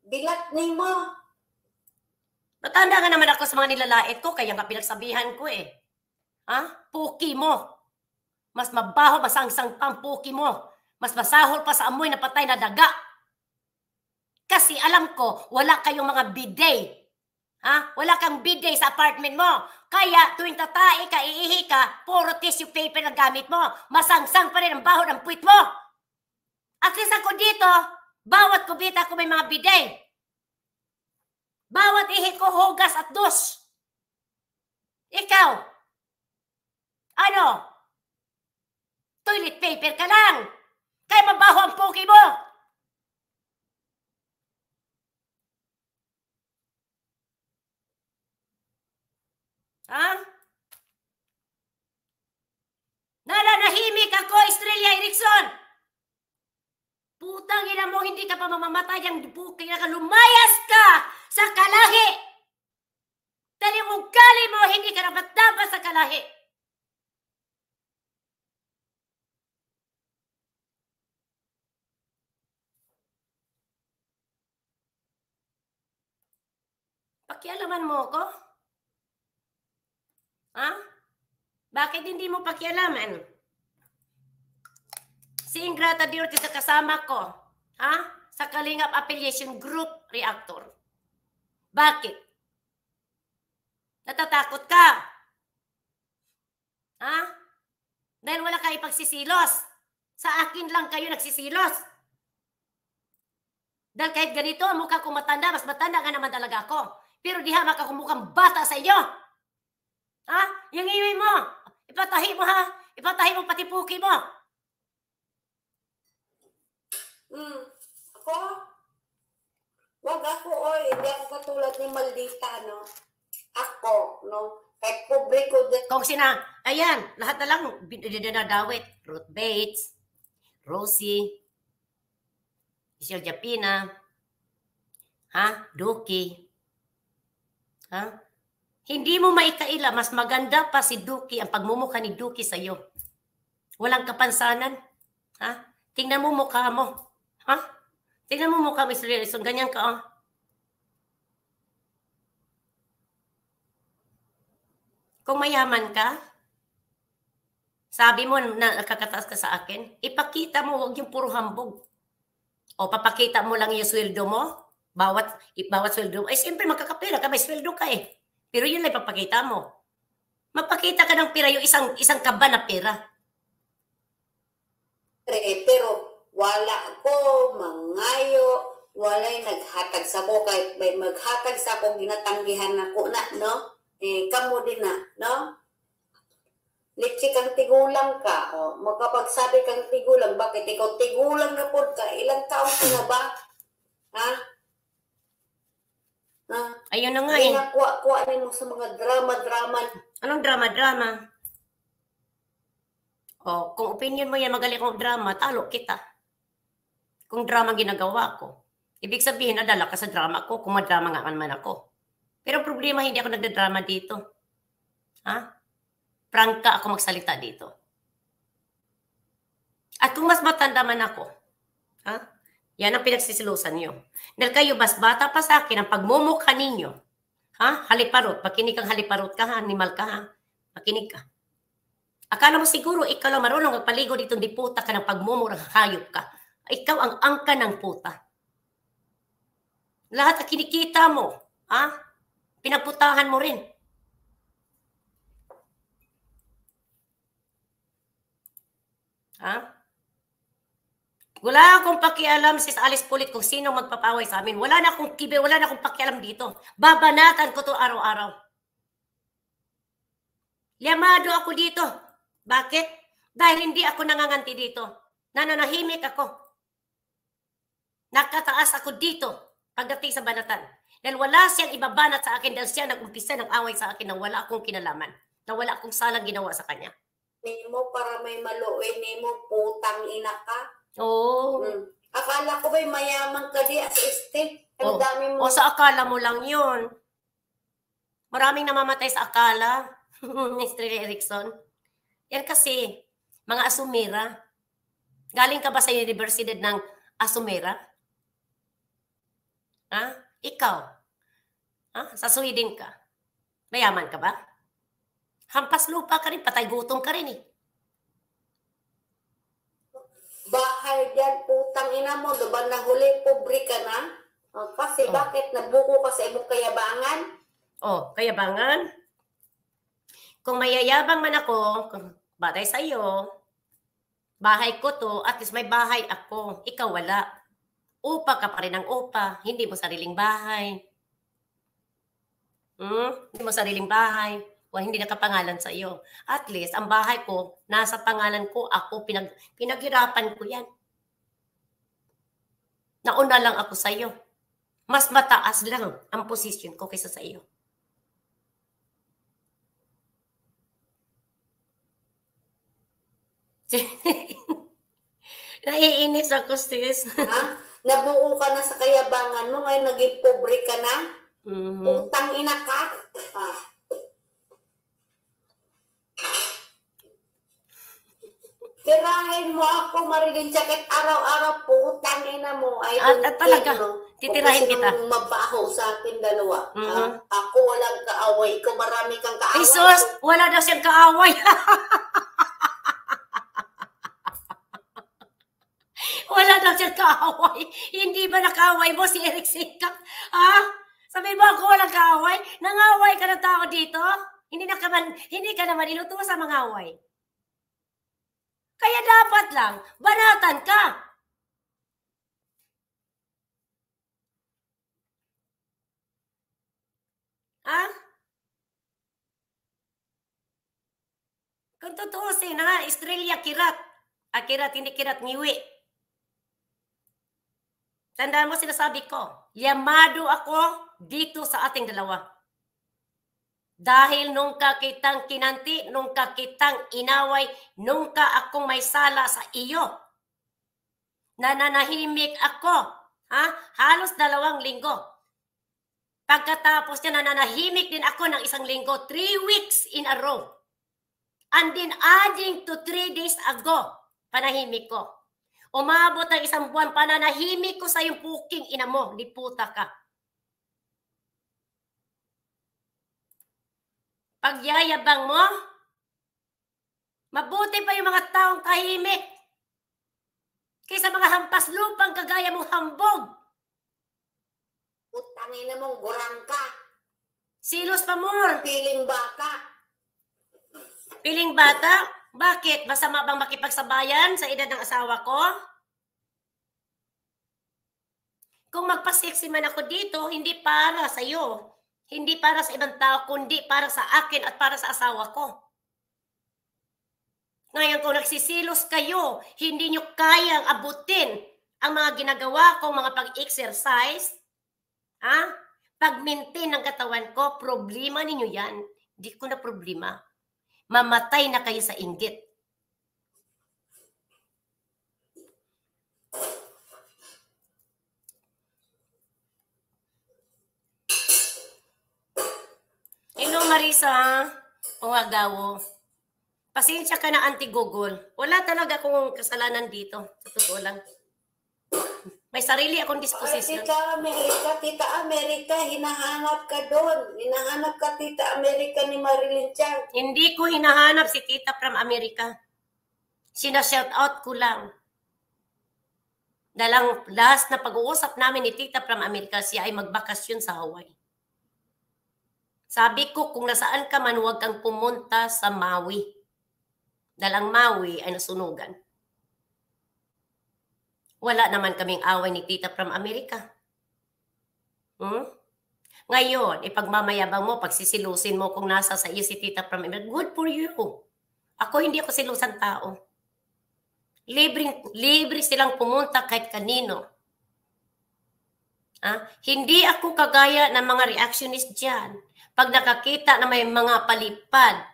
Bilat ni mo. Matanda nga naman ako sa mga nilalait ko, kaya nga pinagsabihan ko eh. Ha? Puki mo. Mas mabaho, masangsang pang puki mo. Mas masahol pa sa amoy na patay na daga. Kasi alam ko, wala kayong mga bidet. Ha? Wala kang bidet sa apartment mo. Kaya tuwing tatae ka, iihi ka, puro tissue paper ang gamit mo. Masangsang pa rin ang baho ng puwit mo. At least ako dito, bawat kubita ko may mga bidet. Bawat ihit ko hugas at dos. Ikaw, ano? Toilet paper ka lang. Kaya mabaho ang poki mo. Ha? Huh? putang ina mo, hindi ka pa mamamatay ang buking na lumayas ka sa kalahi. Dahil yung ugali mo, hindi ka dapat dapat sa kalahi. Pakialaman mo ko? Ha? Bakit hindi mo pakialaman? Si Ingrata Dirty sa kasama ko ha? Sa Kalingap Affiliation Group Reactor. Bakit? Natatakot ka? Ha? Dahil wala kayo pagsisilos. Sa akin lang kayo nagsisilos. Dahil kahit ganito, mukha ko matanda, mas matanda ka naman talaga ako. Pero di hamak ako bata sa iyo. Ha? Yung iwi mo, ipatahi mo ha, ipatahi mo pati puki mo. Mm. Ako? Wag ako, oy. Hindi ako katulad ni Maldita, no? Ako, no? Kahit pobre ko din. Kung sina, ayan, lahat na lang dinadawit. Ruth Bates, Rosie, Michelle Japina, ha? Duki, ha? Hindi mo maikaila, mas maganda pa si Duki, ang pagmumukha ni Duki sa'yo. Walang kapansanan, ha? Tingnan mo mukha mo. Ha? Tingnan mo mukha, Mr. Harrison. Ganyan ka, oh. Kung mayaman ka, sabi mo na nakakataas ka sa akin, ipakita mo, huwag yung puro hambog. O papakita mo lang yung sweldo mo, bawat, bawat sweldo mo. Eh, siyempre, magkakapira ka, may sweldo ka eh. Pero yun lang ipapakita mo. Magpakita ka ng pira, yung isang, isang kaba na pira. Eh, eh, pero wala ko mangayo, walay naghatag sa ko kay may maghatag sa ko ginatanggihan ako na no eh kamo din na no Litsi kang tigulang ka o Magkapagsabi kang tigulang bakit ikaw tigulang na po ka ilang taon ka na ba ha ha ayun na nga eh kuha rin mo sa mga drama drama anong drama drama oh kung opinion mo yan magaling kong drama talo kita kung drama ginagawa ko. Ibig sabihin, nadala ka sa drama ko, kumadrama nga man ako. Pero problema, hindi ako nagdadrama dito. Ha? Prangka ako magsalita dito. At kung mas matanda man ako, ha? Yan ang pinagsisilusan nyo. Dahil kayo, mas bata pa sa akin, ang pagmumukha ninyo, ha? Haliparot, makinig kang haliparot ka ha, animal ka ha, makinig ka. Akala mo siguro ikaw lang marunong magpaligo dito, di puta ka ng pagmumurang hayop ka. Ikaw ang angka ng puta. Lahat ang kinikita mo, ha? Pinagputahan mo rin. Ha? Wala akong pakialam, sis Alice Pulit, kung sino magpapaway sa amin. Wala na akong kibe, wala na akong pakialam dito. Babanatan ko to araw-araw. Liamado ako dito. Bakit? Dahil hindi ako nanganganti dito. Nananahimik ako. Nakataas ako dito pagdating sa banatan. Dahil wala siyang ibabanat sa akin dahil siya nagumpisa ng away sa akin na wala akong kinalaman. Na wala akong salang ginawa sa kanya. Nemo para may maluoy. Nemo putang ina ka. Oo. Oh. Hmm. Akala ko ba'y mayaman ka di as este? Ang oh. dami mo. O sa akala mo lang yun. Maraming namamatay sa akala. Mr. *laughs* Erickson. Yan kasi, mga asumira. Galing ka ba sa Universidad ng Asumera? Ha? Ah, ikaw? Ha? Ah, sa Sweden ka? Mayaman ka ba? Hampas lupa ka rin, patay gutom ka rin eh. Bahay dyan, putang ina mo, diba huli, pobre ka na? O, oh, kasi oh. bakit? Nagbuko ka sa imong kayabangan? Oh, kayabangan? Kung mayayabang man ako, kung batay sa iyo, bahay ko to, at least may bahay ako, ikaw wala upa ka pa rin ang upa, hindi mo sariling bahay. Hmm? Hindi mo sariling bahay. Well, hindi nakapangalan sa iyo. At least, ang bahay ko, nasa pangalan ko, ako, pinag, pinaghirapan ko yan. Nauna lang ako sa iyo. Mas mataas lang ang position ko kaysa sa iyo. *laughs* Naiinis ako, sis. Ha? nabuo ka na sa kayabangan mo, ngayon naging pobre ka na, mm-hmm. utang ina ka. Ah. Tirahin mo ako, Marilyn Jacket, araw-araw po, utang na mo. Ay, at, at talaga, no? titirahin kita. Kung mabaho sa akin dalawa. Mm-hmm. Uh, ako walang kaaway, ikaw marami kang kaaway. Jesus, wala daw siyang kaaway. *laughs* wala daw siya kaaway. *laughs* Hindi ba nakaway mo si Eric Sikap? Ha? Sabi mo ako walang kaaway? Nangaway ka ng tao dito? Hindi, na ka man, hindi ka naman inutuwa sa mga away. Kaya dapat lang, banatan ka. Ha? Kung tutuusin na nga, Estrella Kirat. Akirat, ah, hindi kirat, ngiwi. Tandaan mo sinasabi ko, yamado ako dito sa ating dalawa. Dahil nung kakitang kinanti, nung kakitang inaway, nung ka akong may sala sa iyo. Nananahimik ako. Ha? Halos dalawang linggo. Pagkatapos niya, nananahimik din ako ng isang linggo. Three weeks in a row. And then adding to three days ago, panahimik ko. Umabot ang isang buwan, pananahimik ko sa iyong puking ina mo, ni puta ka. Pagyayabang mo, mabuti pa yung mga taong tahimik kaysa mga hampas lupang kagaya mong hambog. Putangin na mong gurang ka. Silos pa mo. Piling bata. Piling bata? Bakit? Masama bang makipagsabayan sa edad ng asawa ko? Kung magpa-sexy man ako dito, hindi para sa iyo. Hindi para sa ibang tao, kundi para sa akin at para sa asawa ko. Ngayon kung nagsisilos kayo, hindi nyo kayang abutin ang mga ginagawa kong mga pag-exercise, ha? pag-maintain ng katawan ko, problema ninyo yan. Hindi ko na problema. Mamatay na kayo sa inggit. Hello Marisa, o agawo. Pasensya ka na anti Google. Wala talaga akong kasalanan dito. totoo lang. May sarili akong disposition. Ay, tita Amerika, Tita Amerika, hinahanap ka doon. Hinahanap ka Tita Amerika ni Marilyn Chang. Hindi ko hinahanap si Tita from Amerika. Sina-shout out ko lang. Dalang last na pag-uusap namin ni Tita from Amerika, siya ay magbakasyon sa Hawaii. Sabi ko, kung nasaan ka man, huwag kang pumunta sa Maui. Dalang Maui ay nasunugan. Wala naman kaming away ni Tita from America. Hmm? Ngayon, ipagmamayabang mo, pagsisilusin mo kung nasa sa iyo si Tita from America, good for you. Ako hindi ako silusan tao. Libre, libre silang pumunta kahit kanino. Ah, hindi ako kagaya ng mga reactionist dyan. Pag nakakita na may mga palipad,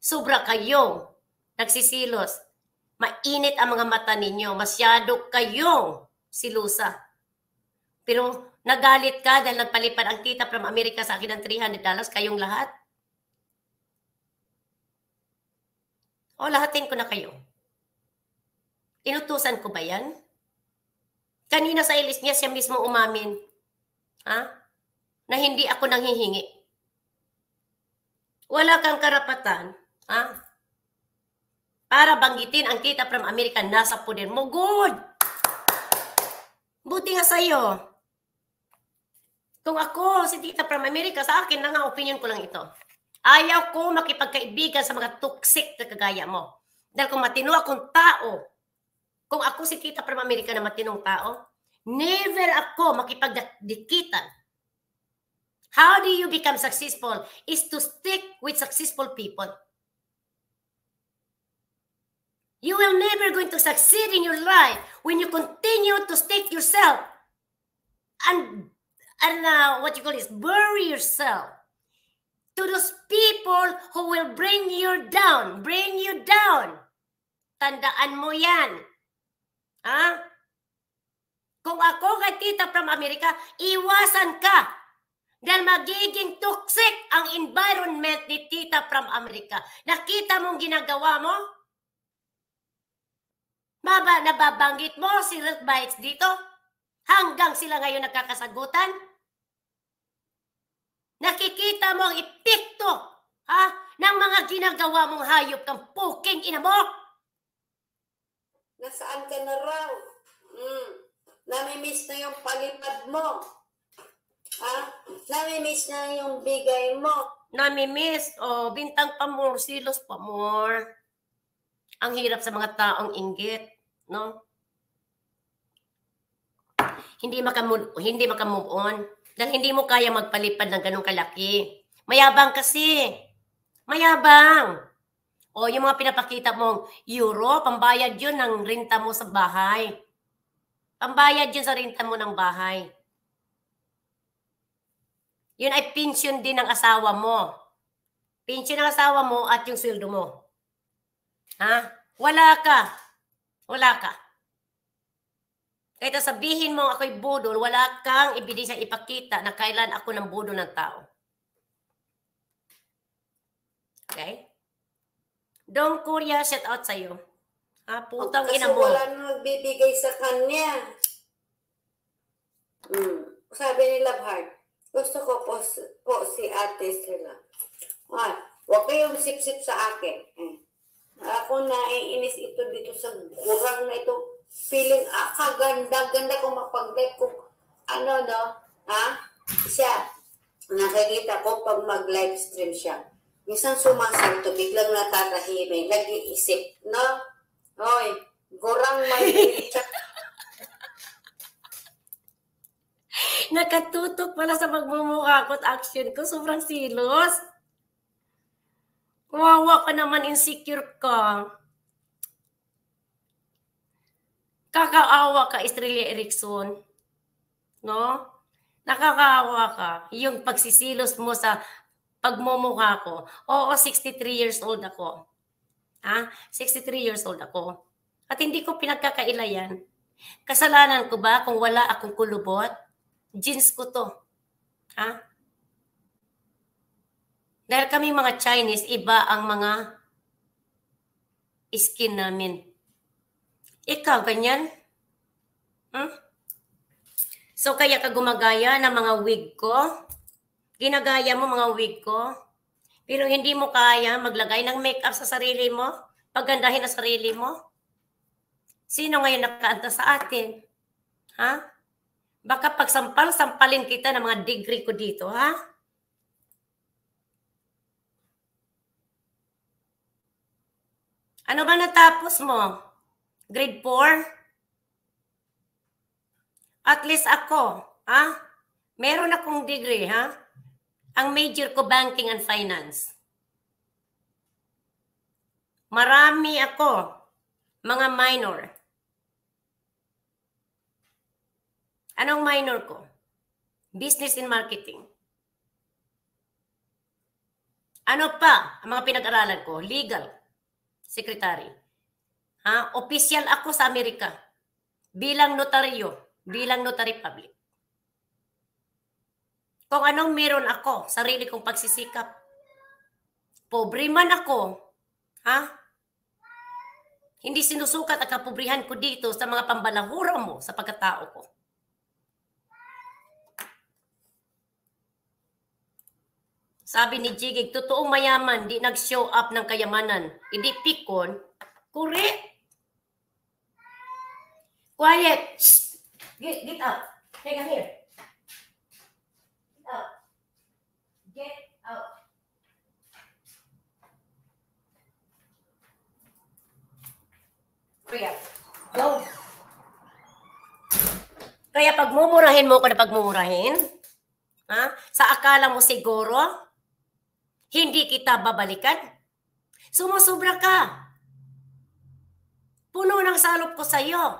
sobra kayo, nagsisilos, mainit ang mga mata ninyo, masyado kayong silusa. Pero nagalit ka dahil nagpalipad ang tita from America sa akin ng 300 dollars, kayong lahat. O lahatin ko na kayo. Inutusan ko ba yan? Kanina sa ilis niya, siya mismo umamin. Ha? Na hindi ako nanghihingi. Wala kang karapatan. Ha? para banggitin ang kita from America nasa poder mo. Good! Buti nga sa'yo. Kung ako, si Tita from America, sa akin lang ang opinion ko lang ito. Ayaw ko makipagkaibigan sa mga toxic na kagaya mo. Dahil kung matino akong tao, kung ako si Tita from America na matinong tao, never ako makipagdikitan. How do you become successful is to stick with successful people. You will never going to succeed in your life when you continue to stick yourself and and uh, what you call is bury yourself to those people who will bring you down, bring you down. Tandaan mo yan. Ha? Ah? Kung ako kay Tita from America, iwasan ka. Dahil magiging toxic ang environment ni Tita from America. Nakita mong ginagawa mo? Maba, nababanggit mo si Ruth Bites dito? Hanggang sila ngayon nagkakasagutan? Nakikita mo ang epekto ha, ng mga ginagawa mong hayop ng puking ina mo? Nasaan ka na raw? Mm. Namimiss na yung palipad mo. Ha? Namimiss na yung bigay mo. Namimiss? O, oh, bintang pamor, silos pamor. Ang hirap sa mga taong inggit, no? Hindi makamove, hindi makamove on. Dahil hindi mo kaya magpalipad ng ganong kalaki. Mayabang kasi. Mayabang. O yung mga pinapakita mong euro, pambayad yun ng renta mo sa bahay. Pambayad yun sa renta mo ng bahay. Yun ay pension din ng asawa mo. Pension ng asawa mo at yung sweldo mo. Ha? Wala ka. Wala ka. Kahit sabihin mo ako'y budol, wala kang ebidensya ipakita na kailan ako ng budol ng tao. Okay? Dong Korea, shout out sa'yo. Ha, putang ina mo. Kasi wala nang nagbibigay sa kanya. Mm. Sabi ni Love Heart, gusto ko po, po si artist nila. Ha, ah, huwag kayong sip-sip sa akin. Eh. Ako naiinis ito dito sa gurang na ito. Feeling, ah, ganda ko mapag-dive ko. ano, no? Ha? Siya, nakikita ko pag mag-live stream siya. Minsan sumasalto, biglang natatahimik, nag-iisip, no? Hoy, gorang may *laughs* *laughs* Nakatutok pala sa pagmumukha ko at action ko. Sobrang silos. Wawa ka naman, insecure ka. Kakaawa ka, Estrella Erickson. No? Nakakaawa ka. Yung pagsisilos mo sa pagmumukha ko. Oo, 63 years old ako. Ha? 63 years old ako. At hindi ko pinagkakaila yan. Kasalanan ko ba kung wala akong kulubot? Jeans ko to. Ha? Dahil kami mga Chinese, iba ang mga skin namin. Ikaw, ganyan? Hmm? So kaya ka gumagaya ng mga wig ko? Ginagaya mo mga wig ko? Pero hindi mo kaya maglagay ng makeup sa sarili mo? Pagandahin ang sarili mo? Sino ngayon nakaanta sa atin? Ha? Baka pagsampal-sampalin kita ng mga degree ko dito, ha? Ano ba natapos mo? Grade 4? At least ako, ha? Meron akong degree, ha? Ang major ko, banking and finance. Marami ako, mga minor. Anong minor ko? Business and marketing. Ano pa ang mga pinag-aralan ko? Legal secretary. Ha? Official ako sa Amerika bilang notaryo, bilang notary public. Kung anong meron ako, sarili kong pagsisikap. Pobre man ako, ha? Hindi sinusukat ang kapobrihan ko dito sa mga pambalahura mo sa pagkatao ko. Sabi ni Jigig, totoong mayaman, di nag-show up ng kayamanan. Hindi pikon, kuri. Quiet. Shh. Get, get up. Take a here. Get out. Get out. Kaya, go. Kaya pagmumurahin mo ko na pagmumurahin, ha? sa akala mo siguro, hindi kita babalikan. Sumusobra ka. Puno ng salop ko sa iyo.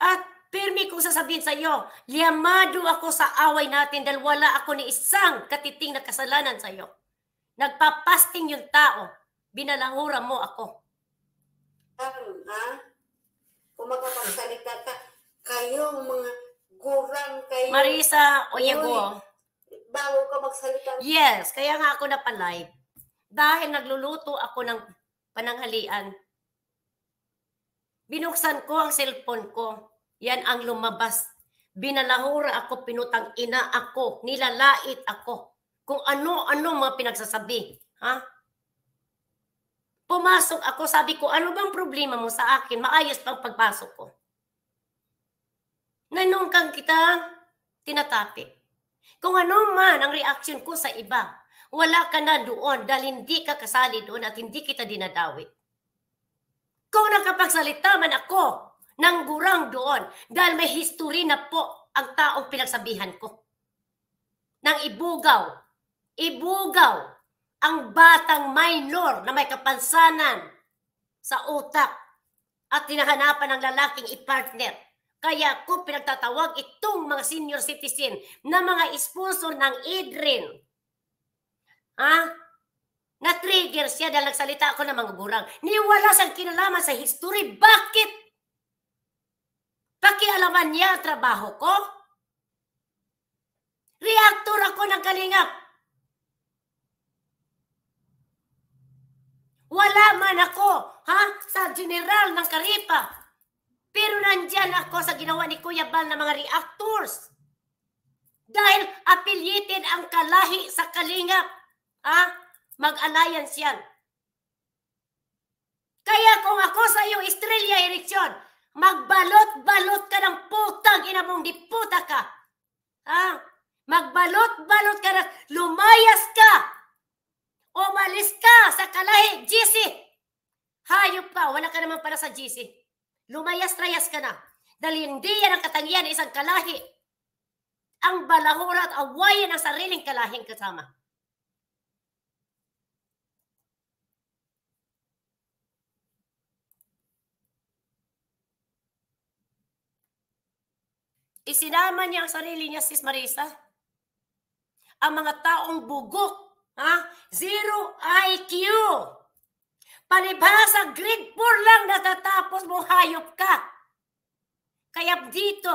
At pirmi kong sasabihin sa iyo, liyamado ako sa away natin dahil wala ako ni isang katiting na kasalanan sa iyo. Nagpapasting yung tao. binalahura mo ako. Karon, ha? Kung makapagsalita ka, kayong mga gurang kayo. Marisa Oyago. Uy, bago ka magsalita. Yes, kaya nga ako napanay. Dahil nagluluto ako ng pananghalian. Binuksan ko ang cellphone ko. Yan ang lumabas. Binalahura ako, pinutang ina ako, nilalait ako. Kung ano-ano mga pinagsasabi. Ha? Pumasok ako, sabi ko, ano bang problema mo sa akin? Maayos pang pagpasok ko. Nanong kang kita tinatapi. Kung ano man ang reaction ko sa iba, wala ka na doon dahil hindi ka kasali doon at hindi kita dinadawi. Kung nakapagsalita man ako ng gurang doon dahil may history na po ang taong pinagsabihan ko. Nang ibugaw, ibugaw ang batang minor na may kapansanan sa utak at tinahanapan ng lalaking i-partner kaya ko pinagtatawag itong mga senior citizen na mga sponsor ng EDRIN. Ha? Na-trigger siya dahil nagsalita ako ng mga burang. Niwala siyang kinalaman sa history. Bakit? Pakialaman niya ang trabaho ko? Reactor ako ng kalingap. Wala man ako, ha? Sa general ng Karipa. Pero nandyan ako sa ginawa ni Kuya Bal na mga reactors. Dahil affiliated ang kalahi sa kalinga. Ha? Mag-alliance yan. Kaya kung ako sa iyo, Estrella Erickson, magbalot-balot ka ng putang ina mong di ka. Ha? Magbalot-balot ka na lumayas ka. Umalis ka sa kalahi, GC. Hayop ka, wala ka naman para sa GC. Lumayas-layas ka na. Dahil ang katangian ng isang kalahi. Ang balahura at awayan ang sariling kalahing kasama. Isinama niya ang sarili niya, Sis Marisa. Ang mga taong bugok, ha? Zero IQ. Palibhasa, grade 4 lang natatapos mo, hayop ka. Kaya dito,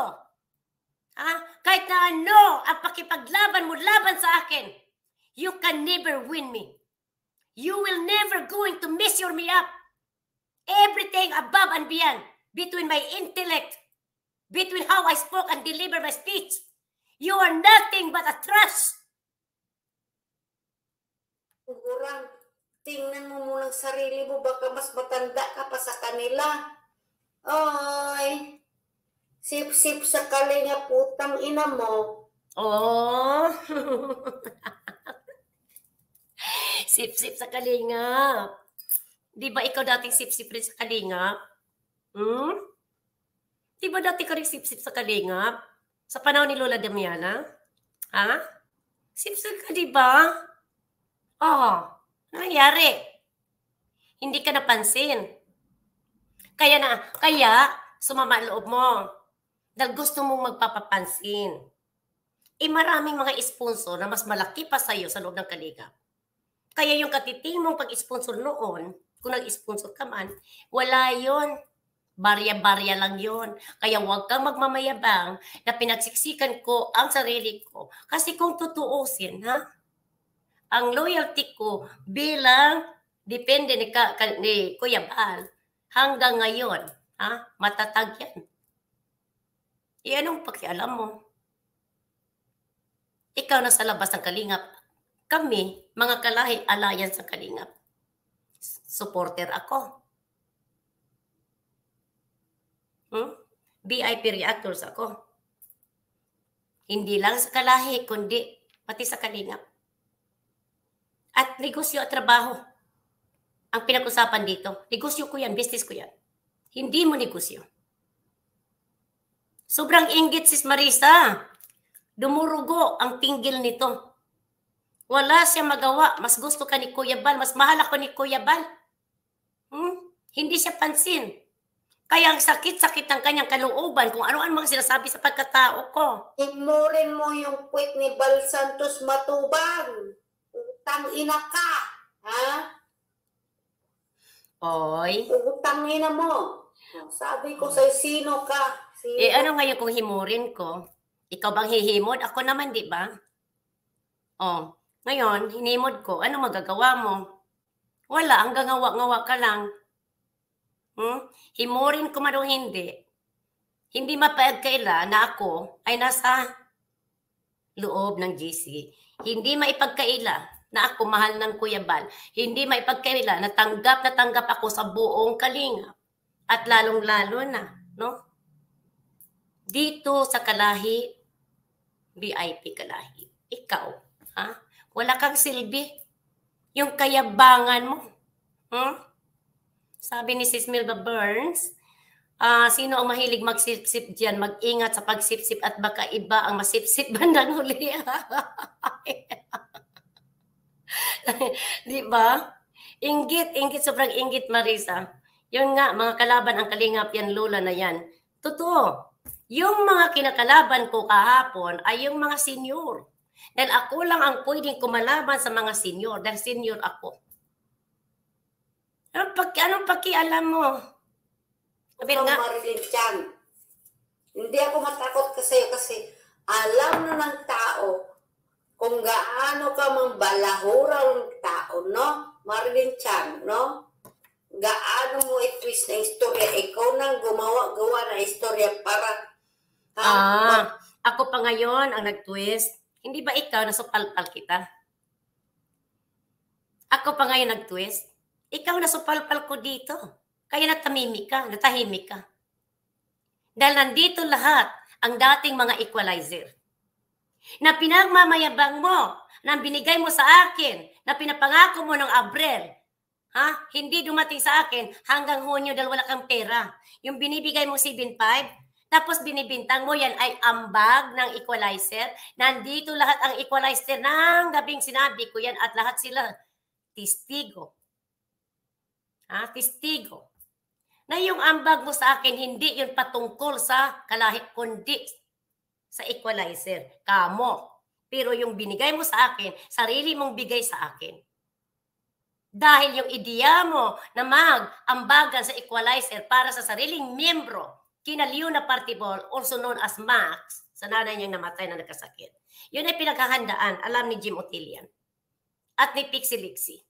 ah, kahit na ano ang pakipaglaban mo laban sa akin, you can never win me. You will never going to measure me up. Everything above and beyond, between my intellect, between how I spoke and deliver my speech, you are nothing but a trash. Ugurang tingnan mo muna ang sarili mo, baka mas matanda ka pa sa kanila. Oy, sip-sip sa kalinga putang ina mo. Oh. *laughs* sip-sip sa kalinga. Di ba ikaw dating sip-sip rin sa kalinga? Hmm? Di ba dati ka rin sip-sip sa kalinga? Sa panahon ni Lola Damiana? Ha? Sip-sip ka, di ba? Oh nangyari? Hindi ka napansin. Kaya na, kaya sumama loob mo. Dahil gusto mong magpapapansin. Eh maraming mga sponsor na mas malaki pa sa'yo sa loob ng kaligap. Kaya yung katiting mong pag-sponsor noon, kung nag-sponsor ka man, wala yon Barya-barya lang yon. Kaya huwag kang magmamayabang na pinagsiksikan ko ang sarili ko. Kasi kung tutuusin, ha? ang loyalty ko bilang depende ni, ka, ka, ni Kuya Baal hanggang ngayon. Ha? Matatag yan. E anong pakialam mo? Ikaw na sa labas ng kalingap. Kami, mga kalahi, alliance sa kalingap. Supporter ako. Hmm? VIP reactors ako. Hindi lang sa kalahi, kundi pati sa kalingap at negosyo at trabaho ang pinag-usapan dito. Negosyo ko yan, business ko yan. Hindi mo negosyo. Sobrang inggit sis Marisa. Dumurugo ang pinggil nito. Wala siya magawa. Mas gusto ka ni Kuya Bal. Mas mahal ako ni Kuya Bal. Hmm? Hindi siya pansin. Kaya ang sakit-sakit ang kanyang kalooban kung ano-ano mga sinasabi sa pagkatao ko. Ignorin mo yung quit ni Bal Santos Matubang. Tangina ka! Ha? Oy. Tangina mo. Sabi ko sa sino ka? Sino? Eh ano ngayon kung himurin ko? Ikaw bang hihimod? Ako naman, di ba? Oh, ngayon, hinimod ko. Ano magagawa mo? Wala, ang gagawa ngawa ka lang. Hmm? Himurin ko man o hindi. Hindi mapagkaila na ako ay nasa loob ng GC. Hindi maipagkaila na ako mahal ng Kuya Bal. Hindi may pagkaila, natanggap natanggap ako sa buong kalingap. At lalong-lalo na, no? Dito sa kalahi, VIP kalahi. Ikaw, ha? Wala kang silbi. Yung kayabangan mo. Hmm? Sabi ni Sis Milba Burns, uh, sino ang mahilig magsipsip diyan Mag-ingat sa pagsipsip at baka iba ang masipsip *laughs* bandang huli. *laughs* *laughs* Di ba? Ingit, ingit, sobrang ingit Marisa. Yun nga, mga kalaban ang kalingap yan, lola na yan. Totoo. Yung mga kinakalaban ko kahapon ay yung mga senior. Dahil ako lang ang pwedeng kumalaban sa mga senior dahil senior ako. Anong, pag, anong pakialam mo? Sabi nga. Chan, hindi ako matakot kasi kasi alam na ng tao kung gaano ka mang balahurang tao, no? Marilyn Chan, no? Gaano mo i-twist na istorya? Ikaw nang gumawa-gawa na istorya para... Ha? Ah, ako pa ngayon ang nag-twist. Hindi ba ikaw na nasupalpal kita? Ako pa ngayon nag-twist. Ikaw na nasupalpal ko dito. Kaya natamimik ka, natahimik ka. Dahil nandito lahat ang dating mga equalizer na pinagmamayabang mo, na binigay mo sa akin, na pinapangako mo ng Abril, ha? hindi dumating sa akin hanggang Hunyo dahil wala kang pera. Yung binibigay mo 7.5, tapos binibintang mo, yan ay ambag ng equalizer. Nandito lahat ang equalizer ng gabing sinabi ko yan at lahat sila testigo. Ha? Testigo. Na yung ambag mo sa akin, hindi yun patungkol sa kalahit, kundi sa equalizer. Kamo. Pero yung binigay mo sa akin, sarili mong bigay sa akin. Dahil yung ideya mo na mag-ambagan sa equalizer para sa sariling miyembro, kinaliw na partibol, also known as Max, sa nanay niyang namatay na nagkasakit. Yun ay pinaghahandaan, alam ni Jim Otilian at ni Pixie Lixie.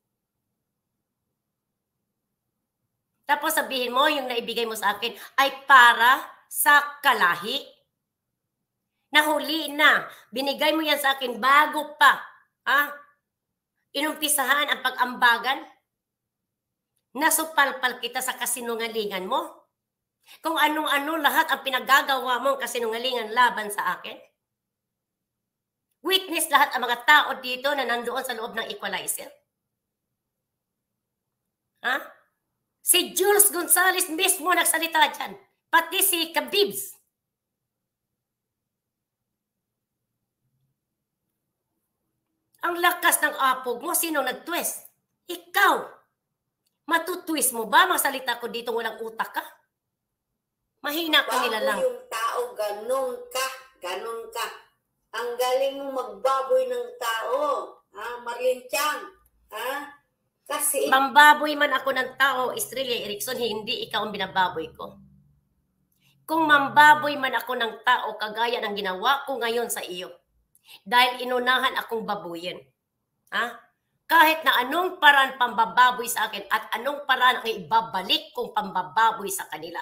Tapos sabihin mo, yung naibigay mo sa akin ay para sa kalahi Nahuli na. Binigay mo yan sa akin bago pa. Ha? Inumpisahan ang pag-ambagan. Nasupalpal kita sa kasinungalingan mo. Kung anong-ano lahat ang pinagagawa mong kasinungalingan laban sa akin. Witness lahat ang mga tao dito na nandoon sa loob ng equalizer. Ha? Si Jules Gonzalez mismo nagsalita dyan. Pati si Kabibs. Ang lakas ng apog mo, sino nag-twist? Ikaw. Matutwist mo ba? Masalita ko dito, walang utak ka? Mahina ka nila lang. yung tao, ganun ka. Ganun ka. Ang galing mong magbaboy ng tao. Ha, Marlene Chang. Ha? Kasi... Mambaboy man ako ng tao, Australia Erickson, hindi ikaw ang binababoy ko. Kung mambaboy man ako ng tao, kagaya ng ginawa ko ngayon sa iyo, dahil inunahan akong babuyin. Ha? Kahit na anong paraan pambababoy sa akin at anong paraan ang ibabalik kong pambababoy sa kanila,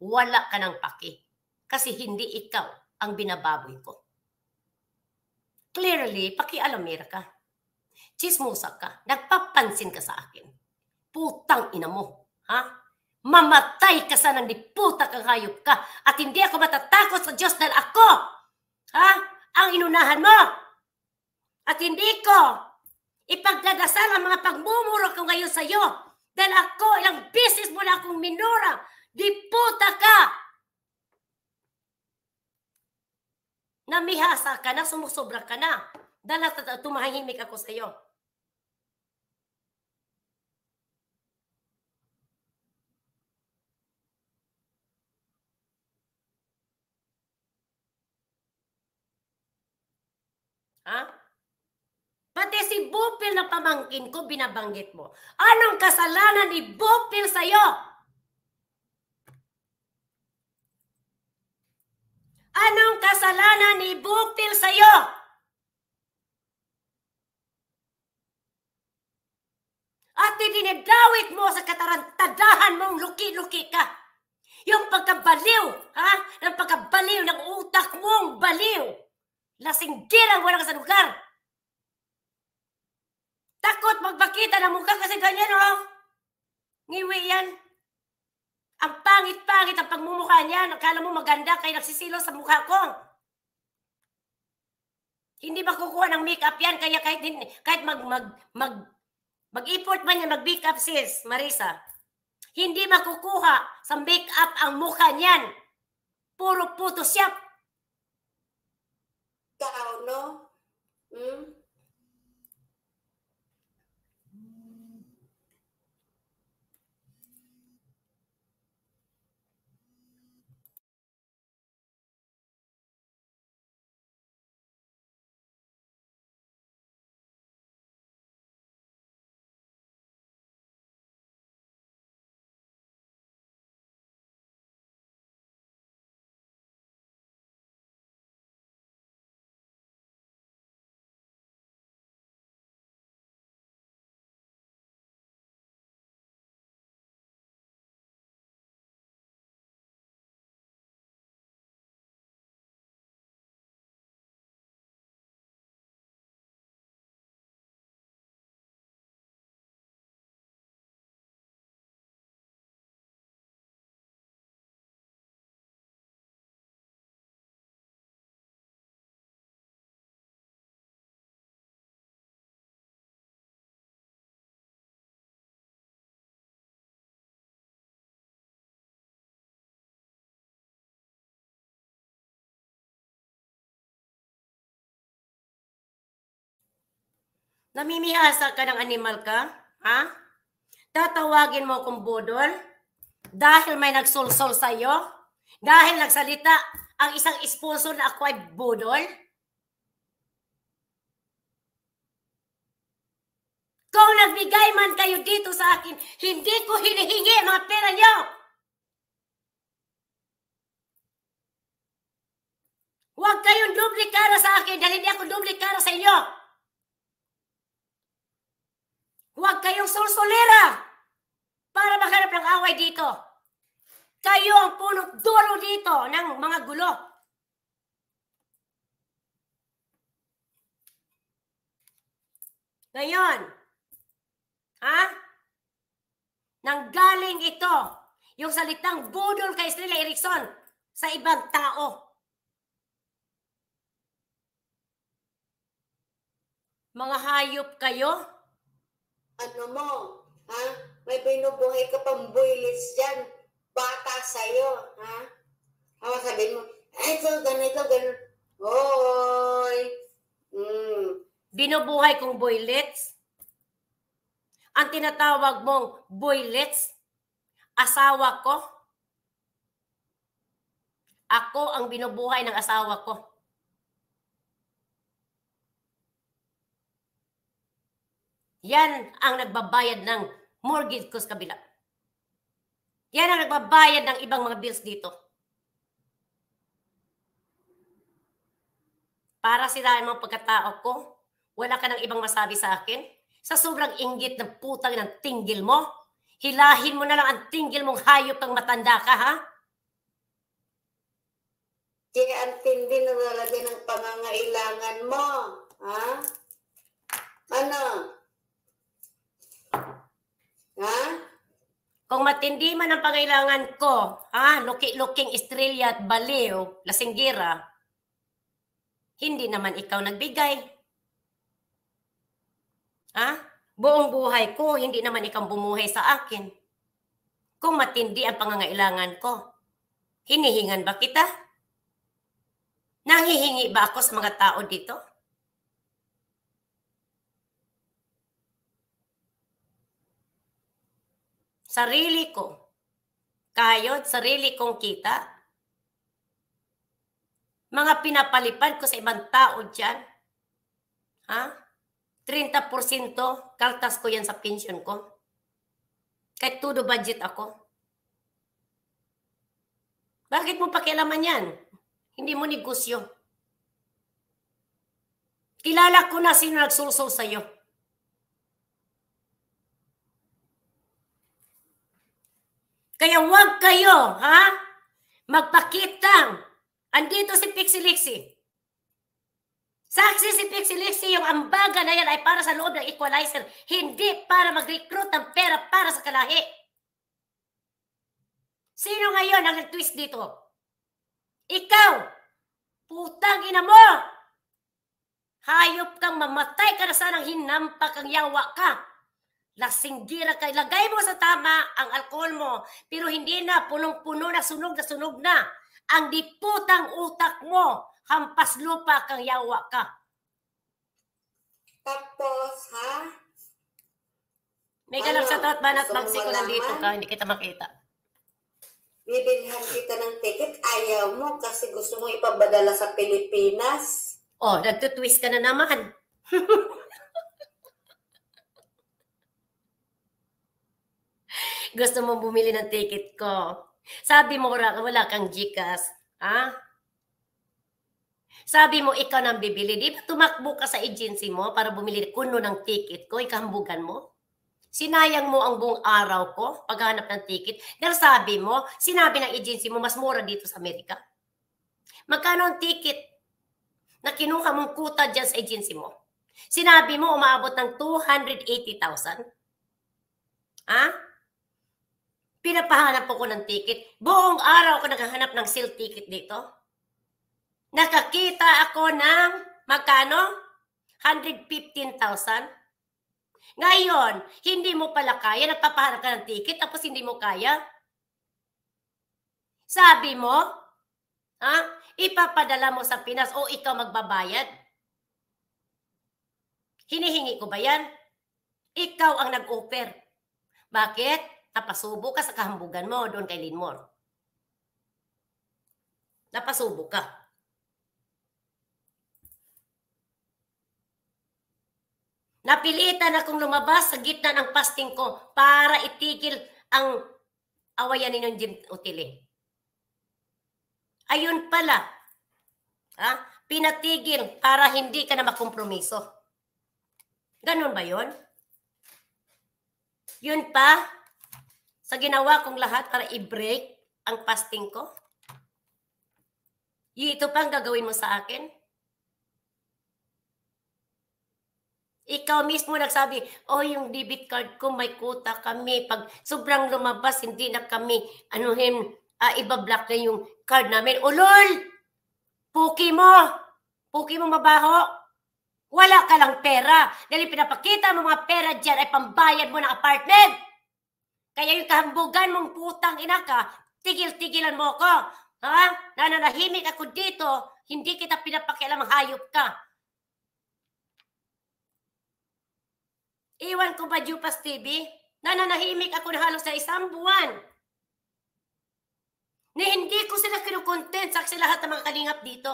wala ka ng paki. Kasi hindi ikaw ang binababoy ko. Clearly, pakialamir ka. Chismosa ka. Nagpapansin ka sa akin. Putang ina mo. Ha? Mamatay ka sana ni puta kang hayop ka at hindi ako matatakot sa Diyos dahil ako. Ha? ang inunahan mo. At hindi ko ipagdadasal ang mga pagmumuro ko ngayon sa iyo. Dahil ako, ilang business mo na akong minura. Di puta ka! Namihasa ka na, sumusobra ka na. Dahil tumahimik ako sa iyo. Ha? Pati si Bupil na pamangkin ko, binabanggit mo. Anong kasalanan ni Bupil sa'yo? Anong kasalanan ni Bupil sa'yo? At dinidawit mo sa katarantadahan mong luki-luki ka. Yung pagkabaliw, ha? Ng pagkabaliw ng utak mong baliw. Lasingkirang wala ka sa lugar. Takot magpakita ng mukha kasi ganyan, oh. Ngiwi yan. Ang pangit-pangit ang pagmumukha niya. Nakala mo maganda kaya nagsisilo sa mukha ko. Hindi makukuha ng make-up yan. Kaya kahit, din, kahit mag, mag, mag, mag-effort man yan, mag-make-up sis, Marisa. Hindi makukuha sa make-up ang mukha niyan. Puro puto siya tao, no? Hmm? Namimihasa ka ng animal ka? Ha? Tatawagin mo kong budol? Dahil may nagsulsol sa'yo? Dahil nagsalita ang isang sponsor na ako ay bodol? Kung nagbigay man kayo dito sa akin, hindi ko hinihingi mga pera niyo. Huwag kayong doble kara sa akin dahil hindi ako duplikara sa inyo. Huwag kayong sursulera para makarap ng away dito. Kayo ang punong dulo dito ng mga gulo. Ngayon, ha? Nanggaling ito, yung salitang budol kay Srila Erickson sa ibang tao. Mga hayop kayo? ano mo, ha? May binubuhay ka pang builis dyan. Bata sa'yo, ha? Hawa sabihin mo, ito, ganito, ganito. Hoy! Mm. Binubuhay kong boylets? Ang tinatawag mong boylets? Asawa ko? Ako ang binubuhay ng asawa ko. Yan ang nagbabayad ng mortgage ko sa kabila. Yan ang nagbabayad ng ibang mga bills dito. Para sirain mga pagkatao ko, wala ka ng ibang masabi sa akin. Sa sobrang inggit ng putang ng tinggil mo, hilahin mo na lang ang tinggil mong hayop kang matanda ka, ha? Kaya ang tindi na talaga ng pangangailangan mo, ha? Ano? Ha? Kung matindi man ang pangailangan ko, ha, luki looking estrella at baliw, lasinggira, hindi naman ikaw nagbigay. Ha? Buong buhay ko, hindi naman ikaw bumuhay sa akin. Kung matindi ang pangangailangan ko, hinihingan ba kita? Nanghihingi ba ako sa mga tao dito? Sarili ko. Kayod, sarili kong kita. Mga pinapalipad ko sa ibang tao dyan. Ha? 30% kaltas ko yan sa pension ko. Kahit todo budget ako. Bakit mo pakialaman yan? Hindi mo negosyo. Kilala ko na sino nagsulso sa'yo. Kaya huwag kayo, ha? Magpakitang. Andito si Pixie Lixie. Saksi si Pixie Lixie, yung ambaga na yan ay para sa loob ng equalizer, hindi para mag-recruit ng pera para sa kalahi. Sino ngayon ang nag-twist dito? Ikaw! Putang ina mo! Hayop kang mamatay ka na sanang hinampak kang yawa ka lasinggira ka. lagay mo sa tama ang alcohol mo pero hindi na punong-puno na sunog na sunog na ang diputang utak mo hampas lupa kang yawa ka tapos ha may galang sa tatban at magsiko lang dito ka hindi kita makita bibilhan kita ng ticket ayaw mo kasi gusto mo ipabadala sa Pilipinas oh nagtutwist ka na naman *laughs* Gusto mo bumili ng ticket ko. Sabi mo, wala kang Gcash. Ha? Sabi mo, ikaw nang bibili. Di ba tumakbo ka sa agency mo para bumili kuno ng ticket ko? Ikahambugan mo? Sinayang mo ang buong araw ko paghanap ng ticket. Dahil sabi mo, sinabi ng agency mo, mas mura dito sa Amerika. Magkano ang ticket na kinuha mong kuta dyan sa agency mo? Sinabi mo, umaabot ng 280,000? Ha? Pinapahanap po ko ng ticket. Buong araw ako naghahanap ng sale ticket dito. Nakakita ako ng magkano? 115,000. Ngayon, hindi mo pala kaya, nagpapahanap ka ng ticket, tapos hindi mo kaya. Sabi mo, ha? ipapadala mo sa Pinas o ikaw magbabayad. Hinihingi ko ba yan? Ikaw ang nag-offer. Bakit? napasubo ka sa kahambugan mo doon kay Linmore. Napasubo ka. Napilitan akong lumabas sa gitna ng fasting ko para itigil ang awayan ninyong gym Utili. Ayun pala. Ha? Pinatigil para hindi ka na makompromiso. Ganun ba yun? Yun pa, sa ginawa kong lahat para i-break ang fasting ko? Ito pang gagawin mo sa akin? Ikaw mismo nagsabi, oh yung debit card ko may kuta kami. Pag sobrang lumabas, hindi na kami anuhin, uh, ah, ibablock na yung card namin. Ulol! Puki mo! Puki mo mabaho! Wala ka lang pera. Dahil pinapakita mo mga pera dyan ay pambayad mo ng apartment! Kaya yung kahambugan mong putang ina ka, tigil-tigilan mo ako. Ha? Nananahimik ako dito, hindi kita pinapakialam hayop ka. Iwan ko ba Jupas TV? Nananahimik ako na halos sa isang buwan. Ni hindi ko sila kinukontent sa lahat ng mga kalingap dito.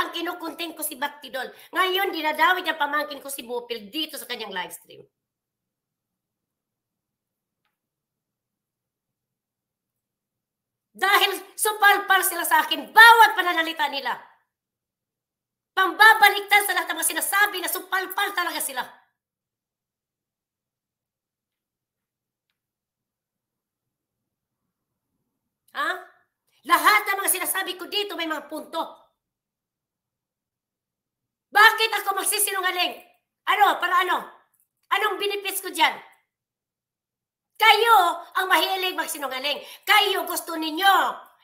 Ang kinukontent ko si Baktidol. Ngayon, dinadawit ang pamangkin ko si Bupil dito sa kanyang live stream. Dahil supalpal sila sa akin, bawat pananalita nila. Pambabaliktad sa lahat ng mga sinasabi na supalpal talaga sila. Ha? Lahat ng mga sinasabi ko dito may mga punto. Bakit ako magsisinungaling? Ano? Para ano? Anong benefits ko dyan? Kayo ang mahilig magsinungaling. Kayo gusto ninyo.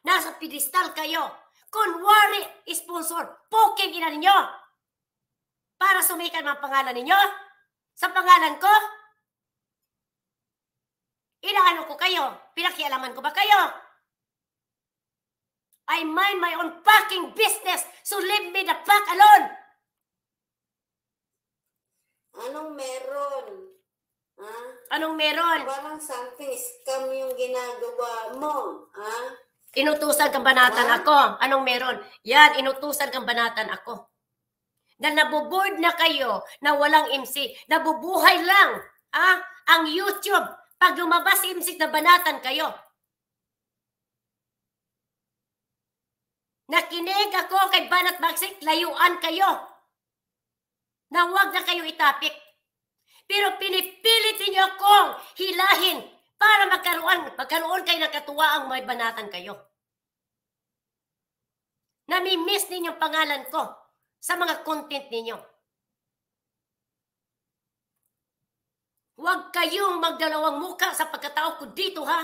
Nasa pedestal kayo. Kunwari, sponsor, poking ina ninyo. Para sumikat ang pangalan ninyo. Sa pangalan ko, inaano ko kayo? Pinakialaman ko ba kayo? I mind my own fucking business, so leave me the fuck alone! Anong meron? Ha? Anong meron? Parang something scam yung ginagawa mo. Ha? Inutusan kang banatan ako. Anong meron? Yan, inutusan kang banatan ako. Na naboboard na kayo na walang MC. Nabubuhay lang. Ha? Ang YouTube. Pag lumabas MC na banatan kayo. Nakinig ako kay Banat Bagsik, layuan kayo. Na huwag na kayo itapik. Pero pinipilit niyo akong hilahin para magkaroon, magkaroon kayo ng katuwaang may banatan kayo. Namimiss ninyo ang pangalan ko sa mga content ninyo. Huwag kayong magdalawang muka sa pagkatao ko dito ha.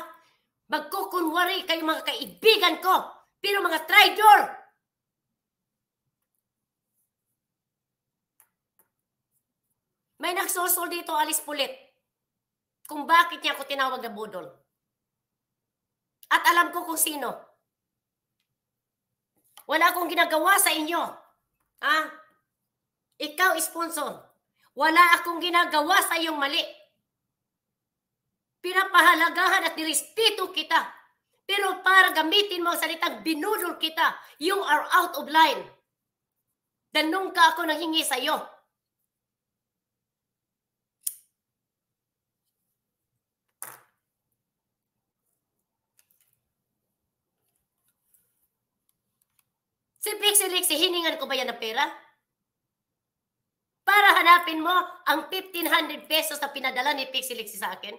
Magkukunwari kayo mga kaibigan ko, pero mga traitor! May nagsusol dito, alis pulit. Kung bakit niya ako tinawag na budol. At alam ko kung sino. Wala akong ginagawa sa inyo. Ha? Ikaw, sponsor. Wala akong ginagawa sa iyong mali. Pinapahalagahan at nirespeto kita. Pero para gamitin mo ang salitang binudol kita, you are out of line. Danong ka ako nanghingi sa iyo. Si Pixelix, Lixie, hiningan ko ba yan ng pera? Para hanapin mo ang 1,500 pesos na pinadala ni Pixelix sa akin?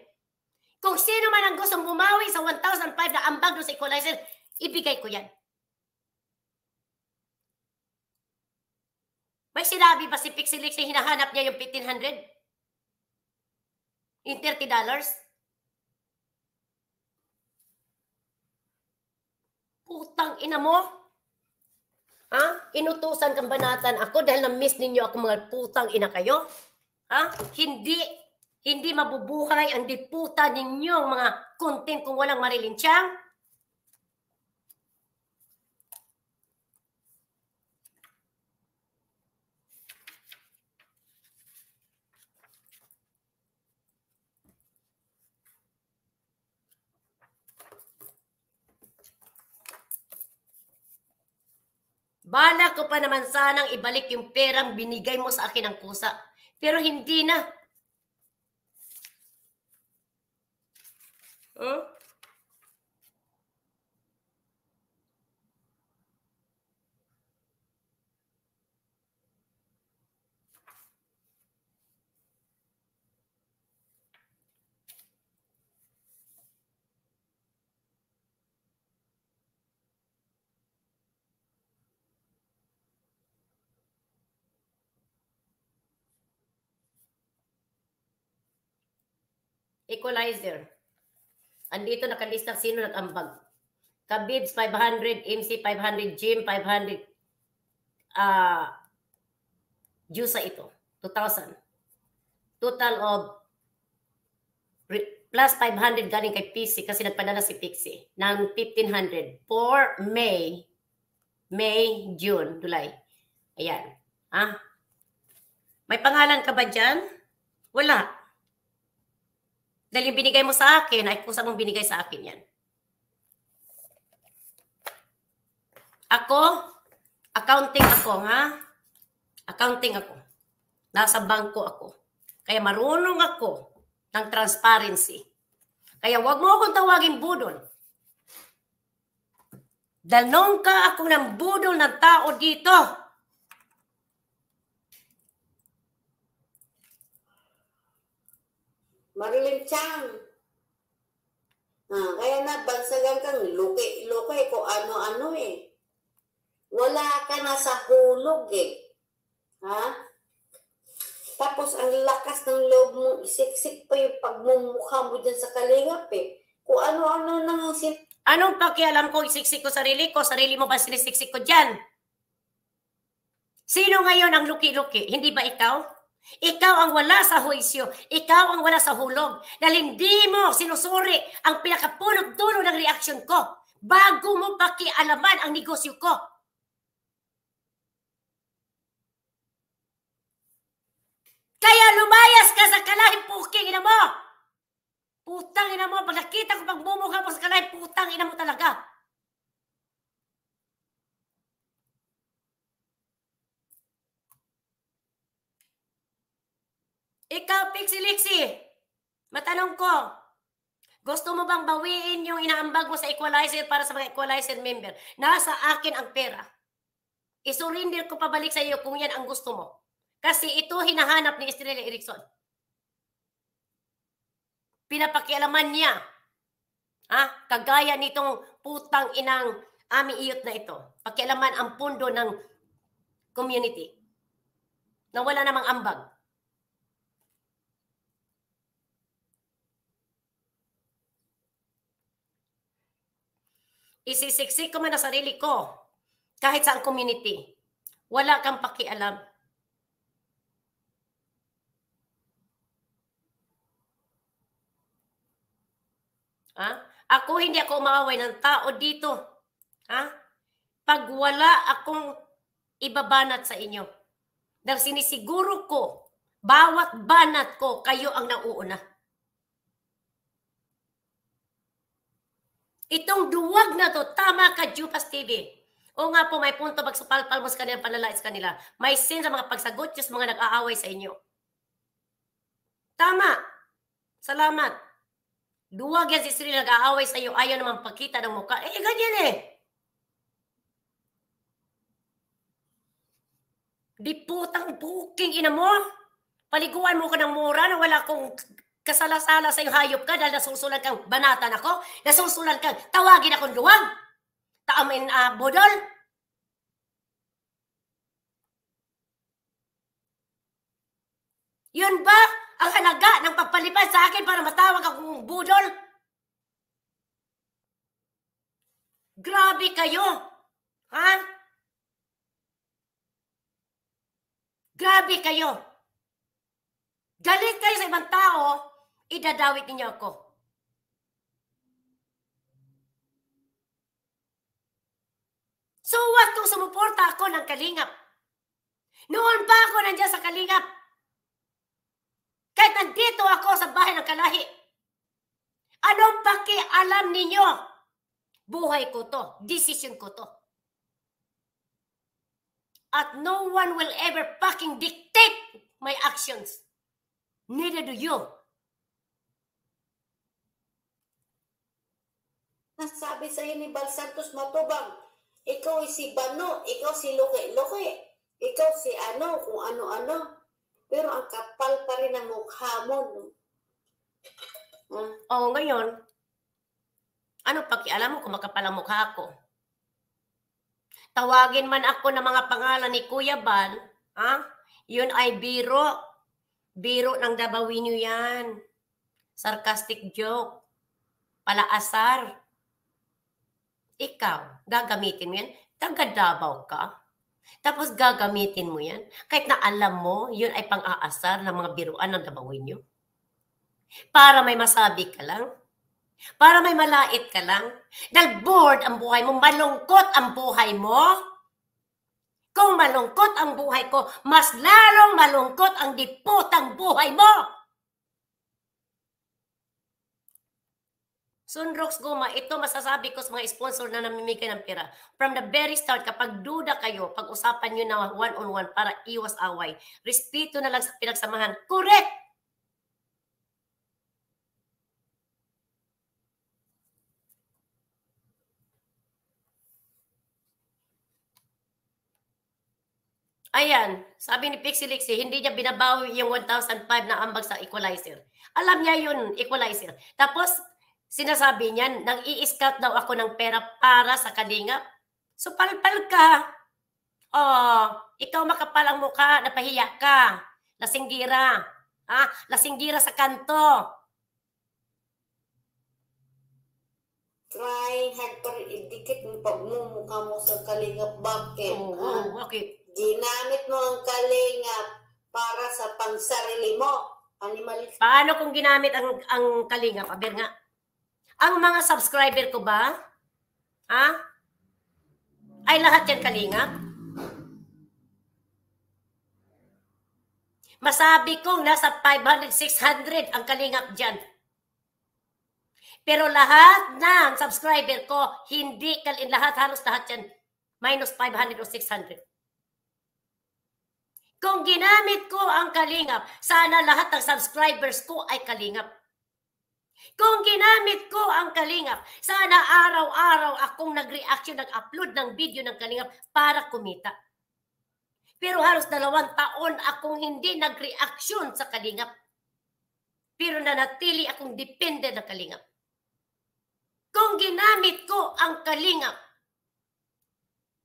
Kung sino man ang gustong bumawi sa 1,005 na ambag sa equalizer, ibigay ko yan. May sinabi ba si Pixelix Lixie hinahanap niya yung 1,500? Yung $30? Putang ina mo! Ha? Inutusan kang banatan ako dahil na-miss ninyo ako mga putang ina kayo? Ha? Hindi, hindi mabubuhay ang diputa ninyong mga content kung walang marilinsyang. Balak ko pa naman sanang ibalik yung perang binigay mo sa akin ng kusa. Pero hindi na. Huh? equalizer. Andito nakalista sino nag-ambag. Kabids 500, MC 500, Jim 500, uh, ah, Jusa ito, 2,000. Total of plus 500 galing kay PC kasi nagpadala si Pixie ng 1,500 for May, May, June, July. Ayan. Ha? Ah, may pangalan ka ba dyan? Wala. Dahil yung binigay mo sa akin, ay kusa mong binigay sa akin yan. Ako, accounting ako, ha? Accounting ako. Nasa bangko ako. Kaya marunong ako ng transparency. Kaya wag mo akong tawagin budol. Dalnong ka ako ng budol ng tao dito. Marilyn Chang. Ah, kaya na, bansagan kang luki-luki ko ano-ano eh. Wala ka na sa hulog eh. Ha? Tapos ang lakas ng loob mo, isiksik pa yung pagmumukha mo dyan sa kalingap eh. Kung ano-ano nang sin... Anong pakialam ko isiksik ko sarili ko? Sarili mo ba sinisiksik ko dyan? Sino ngayon ang luki-luki? Hindi ba ikaw? Ikaw ang wala sa huwisyo. Ikaw ang wala sa hulog. Dahil hindi mo sinusuri ang pinakapunot-dulo ng reaksyon ko bago mo pakialaman ang negosyo ko. Kaya lumayas ka sa kalahing puking ina mo. Putang ina mo. Pag nakita ko pagmumukha mo sa kalahing putang ina mo talaga. Ikaw, Pixie Lixie, matanong ko, gusto mo bang bawiin yung inaambag mo sa equalizer para sa mga equalizer member? Nasa akin ang pera. Isurrender ko pabalik sa iyo kung yan ang gusto mo. Kasi ito hinahanap ni Estrella Erickson. Pinapakialaman niya. Ha? Kagaya nitong putang inang aming iyot na ito. Pakialaman ang pundo ng community. Na wala namang ambag. isisiksik ko man ang sarili ko kahit saan community. Wala kang pakialam. Ha? Ako hindi ako umaaway ng tao dito. Ha? Pag wala akong ibabanat sa inyo. Dahil sinisiguro ko, bawat banat ko, kayo ang nauuna. Itong duwag na to, tama ka, Jupas TV. O nga po, may punto magsapalpal mo sa kanila, panalais kanila. May sin sa mga pagsagot, Diyos mga nag-aaway sa inyo. Tama. Salamat. Duwag yan si Siri nag-aaway sa iyo. Ayaw naman pakita ng mukha. Eh, ganyan eh. Di putang buking ina mo. Paliguan mo ka ng mura na wala kong kasalasala sa iyo hayop ka dahil nasusulan kang banatan ako, nasusulan kang tawagin akong luwag. Taamin uh, budol. Yun ba ang halaga ng pagpalipad sa akin para matawag akong budol? Grabe kayo. Ha? Grabe kayo. Galit kayo sa ibang tao idadawit ninyo ako. So what kung sumuporta ako ng kalingap? Noon pa ako nandiyan sa kalingap. Kahit nandito ako sa bahay ng kalahi. Anong pakialam ninyo? Buhay ko to. Decision ko to. At no one will ever fucking dictate my actions. Neither do you. Nasabi sa iyo ni Bal Santos Matubang, ikaw si Bano, ikaw si Loke-Loke, ikaw si ano, kung ano-ano. Pero ang kapal pa rin ang mukha mo. No? Hmm? Oo, oh, ngayon, ano pakialam mo kung makapal ang mukha ko? Tawagin man ako ng mga pangalan ni Kuya Bal, ha? Yun ay biro. Biro ng dabawin yan. Sarcastic joke. Palaasar. Ikaw, gagamitin mo yan? Taga Davao ka? Tapos gagamitin mo yan? Kahit na alam mo, yun ay pang-aasar ng mga biruan ng Dabawin nyo? Para may masabi ka lang? Para may malait ka lang? Dahil bored ang buhay mo, malungkot ang buhay mo? Kung malungkot ang buhay ko, mas lalong malungkot ang diputang buhay mo! Sunrox Goma, ito masasabi ko sa mga sponsor na namimigay ng pera. From the very start, kapag duda kayo, pag-usapan nyo na one-on-one para iwas away. Respeto na lang sa pinagsamahan. Correct! Ayan, sabi ni Pixie Lixie, hindi niya binabawi yung 1,005 na ambag sa equalizer. Alam niya yun, equalizer. Tapos, Sinasabi niya, nang i-scout daw ako ng pera para sa kalingap. So palpal ka. Oh, ikaw makapal ang mukha, napahiya ka. Lasinggira. Ah, lasinggira sa kanto. Try hard idikit indicate yung pagmumukha mo sa kalingap. Bakit? Oo, oh, ah, okay. Ginamit mo ang kalingap para sa pansarili mo. Animal. Paano kung ginamit ang, ang kalingap? Aber nga. Ang mga subscriber ko ba? Ha? Ay lahat yan kalingap? Masabi kong nasa 500, 600 ang kalingap dyan. Pero lahat ng subscriber ko, hindi, kalin, lahat, halos lahat yan, minus 500 o 600. Kung ginamit ko ang kalingap, sana lahat ng subscribers ko ay kalingap. Kung ginamit ko ang kalingap, sana araw-araw akong nag-reaction, nag-upload ng video ng kalingap para kumita. Pero halos dalawang taon akong hindi nag-reaction sa kalingap. Pero nanatili akong depende ng kalingap. Kung ginamit ko ang kalingap,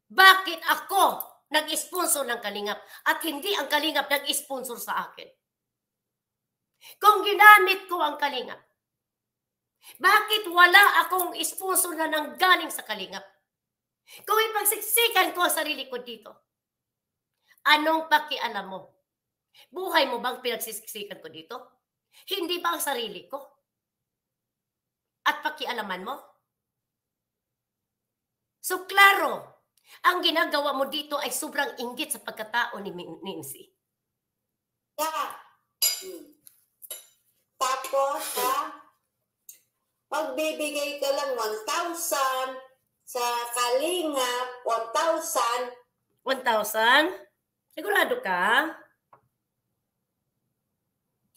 bakit ako nag-sponsor ng kalingap at hindi ang kalingap nag-sponsor sa akin? Kung ginamit ko ang kalingap, bakit wala akong sponsor na nanggaling sa kalingap? Kung ipagsiksikan ko ang sarili ko dito, anong pakialam mo? Buhay mo bang pinagsiksikan ko dito? Hindi ba ang sarili ko? At pakialaman mo? So, klaro, ang ginagawa mo dito ay sobrang inggit sa pagkatao ni Nancy. Yeah. Hmm. Tapos, ha? magbibigay ka lang 1,000 sa Kalinga, 1,000. 1,000? Sigurado ka?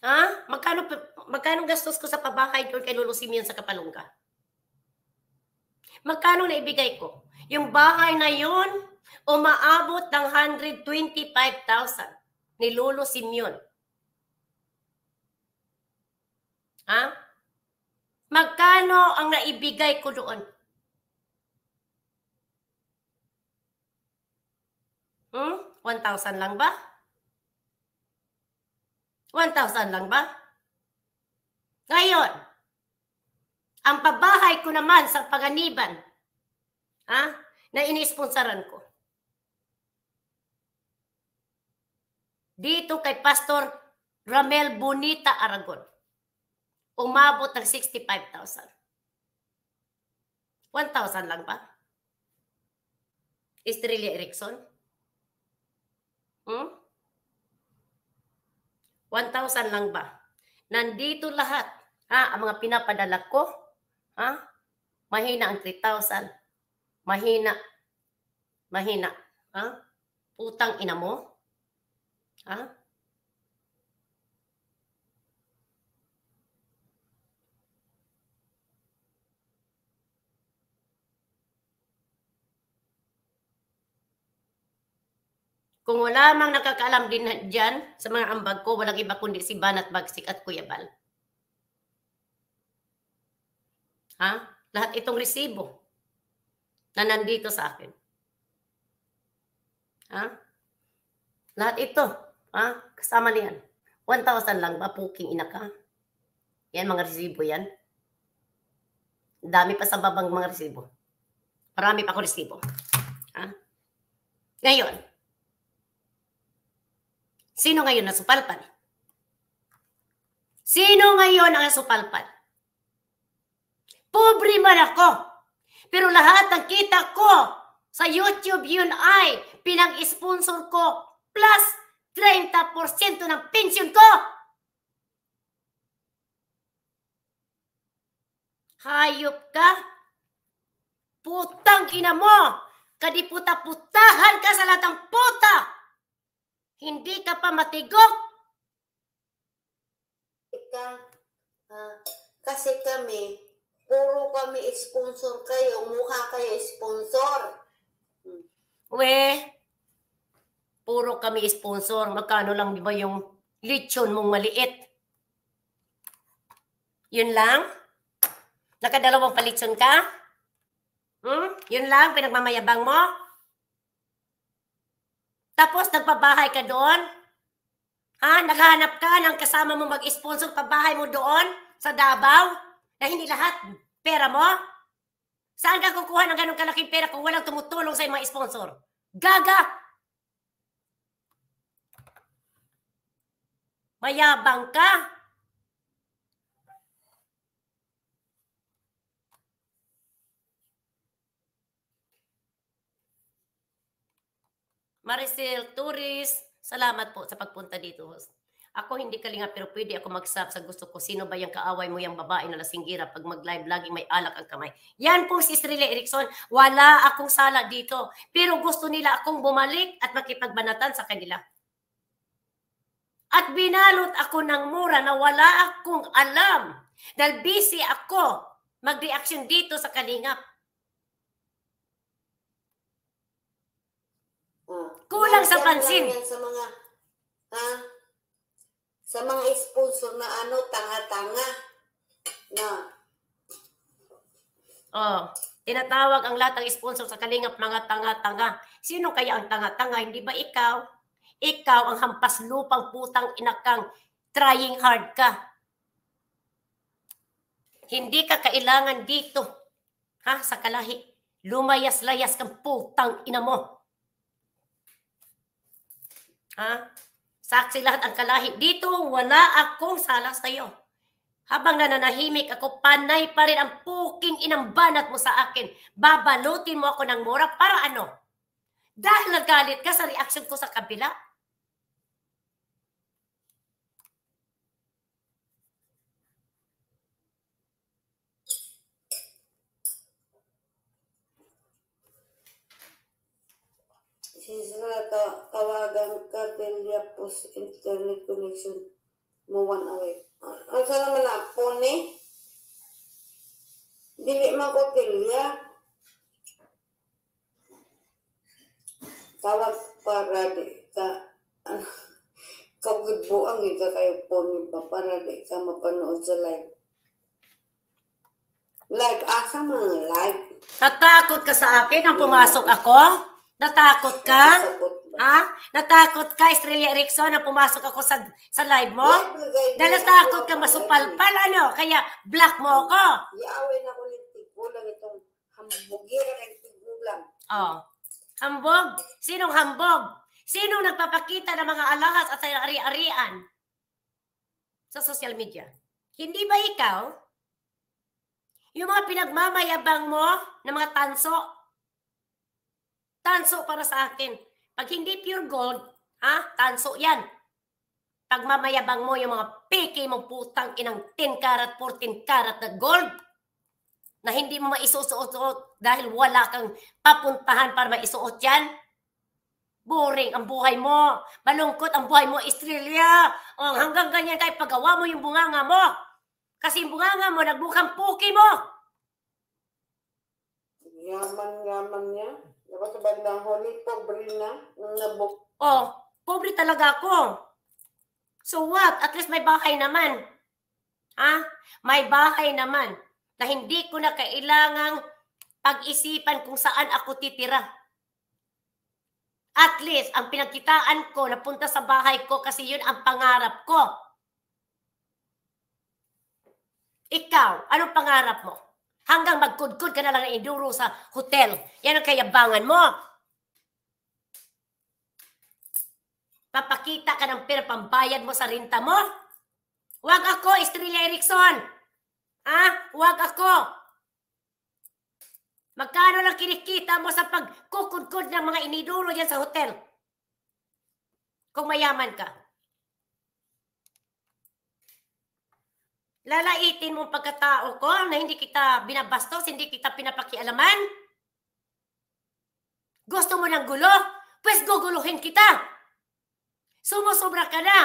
Ha? Magkano, magkano gastos ko sa pabahay doon kay Lolo Simeon sa Kapalungga? Magkano na ibigay ko? Yung bahay na yun, umaabot ng 125,000 ni Lolo Simeon. Ha? Magkano ang naibigay ko doon? Hmm? 1,000 lang ba? 1,000 lang ba? Ngayon, ang pabahay ko naman sa paganiban ha, na inisponsaran ko. Dito kay Pastor Ramel Bonita Aragon umabot ng 65,000. 1,000 lang ba? Estrella Erickson? Hmm? 1,000 lang ba? Nandito lahat. Ha? Ang mga pinapadala ko. Ha? Mahina ang 3,000. Mahina. Mahina. Ha? Putang ina mo. Ha? Kung wala mang nakakaalam din dyan sa mga ambag ko, walang iba kundi si Banat Bagsik at Kuya Bal. Ha? Lahat itong resibo na nandito sa akin. Ha? Lahat ito. Ha? Kasama niyan. 1,000 lang ba? Puking ina ka. Yan, mga resibo yan. Dami pa sa babang mga resibo. Marami pa ako resibo. Ha? Ngayon, Sino ngayon na supalpan? Sino ngayon ang supalpan? Pobre man ako. Pero lahat ng kita ko sa YouTube yun ay pinang-sponsor ko plus 30% ng pension ko. Hayop ka? Putang ina mo! Kadiputaputahan ka sa lahat ng puta! Hindi ka pa matigok. Ika, uh, kasi kami, puro kami sponsor kayo. Mukha kayo sponsor. We, puro kami sponsor. Magkano lang ba yung lechon mong maliit? Yun lang? Nakadalawang palitsyon ka? Hmm? Yun lang pinagmamayabang mo? Tapos nagpabahay ka doon? Ha? Naghanap ka ng kasama mo mag-sponsor pabahay mo doon sa Davao? Na hindi lahat pera mo? Saan ka kukuha ng ganong kalaking pera kung walang tumutulong sa mga sponsor? Gaga! Mayabang ka! Maricel Torres, salamat po sa pagpunta dito. Ako hindi kalinga pero pwede ako mag-sub sa gusto ko. Sino ba yung kaaway mo yung babae na lasingira? Pag mag-live, lagi may alak ang kamay. Yan po si Srile Erickson. Wala akong sala dito. Pero gusto nila akong bumalik at makipagbanatan sa kanila. At binalot ako ng mura na wala akong alam. Dahil busy ako mag-reaction dito sa kalingap. Kulang sa pansin. sa mga, ha? Sa mga sponsor na ano, tanga-tanga. Na. Oh, tinatawag ang lahat ng sponsor sa kalingap mga tanga-tanga. Sino kaya ang tanga-tanga? Hindi ba ikaw? Ikaw ang hampas lupang putang inakang trying hard ka. Hindi ka kailangan dito. Ha? Sa kalahi. Lumayas-layas kang putang ina mo. Ha? Saksi lahat ang kalahi. Dito, wala akong sala sa iyo. Habang nananahimik ako, panay pa rin ang puking inang banat mo sa akin. Babalutin mo ako ng mura para ano? Dahil nagalit ka sa reaction ko sa kabila. seasonal tawagan Cartelia post internet connection mo one away. Ang sa naman na, pone? Dili man ko tilya. Tawag para di *laughs* ka, ano, kagudbuang ika kayo pone ba para di ka mapanood sa live. Live, asa mga live? Natakot ka sa akin ang pumasok ako? Natakot ka? Ha? Natakot ka, Estrella Erickson, na pumasok ako sa, sa live mo? Dahil natakot ka masupalpal, ano? Kaya black mo ako. Iawin ako ng tigulang itong hambugira ng tigulang. Oh. Hambog? Sinong hambog? Sinong nagpapakita ng mga alahas at ari-arian sa social media? Hindi ba ikaw? Yung mga pinagmamayabang mo ng mga tanso, Tanso para sa akin. Pag hindi pure gold, ha? Tanso yan. Pag mamayabang mo yung mga peke mong putang inang 10 karat, 14 karat na gold na hindi mo maisusuot dahil wala kang papuntahan para maisuot yan. Boring ang buhay mo. Malungkot ang buhay mo, Australia. Oh, hanggang ganyan tayo, pagawa mo yung bunganga mo. Kasi yung bunganga mo, nagbukang puki mo. Yaman-yaman niya. Diba sa bandang huli, pobre na, nabuk. Oh, pobre talaga ako. So what? At least may bahay naman. Ha? May bahay naman na hindi ko na kailangang pag-isipan kung saan ako titira. At least, ang pinagkitaan ko, napunta sa bahay ko kasi yun ang pangarap ko. Ikaw, anong pangarap mo? Hanggang magkudkod ka na lang ng sa hotel. Yan ang kayabangan mo. Papakita ka ng pera pambayad mo sa renta mo. Huwag ako, Estrella Erickson. Ah, huwag ako. Magkano lang kinikita mo sa pagkukudkod ng mga iniduro yan sa hotel? Kung mayaman ka. Lalaitin mo pagkatao ko na hindi kita binabastos, hindi kita pinapakialaman? Gusto mo ng gulo? Pwes guguluhin kita. Sumusobra ka na.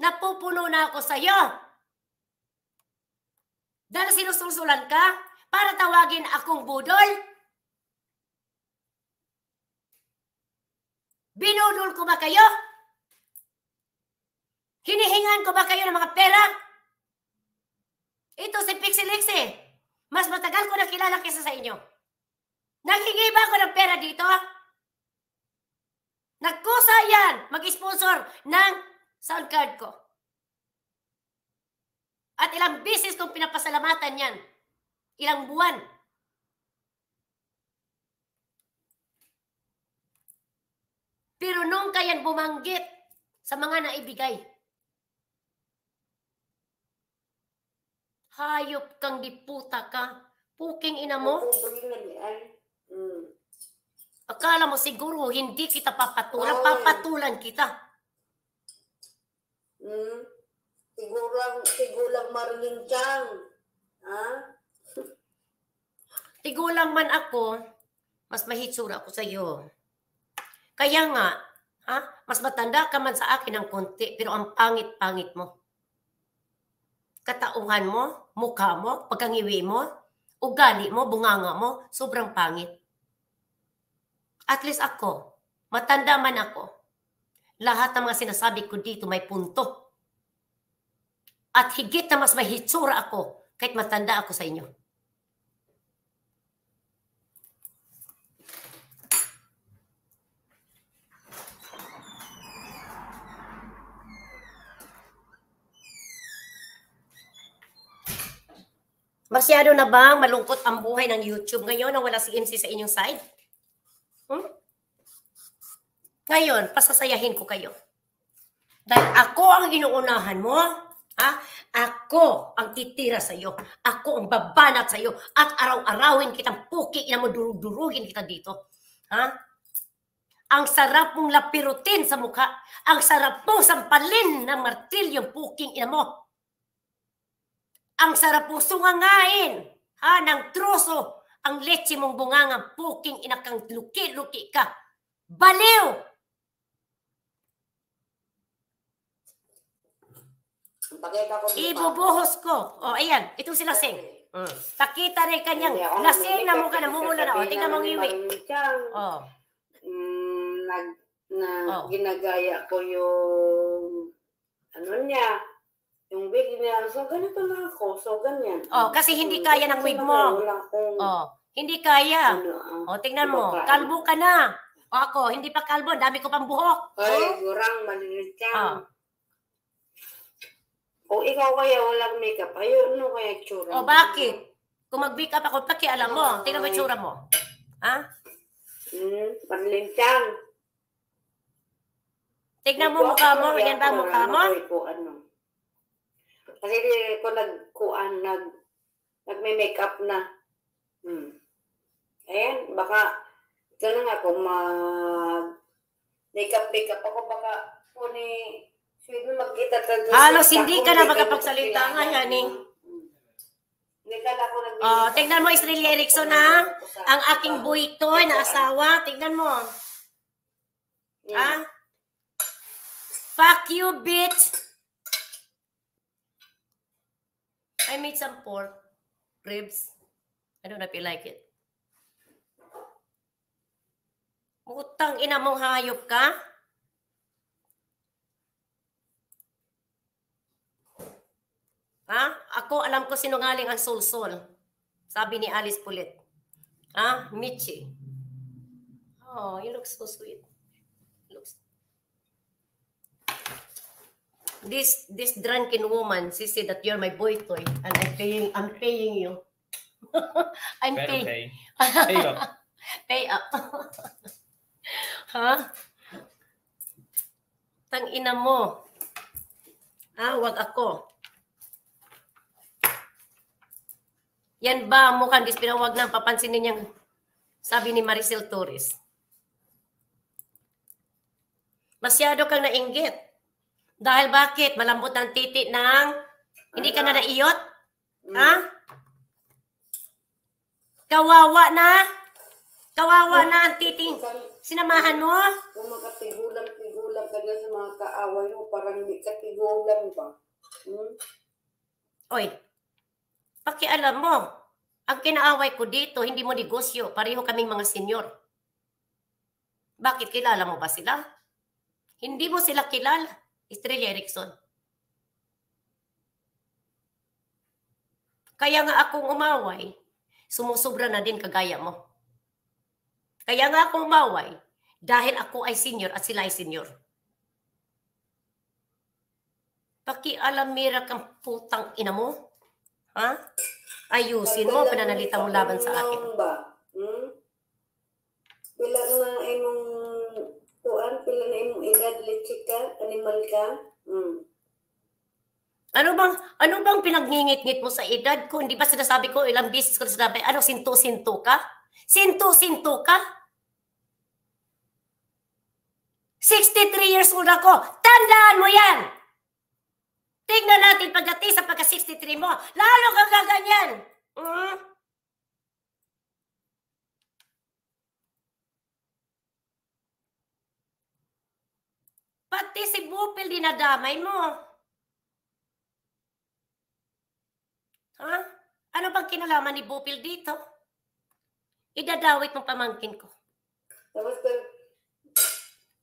Napupuno na ako sa'yo. Dahil sinusulsulan ka para tawagin akong budol? Binudol ko ba kayo? Hinihingan ko ba kayo ng mga pera? Ito si Pixelix eh. Mas matagal ko nakilala kilala kaysa sa inyo. Naghingi ba ako ng pera dito? Nagkusa yan mag-sponsor ng sound card ko. At ilang beses kong pinapasalamatan yan. Ilang buwan. Pero nung kayan bumanggit sa mga naibigay, Hayop kang diputa ka. Puking ina mo. Hmm. Akala mo siguro hindi kita papatulan. Papatulan kita. Hmm? Sigulang, sigulang mariling siyang. Ha? *laughs* Tigulang man ako, mas mahitsura ako sa iyo. Kaya nga, ha? mas matanda ka man sa akin ng konti, pero ang pangit-pangit mo katauhan mo, mukha mo, pagkangiwi mo, ugali mo, bunganga mo, sobrang pangit. At least ako, matanda man ako, lahat ng mga sinasabi ko dito may punto. At higit na mas may ako kahit matanda ako sa inyo. Masyado na bang malungkot ang buhay ng YouTube ngayon na wala si MC sa inyong side? Hmm? Ngayon, pasasayahin ko kayo. Dahil ako ang inuunahan mo, ha? Ako ang titira sa iyo. Ako ang babanat sa iyo. At araw-arawin kitang puki na mo durugin kita dito. Ha? Ang sarap mong lapirutin sa mukha. Ang sarap mong sampalin ng martilyong puking ina mo. Ang sarap po sungangain ha, ng truso. ang leche mong bunganga, puking inakang luki-luki ka. Baliw! Ibubuhos ko. O, oh, ayan. Itong si Lasing. Mm. Pakita rin kanyang lasing na mukha na mumula na. O, oh, tingnan mong iwi. O. Oh. Mm, nag, na oh. ginagaya ko yung ano niya yung wig niya, so ganito lang ako, so ganyan. Oh, kasi hindi mm, kaya ng wig mo. oh, hindi kaya. Ano, ang, ah, oh, tingnan mo, ka, kalbo ka na. O ako, hindi pa kalbo, dami ko pang buhok. Ay, oh? gurang, malilit yan. Oh. O ikaw kaya walang makeup, ayun, ano kaya tsura O oh, bakit? Kung mag-makeup ako, pakialam mo, oh, tingnan mo tsura mo. Ha? Hmm, panlintang. Tignan mo mukha mo, ganyan ba mukha mo? Ko, ano. Kasi di ko nagkuan, nag, nagme-makeup na. Hmm. Ayan, baka, ito na nga kung mag, makeup, makeup ako, baka, kuni, sino magkita ta doon. Halos hmm. hindi ka na makapagsalita nga, Yaning. Hindi nag Oh, tignan mo, Israel Erickson na, ang aking buhitoy na asawa, tignan mo. Hmm. Ha? Fuck you, bitch! I made some pork ribs. I don't know if you like it. Utang ina mong hayop ka? Ha? Ako alam ko sinungaling ang solsol. Sabi ni Alice Pulit. Ha? Michi. Oh, you look so sweet. this this drunken woman, she said that you're my boy toy and I'm paying I'm paying you. *laughs* I'm Better paying. Pay. pay up. *laughs* pay up. *laughs* huh? Tang ina mo. Ah, wag ako. Yan ba mo Candice pinawag nang papansinin niyang sabi ni Maricel Torres. Masyado kang nainggit. Dahil bakit? Malambot ang titi ng... Hindi ka na naiyot? Mm. Ha? Kawawa na? Kawawa na ang titi. Sinamahan mo? Kung makatigulang-tigulang ka na sa mga kaaway mo, parang hindi ka tigulang ba? Hmm? Oy, pakialam mo, ang kinaaway ko dito, hindi mo negosyo. Pareho kaming mga senyor. Bakit kilala mo ba sila? Hindi mo sila kilala. Estrella Erickson. Kaya nga akong umaway, sumusobra na din kagaya mo. Kaya nga akong umaway dahil ako ay senior at sila ay senior. Pakialamira kang putang ina mo. Ha? Ayusin mo, pinanalita mo laban sa akin. Ba? Hmm? Wala nga imong eh, yun ay mong animal ka. Mm. Ano bang ano bang pinagningit-ngit mo sa edad ko? Hindi ba sinasabi ko ilang beses ko sinabi, ano sinto-sinto ka? Sinto-sinto ka? 63 years old ako. Tandaan mo yan! Tingnan natin pagdating sa pagka-63 mo. Lalo kang gaganyan! Hmm? Pati si Bupil dinadamay mo. Ha? Ano bang kinalaman ni Bupil dito? Idadawit mong pamangkin ko. Tapos ka,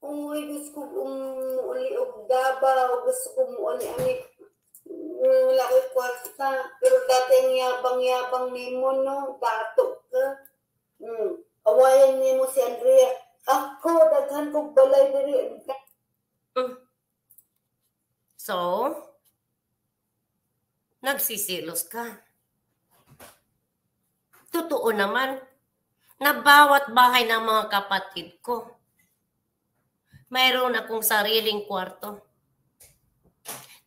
Uy, gusto ko umuuli o daba o gusto ko umuuli ang mm, Wala ko kwarta. Pero dati ang yabang-yabang ni mo, no? Batok ka. Hmm. Awayan ni mo si Andrea. Ako, daghan kong balay diri. So, nagsisilos ka. Totoo naman na bawat bahay ng mga kapatid ko, mayroon akong sariling kwarto.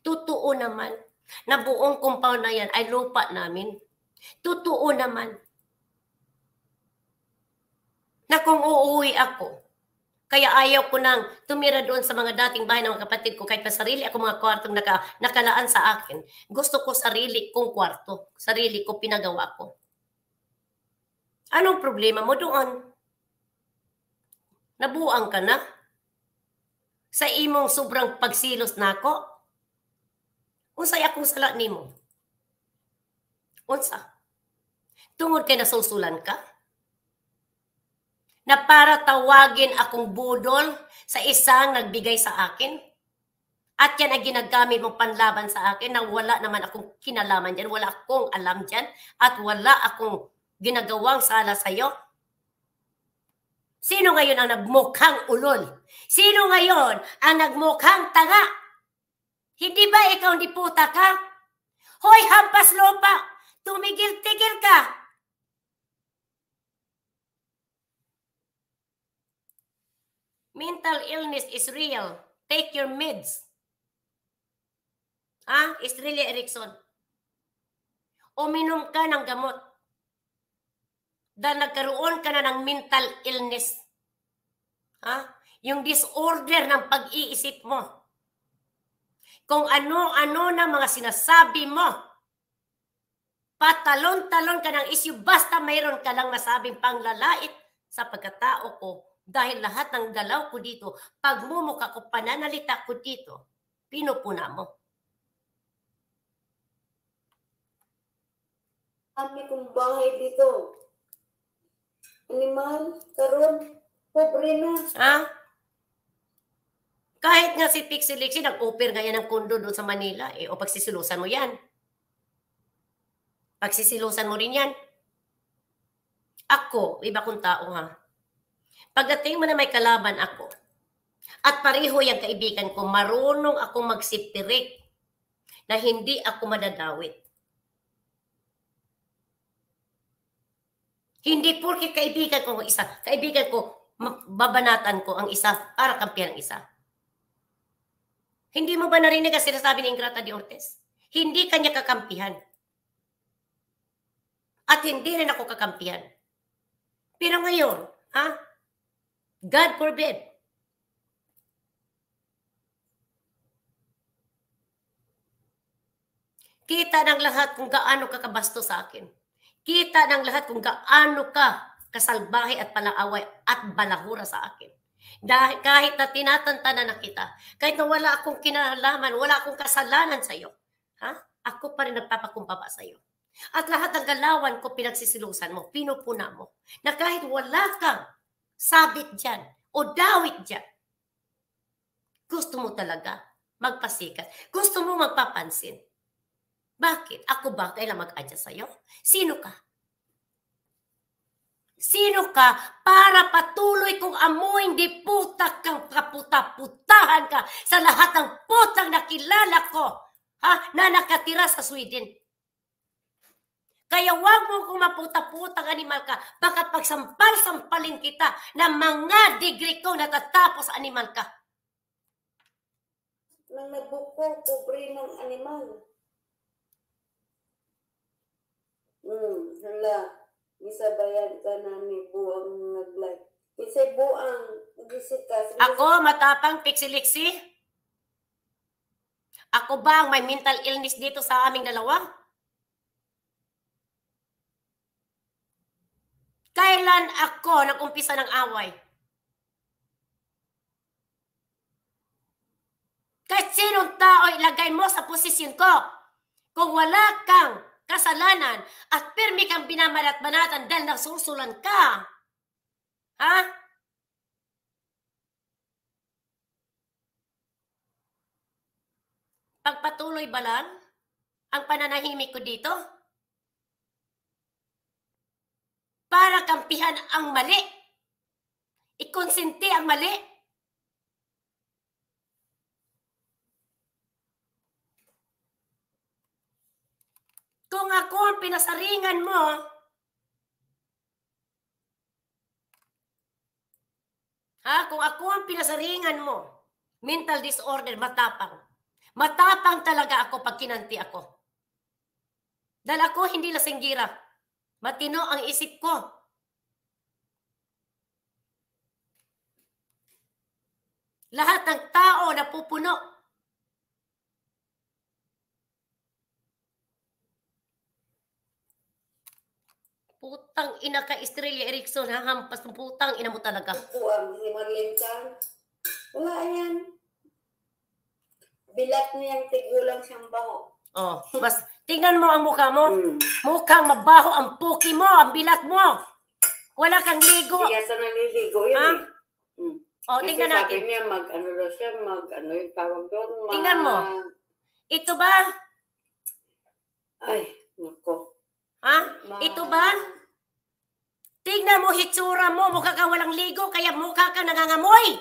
Totoo naman na buong compound na yan ay lupa namin. Totoo naman na kung uuwi ako, kaya ayaw ko nang tumira doon sa mga dating bahay ng mga kapatid ko kahit pa sarili ako mga kwartong naka, nakalaan sa akin. Gusto ko sarili kong kwarto. Sarili ko pinagawa ko. Anong problema mo doon? Nabuang ka na? Sa imong sobrang pagsilos nako? Unsay akong sala nimo? Unsa? Tungod kay nasusulan ka? na para tawagin akong budol sa isang nagbigay sa akin? At yan ang ginagamit mong panlaban sa akin na wala naman akong kinalaman dyan, wala akong alam dyan, at wala akong ginagawang sala sa iyo? Sino ngayon ang nagmukhang ulol? Sino ngayon ang nagmukhang tanga? Hindi ba ikaw ni puta ka? Hoy, hampas lupa! Tumigil-tigil ka! Mental illness is real. Take your meds. Ah, it's really Erickson. Uminom ka ng gamot. Dahil nagkaroon ka na ng mental illness. Ha? Ah, yung disorder ng pag-iisip mo. Kung ano-ano na mga sinasabi mo. Patalon-talon ka ng issue basta mayroon ka lang masabing panglalait sa pagkatao ko dahil lahat ng galaw ko dito, pagmumuka ko, pananalita ko dito, pinupuna mo. Kami kong bahay dito. Animal, karon, pobre na. Ha? Kahit nga si Pixie Lixie, nag-offer nga yan ng kondo doon sa Manila, eh, o pagsisilusan mo yan. Pagsisilusan mo rin yan. Ako, iba kong tao ha, Pagdating mo na may kalaban ako, at pareho yung kaibigan ko, marunong akong magsipirik na hindi ako madadawit. Hindi porke kaibigan ko ang isa, kaibigan ko, babanatan ko ang isa para kampihan ang isa. Hindi mo ba narinig ang sinasabi ni Ingrata de Ortiz? Hindi kanya kakampihan. At hindi rin ako kakampihan. Pero ngayon, ha? God forbid. Kita ng lahat kung gaano ka kabasto sa akin. Kita ng lahat kung gaano ka kasalbahe at palaaway at balahura sa akin. Dahil kahit na tinatantana na kita, kahit na wala akong kinalaman, wala akong kasalanan sa iyo, ha? ako pa rin nagpapakumbaba sa iyo. At lahat ng galawan ko pinagsisilusan mo, pinupuna mo, na kahit wala kang sabit dyan o dawit dyan. Gusto mo talaga magpasikat. Gusto mo magpapansin. Bakit? Ako ba kailan mag-adjust sa'yo? Sino ka? Sino ka para patuloy kong amoy hindi putak kang kaputa-putahan ka sa lahat ng putang nakilala ko ha, na nakatira sa Sweden. Kaya huwag mo kumaputa puta animal ka. Bakit pagsampal-sampalin kita na mga degree ko natatapos animal ka? Nang nagbuko, kubre ng animal. Hmm, hala. Misabayan ka namin buang nag-like. Kasi buang, gisikas. Ako, matapang piksiliksi? Ako ba ang may mental illness dito sa aming dalawa? Kailan ako nag-umpisa ng away? Kahit sinong tao ilagay mo sa posisyon ko. Kung wala kang kasalanan at pirmi kang binamalat banatan dahil nasusulan ka. Ha? Pagpatuloy ba lang ang pananahimik ko dito? para kampihan ang mali. Ikonsente ang mali. Kung ako ang pinasaringan mo, ha, kung ako ang pinasaringan mo, mental disorder, matapang. Matapang talaga ako pag kinanti ako. Dahil ako hindi lasinggira. Matino ang isip ko. Lahat ng tao na pupuno. Putang ina ka, Estrella Erickson, hahampas ng putang ina mo talaga. Kuwang, ni Marlene Wala yan. Bilat niya yung tigulang siyang bango. Oh, mas Tingnan mo ang mukha mo. Mm. Mukhang mabaho ang puki mo, ang bilat mo. Wala kang ligo. Kaya sa naliligo yun ha? eh. O, hmm. hmm. oh, tingnan natin. Kasi sabi niya, mag-ano daw siya, mag-ano yung tawag doon. Ma... Tingnan mo. Ito ba? Ay, nako. Ha? Ma... Ito ba? Tingnan mo hitsura mo, mukha kang walang ligo, kaya mukha kang nangangamoy.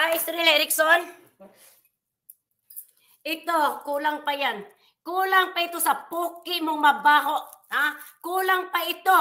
Ah, Estrella Erickson? Ito, kulang pa yan. Kulang pa ito sa puki mong mabaho. Ha? Kulang pa ito.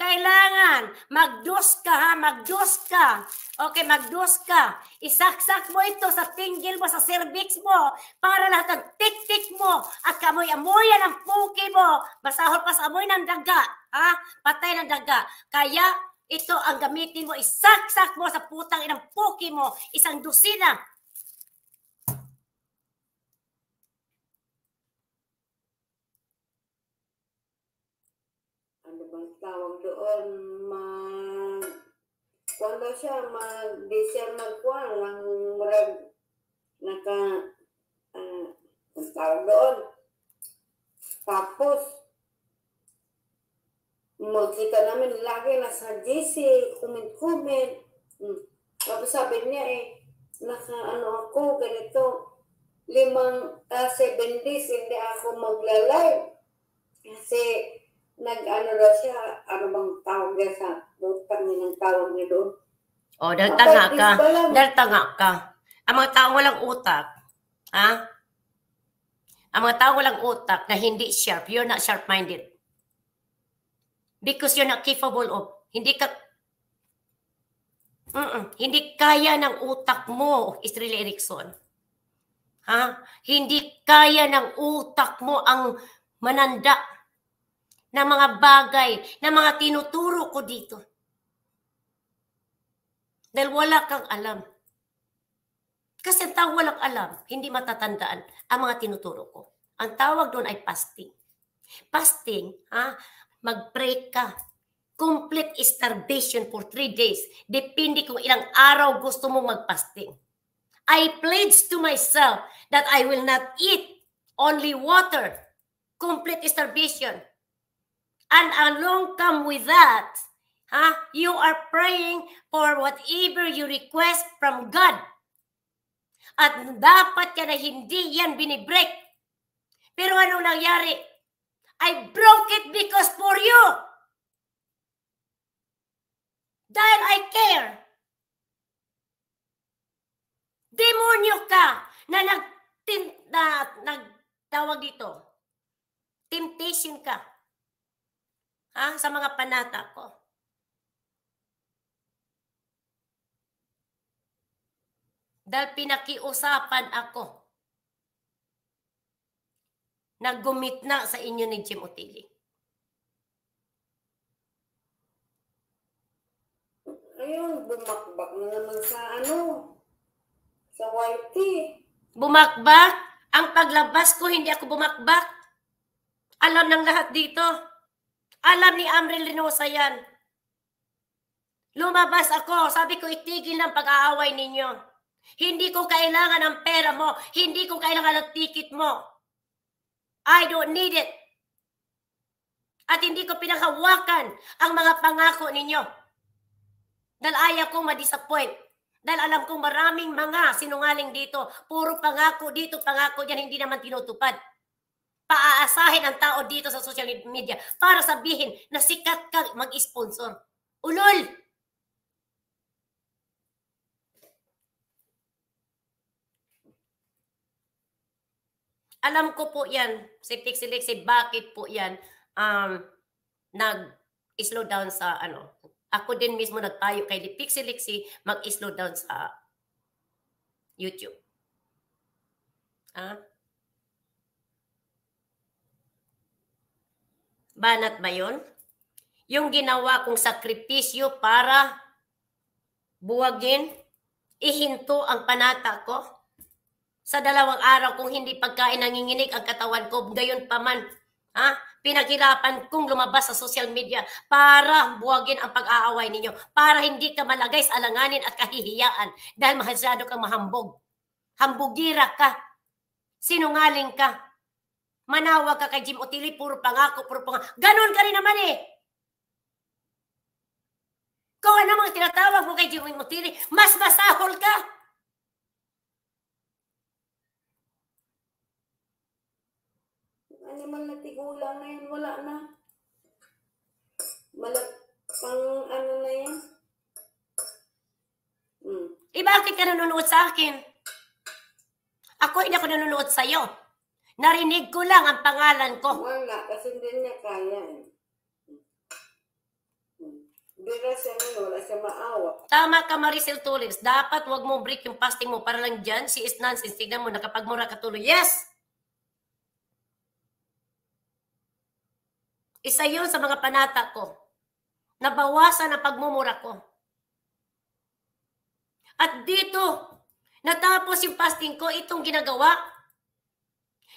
Kailangan, magdus ka ha, magdus ka. Okay, magdus ka. Isaksak mo ito sa tinggil mo, sa cervix mo, para lahat ng tik-tik mo at kamoy-amoyan ang puki mo. Masahol pa sa amoy ng daga. Ha? Patay ng daga. Kaya, ito ang gamitin mo, isaksak mo sa putang inang poki mo, isang dusina. Ano bang tawag doon? Mag... Kuwan siya, mag... Di siya magkuwan, lang murag... Naka... Uh, ah, ang tawag doon. Tapos, makita namin lalaki nasa GC, comment-comment. Hmm. Tapos sabi niya eh, naka ano ako, ganito, limang, uh, seven days hindi ako magla-live. Kasi nag-ano daw siya, ano bang tawag niya sa butang niya ng tawag niya doon. Oh, dahil tanga ka. Dahil tanga ka. Ang mga tao walang utak. Ha? Ang mga tao walang utak na hindi sharp. You're not sharp-minded because you're not capable of. Hindi ka Mm-mm. Hindi kaya ng utak mo, Estrella Erickson. Ha? Hindi kaya ng utak mo ang mananda ng mga bagay, ng mga tinuturo ko dito. Dahil wala kang alam. Kasi ang tao walang alam, hindi matatandaan ang mga tinuturo ko. Ang tawag doon ay fasting. Fasting, ha? mag-break ka. Complete starvation for three days. Depende kung ilang araw gusto mong magpasting. I pledge to myself that I will not eat only water. Complete starvation. And along come with that, huh, you are praying for whatever you request from God. At dapat ka na hindi yan binibreak. Pero anong nangyari? I broke it because for you. Dahil I care. Demonyo ka na nag na, nagtawag dito. Temptation ka. Ha? Sa mga panata ko. Dahil pinakiusapan ako na gumitna sa inyo ni Jim Otili? Ayun, bumakbak na naman sa ano, sa YT. Bumakbak? Ang paglabas ko, hindi ako bumakbak. Alam ng lahat dito. Alam ni Amril Rinosa yan. Lumabas ako. Sabi ko, itigil ng pag-aaway ninyo. Hindi ko kailangan ng pera mo. Hindi ko kailangan ng ticket mo. I don't need it. At hindi ko pinanghawakan ang mga pangako ninyo. Dahil ayaw kong madisappoint. Dahil alam kong maraming mga sinungaling dito. Puro pangako dito, pangako dyan, hindi naman tinutupad. Paaasahin ang tao dito sa social media para sabihin na sikat ka mag-sponsor. Ulol! Alam ko po yan si Pixie eh, Lexie, bakit po yan um, nag-slow down sa ano? Ako din mismo nagtayo kay Pixie eh, Lexie mag-slow down sa YouTube. Ah? Banat ba yun? Yung ginawa kong sakripisyo para buwagin, ihinto ang panata ko? Sa dalawang araw kung hindi pagkain nanginginig ang katawan ko, gayon pa man, ha? Pinaghirapan kong lumabas sa social media para buwagin ang pag-aaway ninyo, para hindi ka malagay sa alanganin at kahihiyaan dahil mahasyado kang mahambog. Hambugira ka. Sinungaling ka. manawag ka kay Jim Otili, puro pangako, puro pangako. ganun ka rin naman eh. Kung ano mga tinatawag mo kay Jim Otili, mas masahol ka. dati na nagtigulang na yan, wala na. Malak, pang ano na yan. Hmm. Eh bakit ka nanonood sa akin? Ako hindi ako nanonood sa'yo. Narinig ko lang ang pangalan ko. Wala, kasi hindi niya kaya. Bira eh. hmm. siya nun, wala siya maawa. Tama ka, Maricel Tulips. Dapat wag mo break yung fasting mo para lang dyan. Si is nonsense. Tignan mo, nakapagmura ka tuloy. Yes! Isa yun sa mga panata ko. Nabawasan ang pagmumura ko. At dito, natapos yung fasting ko, itong ginagawa.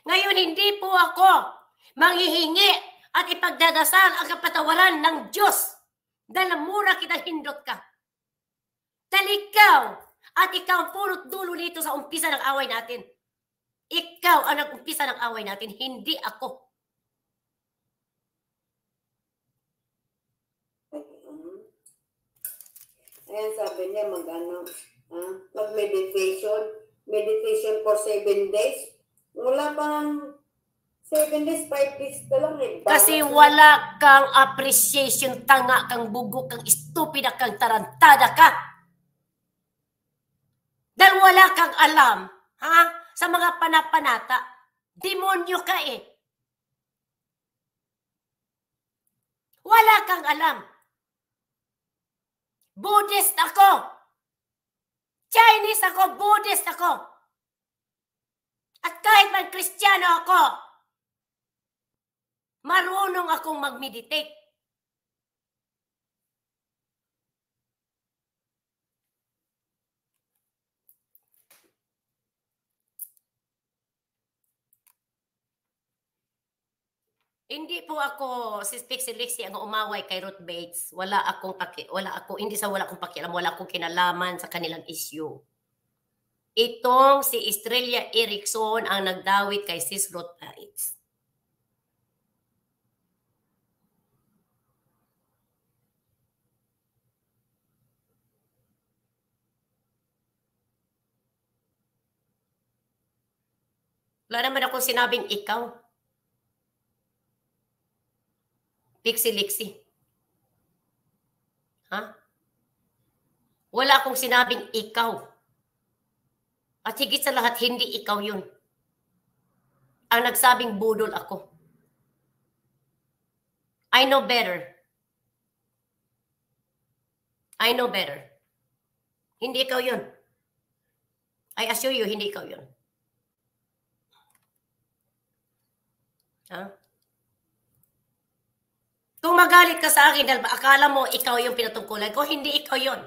Ngayon, hindi po ako manghihingi at ipagdadasal ang kapatawaran ng Diyos dahil mura kita hindot ka. Talikaw at ikaw ang punot dulo nito sa umpisa ng away natin. Ikaw ang nag-umpisa ng away natin, hindi ako. Ayan, sabi niya, mag-ano, ah, mag-meditation. Meditation for seven days. Wala pa ng seven days, five days na lang. Eh. Kasi wala kang appreciation, tanga kang bugo, kang stupid, kang tarantada ka. Dahil wala kang alam, ha? Sa mga panapanata, demonyo ka eh. Wala kang alam. Buddhist ako. Chinese ako, Buddhist ako. At kahit man Kristiyano ako, marunong akong mag-meditate. Hindi po ako si Pixie Lixie ang umaway kay Ruth Bates. Wala akong paki, wala ako hindi sa wala akong pakialam, wala akong kinalaman sa kanilang issue. Itong si Estrella Erickson ang nagdawit kay Sis Ruth Bates. Wala naman ako sinabing ikaw. Pixie-lixie. Ha? Wala akong sinabing ikaw. At higit sa lahat, hindi ikaw yun. Ang nagsabing budol ako. I know better. I know better. Hindi ikaw yun. I assure you, hindi ikaw yun. Ha? Huh? Kung magalit ka sa akin dahil akala mo ikaw yung pinatungkulan ko, hindi ikaw yon.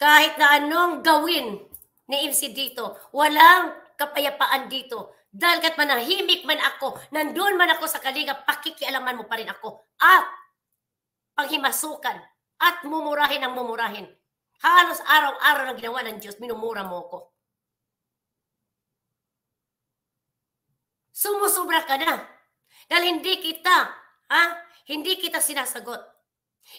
Kahit na anong gawin ni MC dito, walang kapayapaan dito. Dahil kat manahimik man ako, nandun man ako sa kalinga, pakikialaman mo pa rin ako. At panghimasukan at mumurahin ang mumurahin. Halos araw-araw ng ginawa ng Diyos, minumura mo ko. sumusobra ka na. Dahil hindi kita, ha? Hindi kita sinasagot.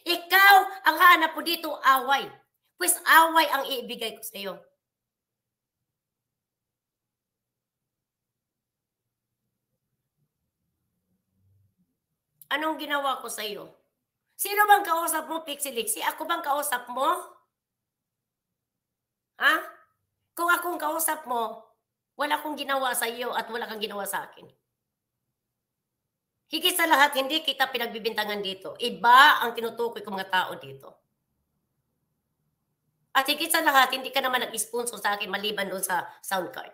Ikaw ang haanap mo dito, away. Pues away ang iibigay ko sa iyo. Anong ginawa ko sa iyo? Sino bang kausap mo, Pixelixi? Ako bang kausap mo? Ha? Kung akong kausap mo, wala akong ginawa sa iyo at wala kang ginawa sa akin. Higit sa lahat, hindi kita pinagbibintangan dito. Iba ang tinutukoy ko mga tao dito. At higit sa lahat, hindi ka naman nag-sponsor sa akin maliban doon sa sound card.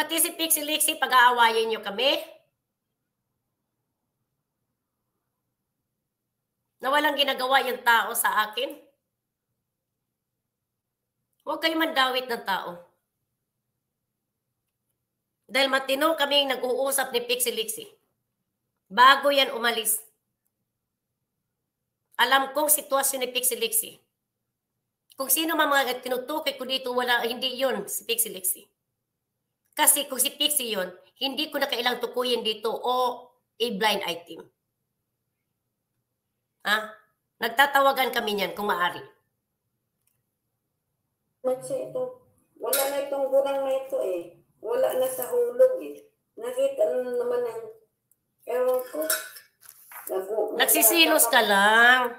Pati si Pixie Lixie, pag-aawayin nyo kami. na walang ginagawa yung tao sa akin? Huwag kayo mandawit ng tao. Dahil matino kami nag-uusap ni Pixie Lixie. Bago yan umalis. Alam kong sitwasyon ni Pixie Lixie. Kung sino man mga tinutukoy ko dito, wala, hindi yon si Pixie Lixie. Kasi kung si Pixie yon hindi ko na kailang tukuyin dito o a blind item. Ah, nagtatawagan kami niyan kung maaari. Machi, ito, wala na itong gurang na ito eh. Wala na sa hulog eh. Nakita na naman ang ewan ko. Naku, nagsisilos ka lang.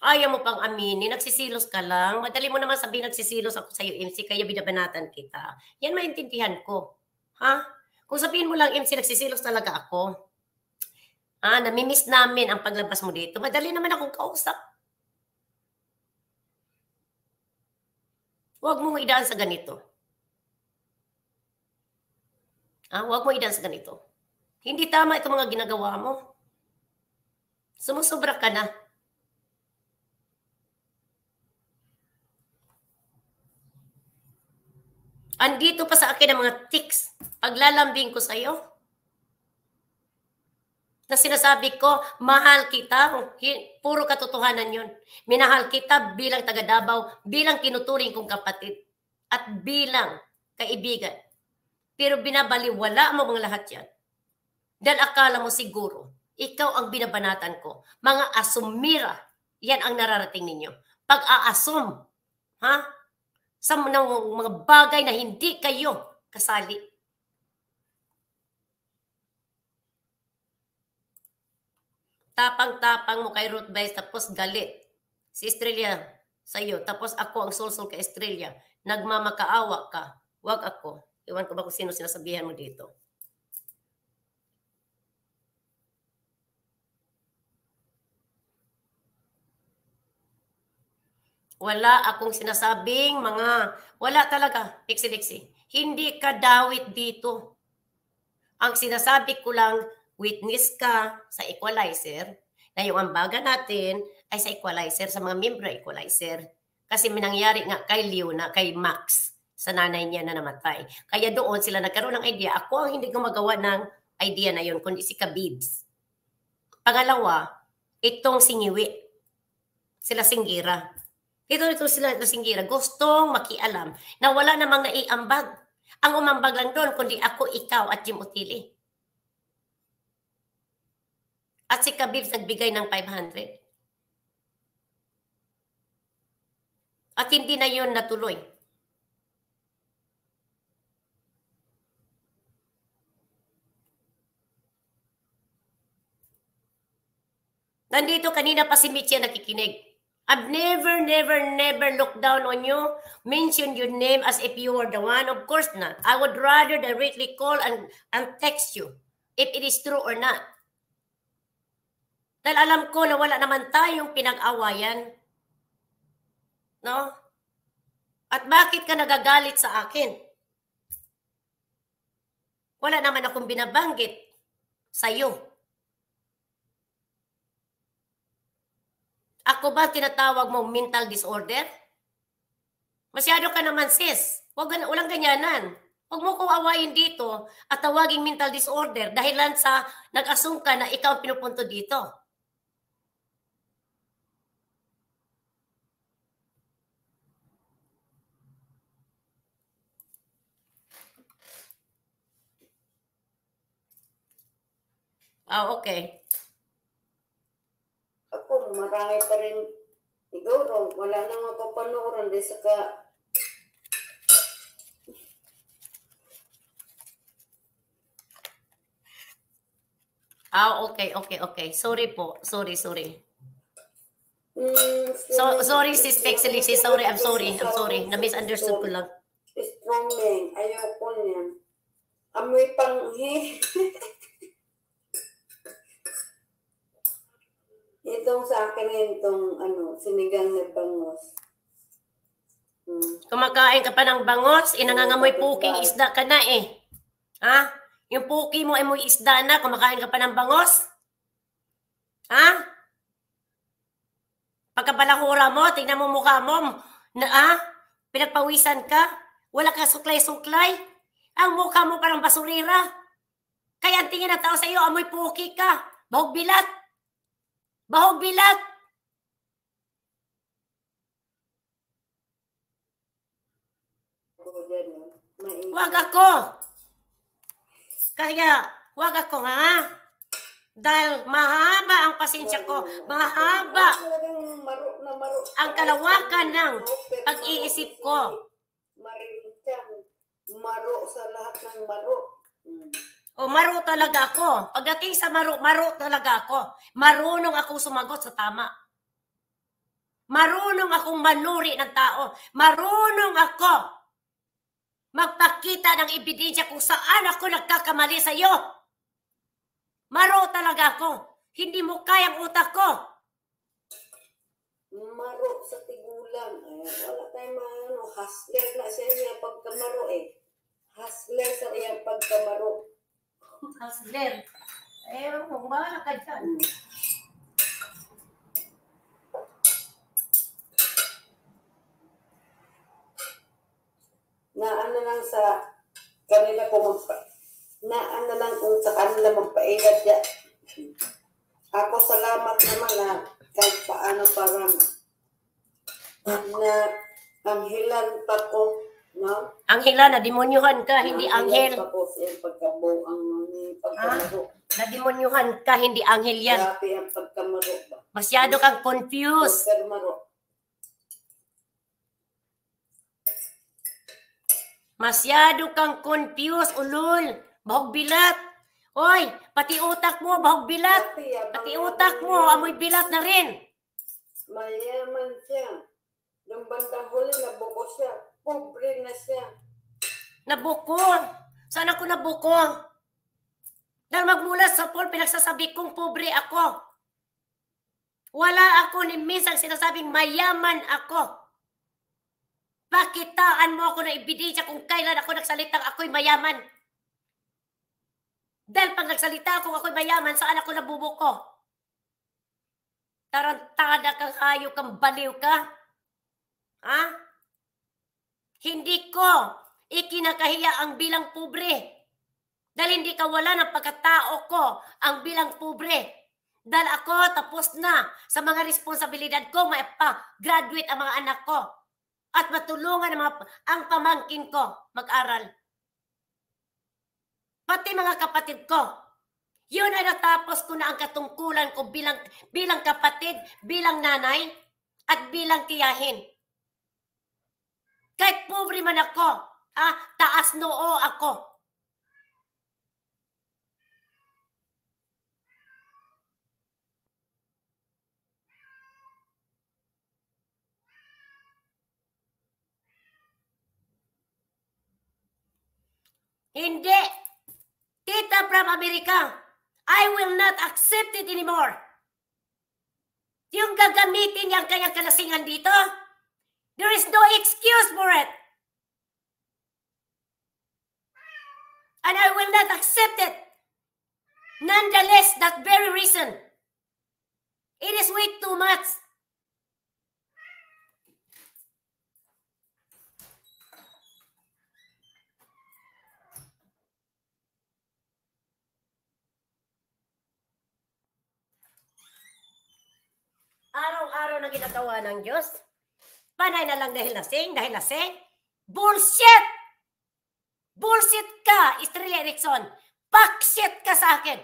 Ayaw mo pang aminin, nagsisilos ka lang. Madali mo naman sabihin nagsisilos ako sa iyo, MC, kaya binabanatan kita. Yan maintindihan ko. Ha? Kung sabihin mo lang, MC, nagsisilos talaga ako. Ah, namimiss namin ang paglabas mo dito. Madali naman akong kausap. Huwag mong idaan sa ganito. Ah, huwag mong idaan sa ganito. Hindi tama itong mga ginagawa mo. Sumusobra ka na. Andito pa sa akin ang mga ticks. Paglalambing ko sa'yo na sinasabi ko, mahal kita, puro katotohanan yun. Minahal kita bilang taga Davao, bilang kinuturing kong kapatid, at bilang kaibigan. Pero binabaliwala mo mga lahat yan. Dahil akala mo siguro, ikaw ang binabanatan ko. Mga asumira, yan ang nararating ninyo. Pag-aasum, ha? Sa mga bagay na hindi kayo kasali. Tapang-tapang mo kay Ruth Baez, tapos galit. Si Estrella sa'yo, tapos ako ang sulsul kay Estrella. Nagmamakaawa ka. Huwag ako. Iwan ko ba kung sino sinasabihan mo dito. Wala akong sinasabing mga, wala talaga, Dixie Dixie. Hindi ka dawit dito. Ang sinasabi ko lang, witness ka sa equalizer, na yung ambaga natin ay sa equalizer, sa mga miyembro equalizer. Kasi minangyari nga kay Leona, kay Max, sa nanay niya na namatay. Kaya doon sila nagkaroon ng idea. Ako ang hindi gumagawa ng idea na yon kundi si Kabibs. Pangalawa, itong singiwi. Sila singgira. Ito ito sila na singgira. Gustong makialam na wala namang naiambag. Ang umambag lang doon, kundi ako, ikaw at Jim Otili. At si Kabibs nagbigay ng 500. At hindi na yun natuloy. Nandito kanina pa si Mitya nakikinig. I've never, never, never looked down on you, mentioned your name as if you were the one. Of course not. I would rather directly call and, and text you if it is true or not. Dahil alam ko na wala naman tayong pinag-awayan. No? At bakit ka nagagalit sa akin? Wala naman akong binabanggit sa iyo. Ako ba tinatawag mong mental disorder? Masyado ka naman sis. Huwag, ulang ganyanan. Huwag mo ko awayin dito at tawaging mental disorder dahil lang sa nag-assume ka na ikaw pinupunto dito. Oh, okay. Ako, marami pa rin. Siguro, wala nang mapapanooran. Di saka, Ah, oh, okay, okay, okay. Sorry po. Sorry, sorry. Mm, so, sorry, sis Pexelixi. Sorry, I'm sorry. I'm sorry. Na-misunderstood ko lang. Strong man. Eh, ayoko niyan. Amoy panghi. *laughs* Itong sa akin ngayon, itong ano, sinigang na bangos. Hmm. Kumakain ka pa ng bangos, inangangamoy eh, puking isda ka na eh. Ha? Yung puki mo ay mo isda na, kumakain ka pa ng bangos? Ha? Pagkabalahura mo, tingnan mo mukha mo, na ha? Pinagpawisan ka, wala ka suklay-suklay, ang mukha mo parang basurira. Kaya ang tingin ng tao sa iyo, amoy puki ka, bahog bilat. Bahog bilat. Huwag ako. Kaya, huwag ako nga. Dahil mahaba ang pasensya ko. Mahaba ang kalawakan ng pag-iisip ko. Maro sa lahat ng maro. Hmm. O oh, maro talaga ako. Pagdating sa maro, maro talaga ako. Marunong ako sumagot sa tama. Marunong akong manuri ng tao. Marunong ako magpakita ng ebidensya kung saan ako nagkakamali sa iyo. Maro talaga ako. Hindi mo kayang utak ko. Maro sa tigulan. Eh, wala tayong ano, hustler na siya niya pagkamaro eh. Hustler sa iyang pagkamaro. Husband. Ewan ko, bahala ka dyan. Na ano lang sa kanila ko magpa... Na ano lang kung sa kanila magpaingat dyan. Ako salamat naman na kahit paano parang na ang hilan pa ko Ma'am? Anghel na, nadimonyuhan ka, hindi ah, anghel. Tapos yung pagkabuo ang mga pagkamaro. Ah, nadimonyuhan ka, hindi anghel yan. Grabe ang pagkamaro. Masyado kang confused. Masyado kang confused, ulol. Bahog bilat. Oy, pati utak mo, bahog bilat. Ah, pati utak mo, amoy bilat na rin. Mayaman siya. Nung bandang huli, nabuko siya. Pobre na siya. Nabuko. Sana ko nabuko. Dahil magmula sa Paul, pinagsasabi kong pobre ako. Wala ako ni minsan sinasabing mayaman ako. Pakitaan mo ako na ebidensya kung kailan ako nagsalitang ako'y mayaman. Dahil pag nagsalita ako ako'y mayaman, saan ako nabubuko? Tarantada kang hayop kang baliw ka? Ha? Hindi ko ikinakahiya ang bilang pobre. Dahil hindi kawala ng pagkatao ko ang bilang pobre. Dahil ako tapos na sa mga responsibilidad ko, may graduate ang mga anak ko at matulungan ang, mga, ang pamangkin ko mag-aral. Pati mga kapatid ko, yun ay natapos ko na ang katungkulan ko bilang, bilang kapatid, bilang nanay, at bilang tiyahin. Kahit pobre man ako, ah, taas noo ako. Hindi. Tita from America, I will not accept it anymore. Yung gagamitin niyang kanyang kalasingan dito, There is no excuse for it. And I will not accept it. Nonetheless, that very reason, it is way too much. Araw-araw na ginagawa ng Diyos. Panay na lang dahil nasing, dahil nasing. Bullshit! Bullshit ka, Estrella Erickson. Backshit ka sa akin.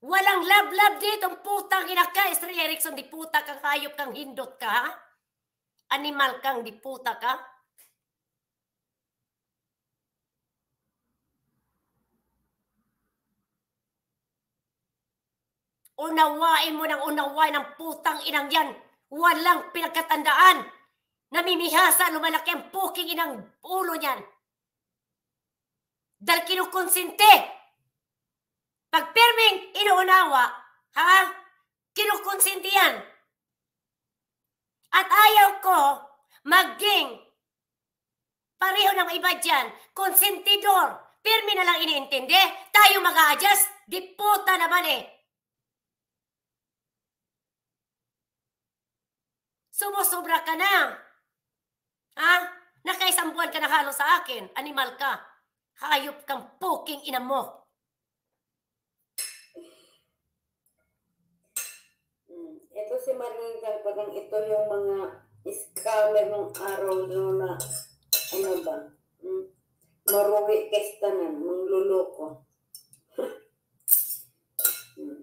Walang love-love dito. Putang ina ka, Estrella Erickson. Di puta kang hayop kang hindot ka, ha? Animal kang di puta ka. Unawain mo ng unawain ng putang inang yan. Walang pinagkatandaan. Namimihasa, lumalaki ang puking inang ulo niyan. Dahil kinukonsinte. Pag pirming inuunawa, ha? Kinukonsinte yan. At ayaw ko maging pareho ng iba dyan. Konsentidor. Pirmi na lang iniintindi. Tayo mag-a-adjust. Diputa naman eh. Sumusobra ka na. Ha? Nakaisang buwan ka nakalo sa akin. Animal ka. Hayop kang poking ina mo. Hmm. Ito si Marilyn Calpagang, ito yung mga scammer ng araw no, na ano ba? Hmm? Maruwi kestanan, mangluloko. *laughs* Hmm.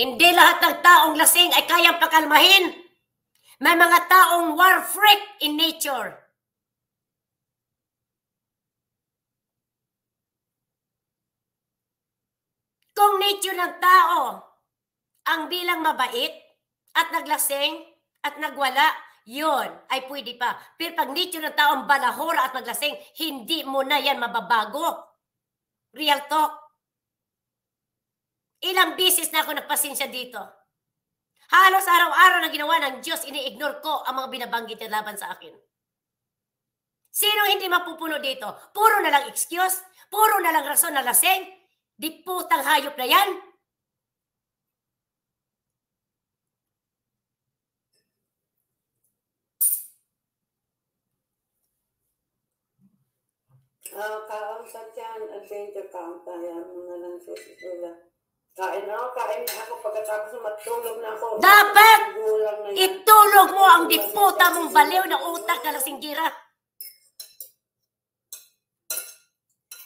Hindi lahat ng taong lasing ay kayang pakalmahin. May mga taong war freak in nature. Kung nature ng tao ang bilang mabait at naglasing at nagwala, yon ay pwede pa. Pero pag nature ng tao ang balahora at naglasing, hindi mo na yan mababago. Real talk. Ilang bisis na ako nagpasensya dito. Halos araw-araw na ginawa ng Diyos, ini-ignore ko ang mga binabanggit niya laban sa akin. Sino hindi mapupuno dito? Puro na lang excuse, puro na lang rason na laseng, di putang hayop na yan. Uh, kausap yan, adventure count, kaya mo na lang sa sila. Kain na ako, kain na ako. Pagkatapos matulog na ako. Dapat! Itulog mo ang diputa mong baliw na utak na nasinggira.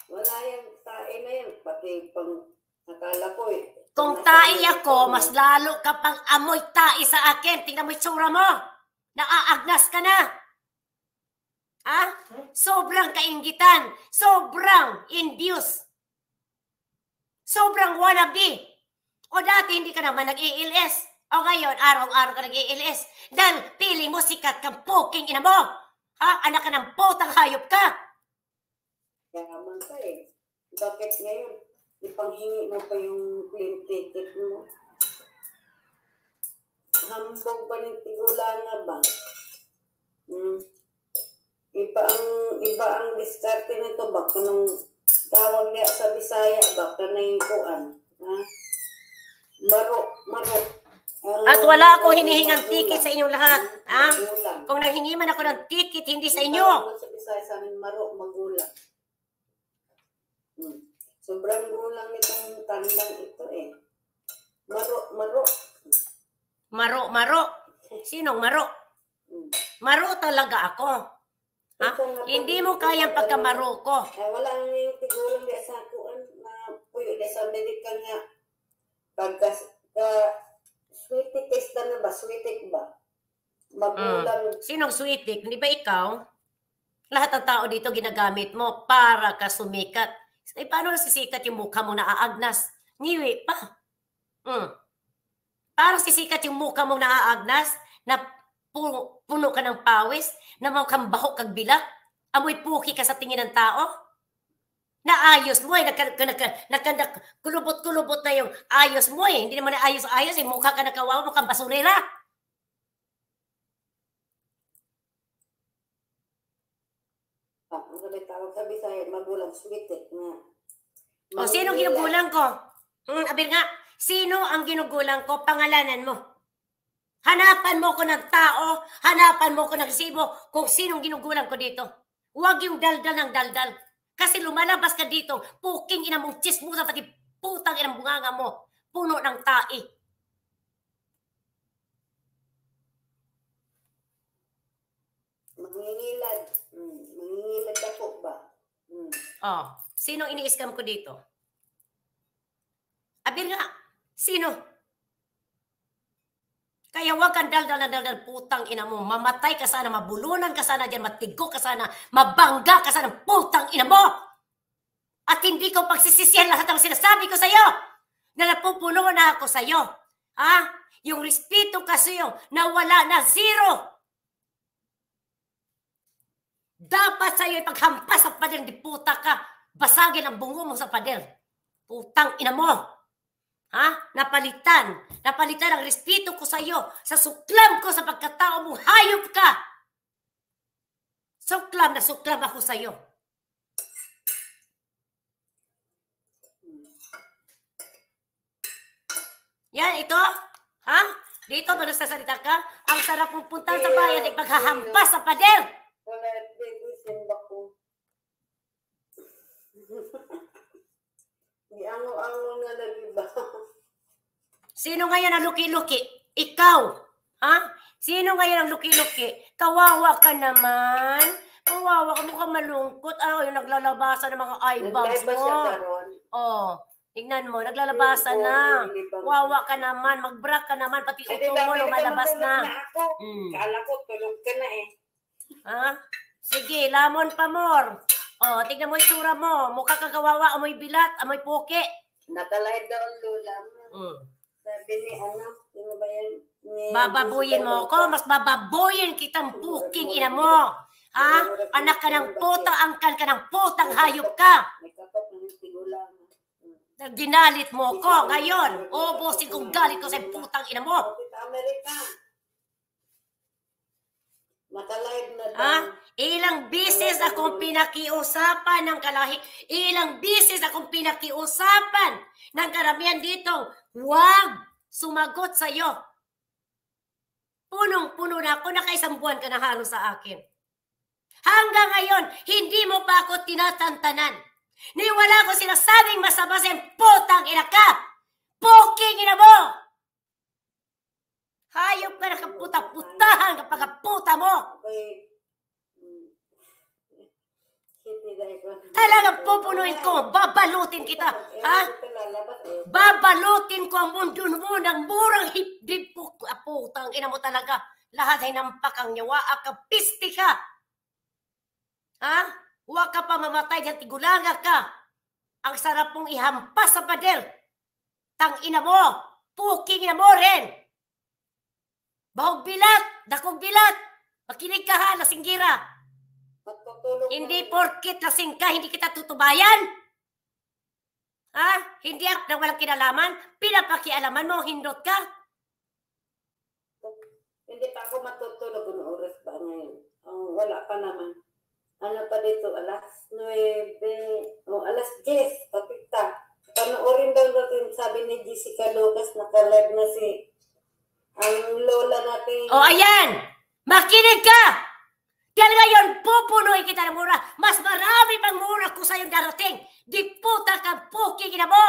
Wala yan. Tae na yan. Pati pang nakala ko eh. Kung tae ako, mas lalo ka pang amoy tae sa akin. Tingnan mo itsura mo. Naaagnas ka na. Ha? Sobrang kaingitan. Sobrang induced. Sobrang wannabe. O dati hindi ka naman nag-ALS. O ngayon, araw-araw ka nag-ALS. Dahil pili mo sikat kang poking ina mo. Ha? Anak ka ng potang hayop ka. Yaman ka eh. Bakit ngayon? Ipanghingi mo pa yung plane ticket mo. Hambog ba ng tigula na ba? Hmm. Iba ang, iba ang diskarte nito. Baka nung Tawag niya sa Bisaya, baka na yung kuan. Ha? Maro, maro. Ano, At wala akong hinihingang ticket sa inyong lahat. Ha? Kung naghingi man ako ng ticket, hindi sa inyo. Tawag sa Bisaya sa amin, maro, magulang. Hmm. Sobrang gulang nitong tandang ito eh. Maro, maro. Maro, maro. Sinong maro? Hmm. Maro talaga ako. Ha? Hindi mo kayang pagka Eh, wala nang yung tigurong di sa kuan na puyo di sa Amerika nga. Pagka, ka, sweetie is na ba? sweetie ba? Magulang. Mm. Sinong sweetie? Hindi ba ikaw? Lahat ng tao dito ginagamit mo para ka sumikat. Eh, paano sisikat yung mukha mo na aagnas? Ah, Niwi pa. Mm. Para sisikat yung mukha mo na aagnas ah, na puno, ka ng pawis, na mukhang bahok kag bilak, amoy puki ka sa tingin ng tao? Naayos mo eh, kulubot-kulubot na yung ayos mo eh. Hindi naman ayos-ayos eh, mukha ka nakawawa, mukhang basurera. Sabi ah, ano tawag sa Bisaya, magulang switik eh, na. O, sino ginugulang ko? Hmm, abir nga, sino ang ginugulang ko? Pangalanan mo. Hanapan mo ko ng tao, hanapan mo ko ng sibo, kung sinong ginugulang ko dito. Huwag yung daldal ng daldal. Kasi lumalabas ka dito, puking ina mong chismusa, pati putang ina bunganga mo, puno ng tai. Mangingilad. Hmm. Mangingilad ako ba? Mm. Oh, sino ini-scam ko dito? Abir nga, sino? Kaya huwag kang dal dal dal dal putang ina mo. Mamatay ka sana, mabulunan ka sana dyan, matigo ka sana, mabangga ka sana, putang ina mo! At hindi ko pagsisisihan lahat ng sinasabi ko sa'yo na napupuno na ako sa'yo. Ha? Yung respeto ka sa'yo, nawala na zero. Dapat sa'yo ipaghampas sa pader, di puta ka. Basagin ang bungo mo sa pader. Putang ina mo! Ha? Napalitan. Napalitan ang respeto ko sa iyo, sa suklam ko sa pagkatao mo. Hayop ka! Suklam na suklam ako sa iyo. Yan, ito. Ha? Dito, manasasalita ka. Ang sarap mong punta sa bayan ay paghahampas sa pader. Wala, baby, send ko. Di Giango-ango nga nag-iba. *laughs* Sino ngayon ang luki-luki? Ikaw. Ha? Sino ngayon ang luki-luki? Kawawa ka naman. Kawawa ka. Mukhang malungkot. Ah, yung naglalabasan ng mga eyebags mo. Oh. Tingnan mo, naglalabasan mm, na. Wawa ka naman, magbrak ka naman, pati uto mo lumalabas na. na mm. Kala ko tulog ka na eh. Ha? Sige, lamon pa more. Oh, tignan mo yung itsura mo. Mukha kang kawawa, amoy bilat, amoy poke. Nakalive daw ang lola mo. Mm. Sabi ni anak, sino ba yan? Ni, bababuyin mo ako, mas bababuyin kitang buking ina mo. Ha? Anak ka ng puta, angkan ka ng putang hayop ka. Ginalit mo ako ngayon. Obosin kong galit ko sa putang ina mo. Amerika. Nakalive na daw. Ah, ilang bisis akong pinakiusapan ng kalahi, ilang beses akong pinakiusapan ng karamihan dito, huwag sumagot sa iyo. Punong-puno na ako, nakaisang buwan ka na halo sa akin. Hanggang ngayon, hindi mo pa ako tinatantanan. Niwala ko sinasabing masama putang ina ka! Puking ina mo! Hayop ka na kaputa-putahan kapag puta mo! Talagang pupunuin ko, babalutin kita, eh, ha? Eh. Babalutin ko ang mundo mo ng murang hipdip po, ah, putang ina mo talaga. Lahat ay nampakang niya, waakapisti ka. Ha? Huwag ka pa mamatay dyan, tigulaga ka. Ang sarap mong ihampas sa pader. Tang ina mo, puking ina mo rin. Baog bilat! Dakog bilat! Makinig ka ha, nasinggira! Hindi porkit lasing ka, hindi kita tutubayan! Ha? Hindi na walang kinalaman? Pinapakialaman mo, hindot ka? Hindi pa ako matutulog ng oras ba ngayon. Oh, wala pa naman. Ano pa dito? Alas 9 o oh, alas 10. Papikta. Panoorin daw natin sabi ni Jessica Lucas na nakalive na si ang lola natin. oh, ayan! Makinig ka! Dahil ngayon, pupunuin kita ng mura. Mas marami pang mura ko sa'yo darating. Di puta kang puki na mo!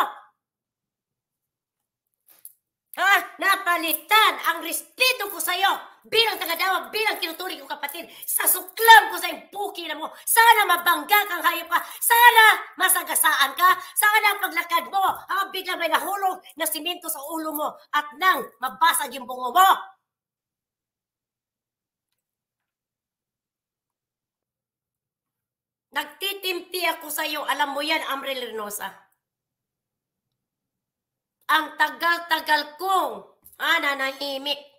Ha? Napalitan ang respeto ko sa'yo bilang tagadawag, bilang tinuturing ko kapatid, sa suklam ko sa impuki na mo, sana mabangga kang hayop ka, sana masagasaan ka, sana paglakad mo, ang bigla may nahulog na simento sa ulo mo at nang mabasag yung bungo mo. Nagtitimpi ako sa iyo, alam mo yan, Amril Renosa. Ang tagal-tagal kong ah, nanahimik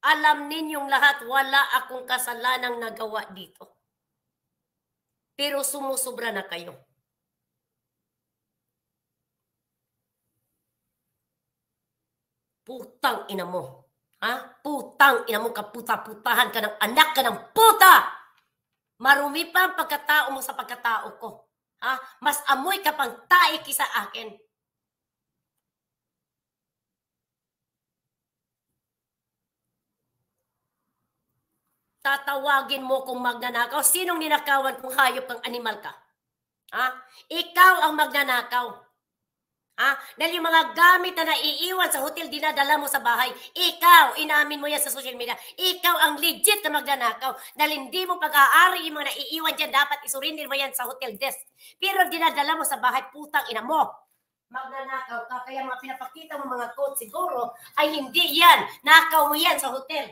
alam ninyong lahat, wala akong kasalanang nagawa dito. Pero sumusobra na kayo. Putang ina mo. Ha? Putang ina mo, kaputa-putahan ka ng anak ka ng puta! Marumi pa ang pagkatao mo sa pagkatao ko. Ha? Mas amoy ka pang tae kisa akin. tatawagin mo kung magnanakaw. Sinong ninakawan kung hayop kang animal ka? Ha? Ikaw ang magnanakaw. Ha? Dahil yung mga gamit na naiiwan sa hotel, dinadala mo sa bahay. Ikaw, inamin mo yan sa social media. Ikaw ang legit na magnanakaw. Dahil hindi mo pag-aari yung mga naiiwan dyan, dapat isurindir mo yan sa hotel desk. Pero dinadala mo sa bahay, putang ina mo magnanakaw ka. Kaya mga pinapakita mo mga quote siguro ay hindi yan. Nakaw mo yan sa hotel.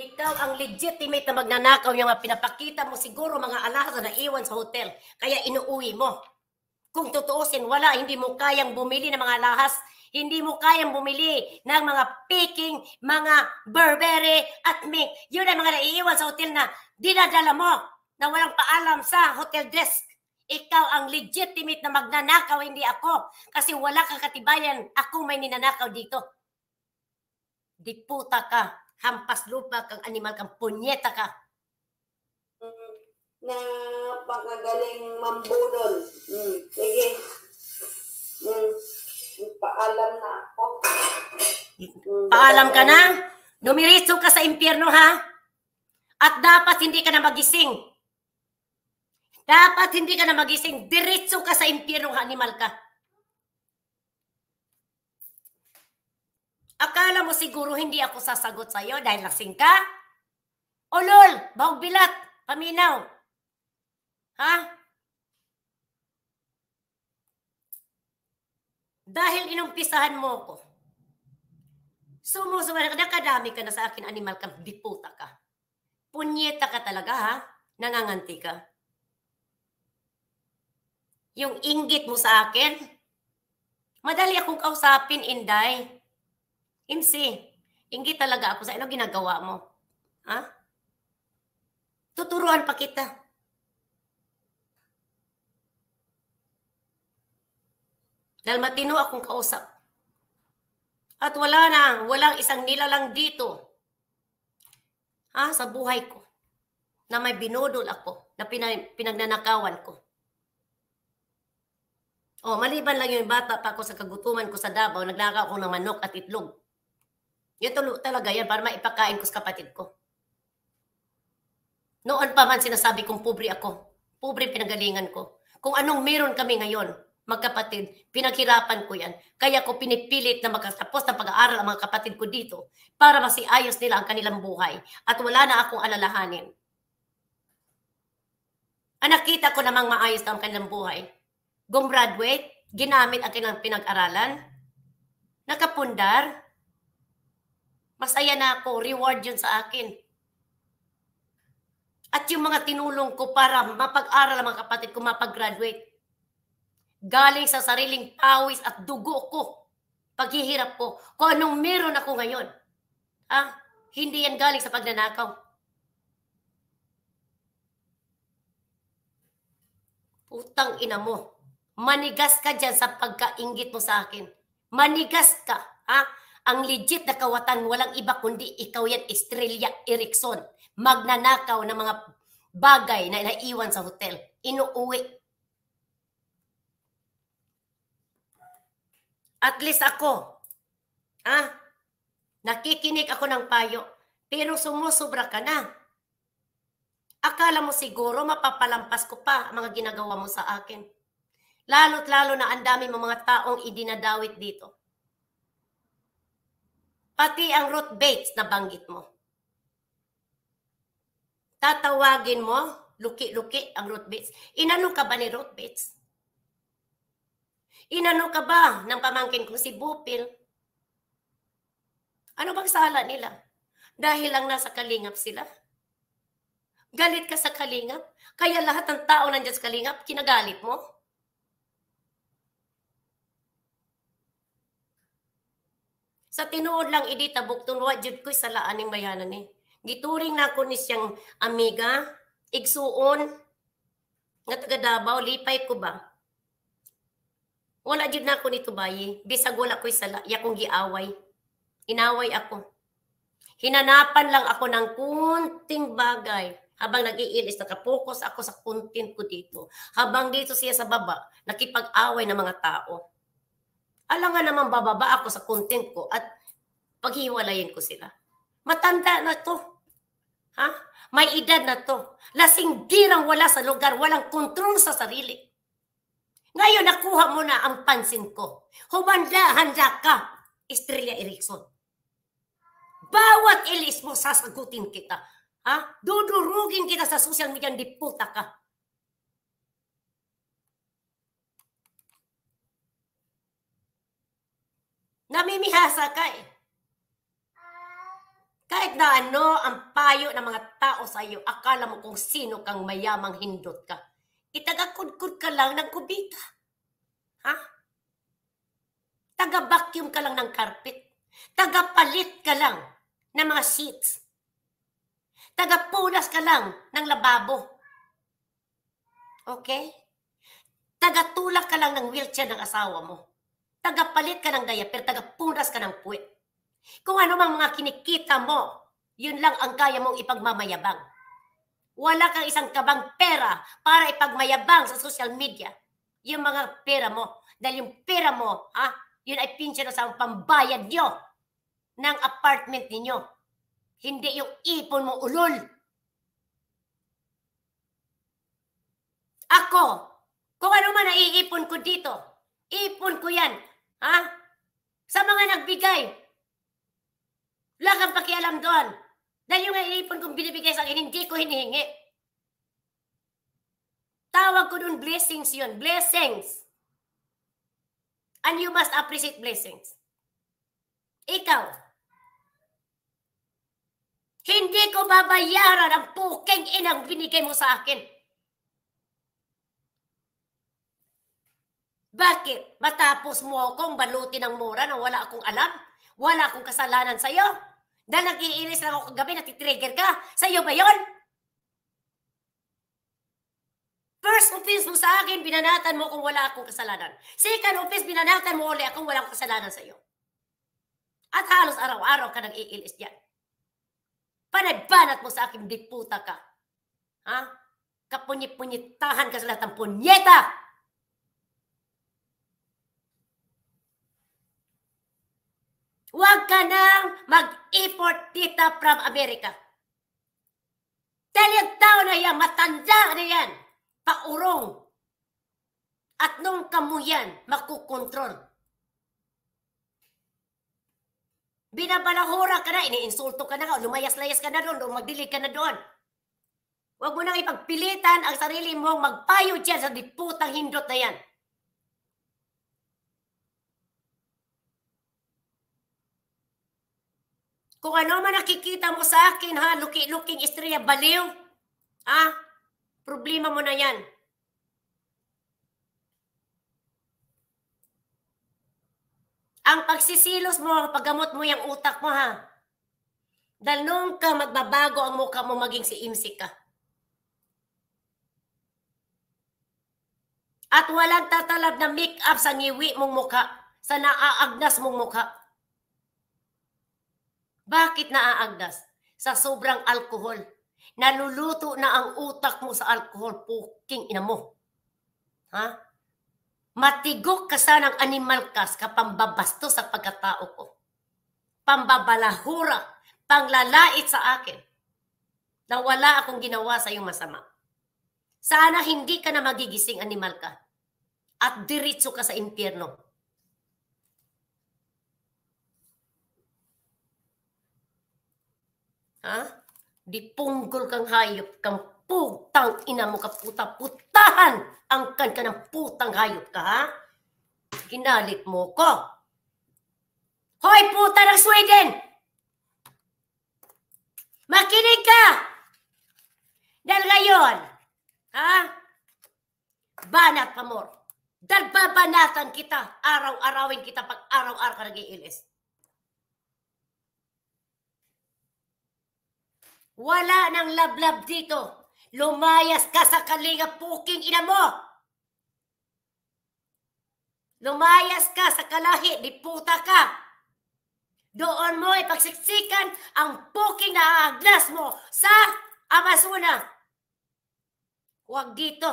Ikaw ang legitimate na magnanakaw yung mga pinapakita mo siguro mga alahas na iwan sa hotel. Kaya inuwi mo. Kung tutuusin, wala, hindi mo kayang bumili ng mga alahas. Hindi mo kayang bumili ng mga Peking, mga Burberry at Mink. Yun ang mga naiiwan sa hotel na dinadala mo na walang paalam sa hotel desk. Ikaw ang legitimate na magnanakaw, hindi ako. Kasi wala kang katibayan, ako may ninanakaw dito. Diputa ka, hampas lupa kang animal kang punyeta ka. Mm, na pagagaling mambunol. Mm, sige. Mm, paalam na ako. Mm. paalam ka na? Numiritso ka sa impyerno ha? At dapat hindi ka na magising. Dapat hindi ka na magising. Diritso ka sa impyerno animal ka. Akala mo siguro hindi ako sasagot sa iyo dahil lasing ka? O lol, bahog bilat, paminaw. Ha? Dahil inumpisahan mo ko. Sumusuman ka, nakadami ka na sa akin, animal ka, diputa ka. Punyeta ka talaga ha? Nanganganti ka. Yung inggit mo sa akin, madali akong kausapin, Inday. MC, ingit talaga ako sa ano ginagawa mo. Ha? Tuturuan pa kita. Dahil matino akong kausap. At wala na, walang isang nilalang dito ha, sa buhay ko na may binodol ako, na pinag pinagnanakawan ko. O, oh, maliban lang yung bata pa ako sa kagutuman ko sa Davao, naglakaw ako ng manok at itlog. Yun talaga yan para maipakain ko sa kapatid ko. Noon pa man sinasabi kong pobre ako. Pobre pinagalingan ko. Kung anong meron kami ngayon, magkapatid, pinaghirapan ko yan. Kaya ko pinipilit na makatapos ng pag-aaral ang mga kapatid ko dito para masiayos nila ang kanilang buhay at wala na akong alalahanin. Ang nakita ko namang maayos na ang kanilang buhay. Gumraduate, ginamit ang kanilang pinag-aralan, nakapundar, Masaya na ako. Reward yun sa akin. At yung mga tinulong ko para mapag-aral ang mga kapatid ko, mapag-graduate. Galing sa sariling pawis at dugo ko. Paghihirap ko. Kung anong meron ako ngayon. Ah, hindi yan galing sa pagnanakaw. Utang ina mo. Manigas ka dyan sa pagkaingit mo sa akin. Manigas ka. Ha? Ang legit na kawatan, walang iba kundi ikaw yan, Estrella Erickson. Magnanakaw ng mga bagay na naiwan sa hotel. Inuuwi. At least ako, ah, nakikinig ako ng payo, pero sumusobra ka na. Akala mo siguro mapapalampas ko pa ang mga ginagawa mo sa akin. Lalo't lalo na ang dami mga taong idinadawit dito pati ang root base na banggit mo. Tatawagin mo, luki-luki ang root base. Inano ka ba ni root base? Inano ka ba ng pamangkin ko si Bupil? Ano bang sala nila? Dahil lang nasa kalingap sila? Galit ka sa kalingap? Kaya lahat ng tao nandiyan sa kalingap, kinagalit mo? Sa tinuod lang idi tabukton wa jud ko sa laan ni bayanan ni. Eh. Gituring na ko ni siyang amiga, igsuon nga taga Davao lipay ko ba. Wala jud na ko nito bayi, bisag wala sa sala, yakong giaway. Inaway ako. Hinanapan lang ako ng kunting bagay habang nag-iilis, nakapokus ako sa content ko dito. Habang dito siya sa baba, nakipag-away ng mga tao. Alangan naman bababa ako sa content ko at paghiwalayin ko sila. Matanda na to. Ha? May edad na to. Lasing dirang wala sa lugar, walang kontrol sa sarili. Ngayon, nakuha mo na ang pansin ko. Humanda, handa ka, Estrella Erickson. Bawat ilis mo, sasagutin kita. Ha? Dudurugin kita sa social media, hindi puta ka. Namimihasa ka eh. Kahit na ano ang payo ng mga tao sa iyo, akala mo kung sino kang mayamang hindot ka. Itagakudkud ka lang ng kubita. Ha? Taga-vacuum ka lang ng carpet. Tagapalit ka lang ng mga sheets. Tagapunas ka lang ng lababo. Okay? Tagatulak ka lang ng wheelchair ng asawa mo. Tagapalit ka ng gaya, pero tagapunas ka ng puwit. Kung ano mang mga kinikita mo, yun lang ang kaya mong ipagmamayabang. Wala kang isang kabang pera para ipagmayabang sa social media. Yung mga pera mo. Dahil yung pera mo, ha, yun ay pinsya na sa pambayad nyo ng apartment ninyo. Hindi yung ipon mo ulol. Ako, kung ano man naiipon ko dito, ipon ko yan Ha? Sa mga nagbigay. Wala kang pakialam doon. Dahil yung iniipon kong binibigay sa akin, hindi ko hinihingi. Tawag ko doon blessings yun. Blessings. And you must appreciate blessings. Ikaw. Hindi ko babayaran ang puking inang binigay mo sa akin. Bakit? Matapos mo akong balutin ng mura na wala akong alam? Wala akong kasalanan sa'yo? Dahil nag-iinis lang ako kagabi, na natitrigger ka? Sa'yo ba yon? First offense mo sa akin, binanatan mo kung wala akong kasalanan. Second offense, binanatan mo ulit akong wala akong kasalanan sa'yo. At halos araw-araw ka nag-iilis yan. Panagbanat mo sa akin, di puta ka. Ha? Kapunyit-punyitahan ka sa lahat ng punyeta! Huwag ka nang mag-import dito from America. Daliyang tao na yan, matanda na yan, paurong. At nung kamuyan, makukontrol. Binabalahura ka na, iniinsulto ka na, lumayas-layas ka na doon, magdilig ka na doon. Huwag mo nang ipagpilitan ang sarili mong magpayo dyan sa diputang hindot na yan. Kung ano man nakikita mo sa akin, ha? Looking-looking istriya, baliw. Ah, problema mo na yan. Ang pagsisilos mo, paggamot mo yung utak mo, ha? Dahil noon ka magbabago ang mukha mo maging si Imsik ka. At walang tatalab na make-up sa ngiwi mong mukha, sa naaagnas mong mukha. Bakit naaagnas? Sa sobrang alkohol. Naluluto na ang utak mo sa alkohol. Puking ina mo. Ha? Matigok ka sanang animal kas kapambabasto sa pagkatao ko. Pambabalahura, panglalait sa akin na wala akong ginawa sa iyong masama. Sana hindi ka na magigising animal ka at diritso ka sa impyerno Ha? Di punggol kang hayop kang putang ina mo ka puta. Putahan! Angkan ka ng putang hayop ka, ha? Ginalit mo ko. Hoy, puta ng Sweden! Makinig ka! Dahil ngayon, ha? Banat pamor. Dahil babanatan kita. Araw-arawin kita pag araw-araw ka nag-iilis. Wala nang lablab dito. Lumayas ka sa kalinga puking ina mo! Lumayas ka sa kalahi, di puta ka! Doon mo ipagsiksikan ang puking na aglas mo sa Amazona. Huwag dito.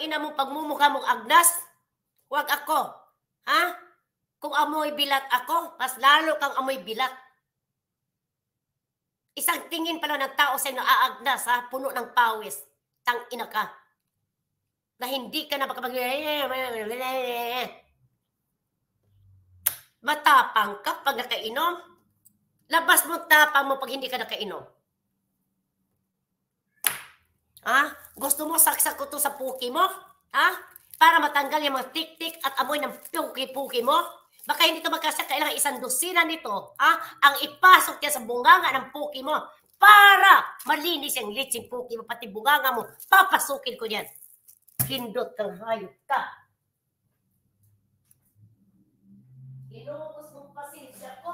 ina mo pagmumukha mong agnas, huwag ako. Ha? Kung amoy bilat ako, mas lalo kang amoy bilat. Isang tingin pala ng tao sa'yo naaagnas, ha? puno ng pawis. Tang ina ka. Na hindi ka na makapag... Matapang ka pag nakainom. Labas mo tapang mo pag hindi ka nakainom. Ha? Gusto mo saksak ko to sa puki mo? Ha? Para matanggal yung mga tik-tik at amoy ng puki-puki mo? Baka hindi ka magkasya, kailangan isang dosina nito ah, ang ipasok niya sa bunganga ng puki mo para malinis ang litsing puki mo, pati bunganga mo, papasukin ko yan. Hindot kang hayop ka. Inuubos mong pasensya ko.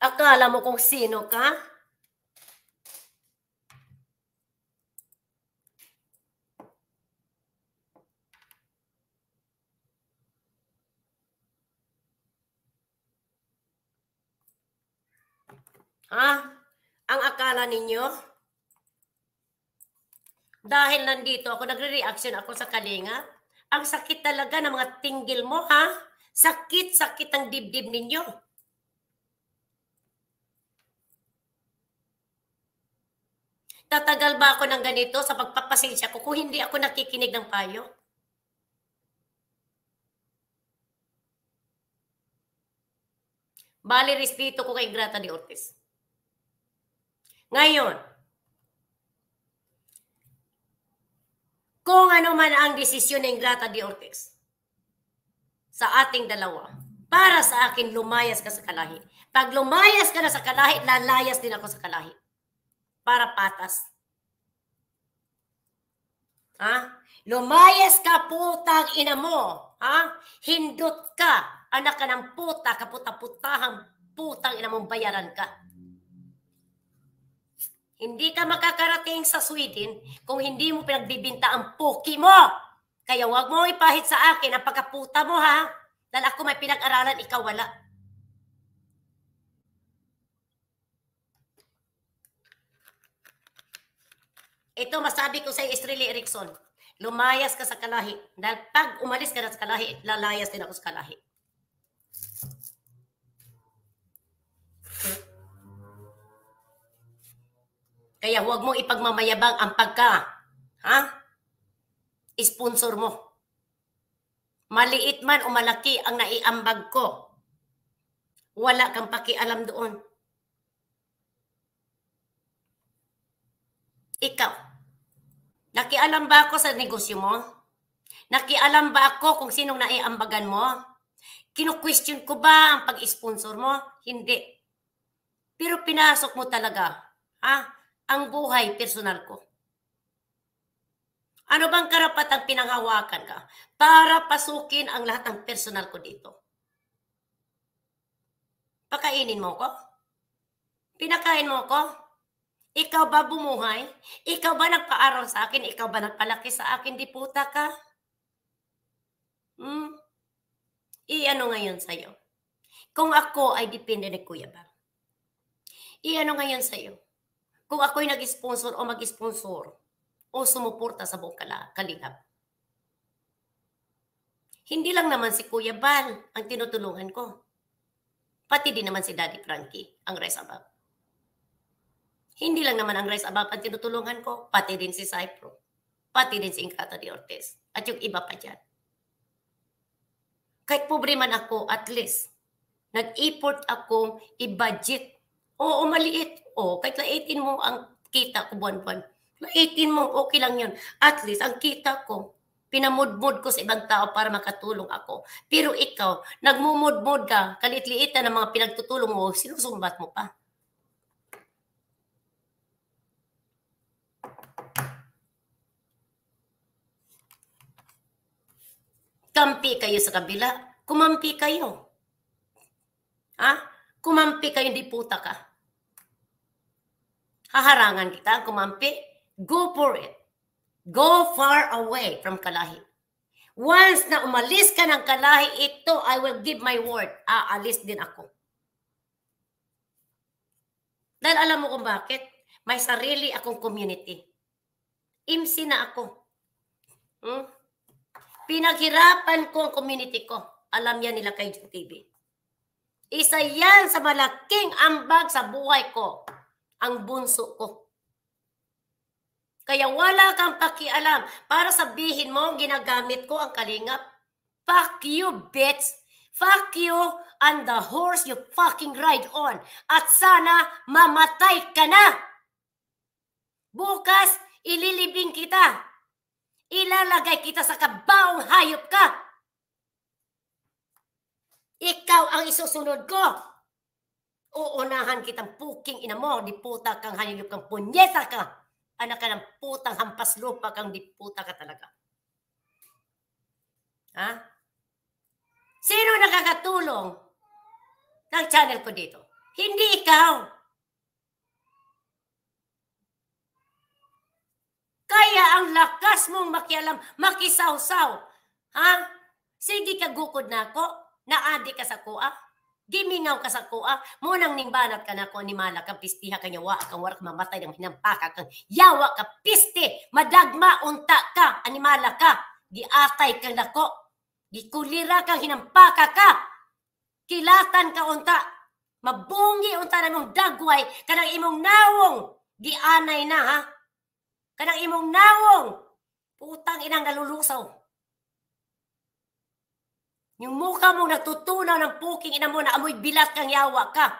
Akala mo kung sino ka? Ha? Ang akala ninyo? Dahil nandito ako, nagre-reaction ako sa kalinga. Ang sakit talaga ng mga tinggil mo, ha? Sakit-sakit ang dibdib ninyo. Tatagal ba ako ng ganito sa pagpapasensya ko kung hindi ako nakikinig ng payo? Bali, respeto ko kay Grata de Ortiz. Ngayon, kung ano man ang desisyon ng Grata de Ortiz sa ating dalawa, para sa akin, lumayas ka sa kalahi. Pag lumayas ka na sa kalahi, lalayas din ako sa kalahi. Para patas. Ha? Lumayas ka, putang ina mo. Ha? Hindot ka. Anak ka ng puta, kaputa-putahang putang ina mong bayaran ka. Hindi ka makakarating sa Sweden kung hindi mo pinagbibinta ang puki mo. Kaya huwag mo ipahit sa akin ang pagkaputa mo ha. Dahil ako may pinag-aralan, ikaw wala. Ito masabi ko sa Israeli Erickson. Lumayas ka sa kalahi. Dahil pag umalis ka na sa kalahi, lalayas din ako sa kalahi. Kaya huwag mong ipagmamayabang ang pagka. Ha? Sponsor mo. Maliit man o malaki ang naiambag ko. Wala kang pakialam doon. Ikaw, nakialam ba ako sa negosyo mo? Nakialam ba ako kung sinong naiambagan mo? Kino-question ko ba ang pag-sponsor mo? Hindi. Pero pinasok mo talaga. Ha? ang buhay personal ko? Ano bang karapatang pinanghawakan ka para pasukin ang lahat ng personal ko dito? Pakainin mo ko? Pinakain mo ko? Ikaw ba bumuhay? Ikaw ba nagpaaral sa akin? Ikaw ba nagpalaki sa akin? Diputa puta ka? Hmm? Iano ngayon sa'yo? Kung ako ay depende ni Kuya ba? Iano ngayon sa'yo? kung ako'y nag-sponsor o mag-sponsor o sumuporta sa buong kalingap. Hindi lang naman si Kuya Bal ang tinutulungan ko. Pati din naman si Daddy Frankie, ang Rice Abab. Hindi lang naman ang Rice Abab ang tinutulungan ko, pati din si Cypro, pati din si Ingrata de Ortiz, at yung iba pa dyan. Kahit pobre man ako, at least, nag-effort akong i-budget Oo, maliit. O, kahit na 18 mo ang kita ko buwan-buwan. Na 18 mo, okay lang yun. At least, ang kita ko, pinamudmod ko sa ibang tao para makatulong ako. Pero ikaw, nagmumudmod ka, kalit-liitan ng mga pinagtutulong mo, sinusumbat mo pa. Kampi kayo sa kabila, kumampi kayo. Ha? Kumampi kayo, hindi puta ka. Haharangan kita, kumampi. Go for it. Go far away from kalahi. Once na umalis ka ng kalahi, ito, I will give my word. Aalis din ako. Dahil alam mo kung bakit? May sarili akong community. IMSI na ako. Hmm? Pinaghirapan ko ang community ko. Alam yan nila kay TV. Isa yan sa malaking ambag sa buhay ko. Ang bunso ko. Kaya wala kang pakialam para sabihin mo ginagamit ko ang kalingap. Fuck you, bitch! Fuck you and the horse you fucking ride on. At sana mamatay ka na! Bukas, ililibing kita. Ilalagay kita sa kabaong hayop ka! Ikaw ang isusunod ko. Uunahan kitang puking ina mo, di puta kang hanilop kang punyeta ka. Anak ka ng putang hampas lupa kang di puta ka talaga. Ha? Sino nakakatulong ng channel ko dito? Hindi ikaw. Kaya ang lakas mong makialam, makisawsaw. Ha? Sige ka gukod na ako naadi ka sa kuha, gimingaw ka sa kuha, munang nimbanat ka na ko ni mala kang pistiha kang yawa kang warak mamatay ng hinampaka kang yawa ka piste, madagma unta ka, animala ka, di atay kang dako, di kulira kang hinampaka ka, kilatan ka unta, mabungi unta na mong dagway, kanang imong nawong, di anay na ha, kanang imong nawong, putang inang nalulusaw. Yung mukha mong natutunaw ng puking ina mo na amoy bilat kang yawa ka.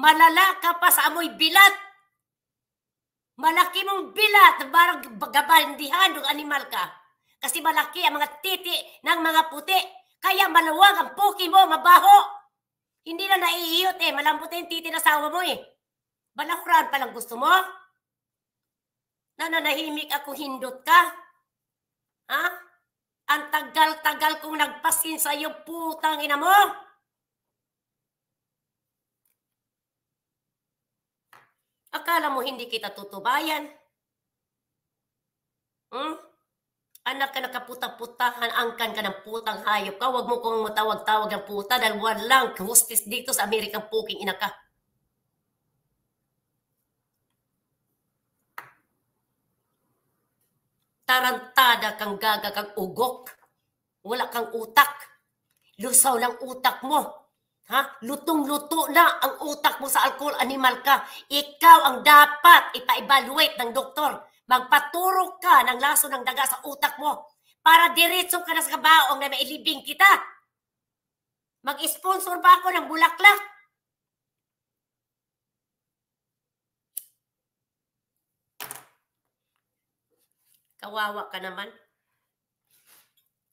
Malala ka pa sa amoy bilat. Malaki mong bilat, parang gabandihan ng animal ka. Kasi malaki ang mga titi ng mga puti. Kaya maluwag ang puki mo, mabaho. Hindi na naiiyot eh. Malambot na yung titi na sawa mo eh. Balakuran pa lang gusto mo? Nananahimik ako, hindot ka? Ha? Ang tagal tagal kong nagpasin sa iyo, putang ina mo! Akala mo hindi kita tutubayan? Hmm? Anak ka nakaputa-putahan, angkan ka ng putang hayop ka. Huwag mo kong matawag-tawag ng puta dahil walang hostis dito sa American puking ina ka. Tarantada kang gaga kang ugok. Wala kang utak. Lusaw lang utak mo. Ha? Lutong-luto na ang utak mo sa alcohol, animal ka. Ikaw ang dapat ipa-evaluate ng doktor. Magpaturo ka ng laso ng daga sa utak mo para diretso ka na sa kabaong na mailibing kita. Mag-sponsor pa ako ng bulaklak. Kawawa ka naman.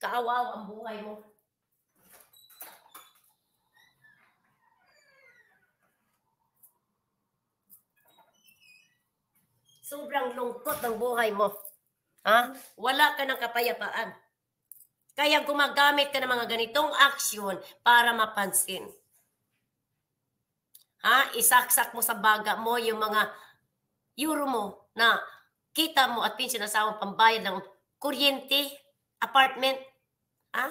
Kaawaw ang buhay mo. Sobrang lungkot ng buhay mo. Ha? Wala ka ng kapayapaan. Kaya gumagamit ka ng mga ganitong aksyon para mapansin. Ha? Isaksak mo sa baga mo yung mga euro mo na kita mo at pinsinasawang pambayad ng kuryente, apartment, Ah?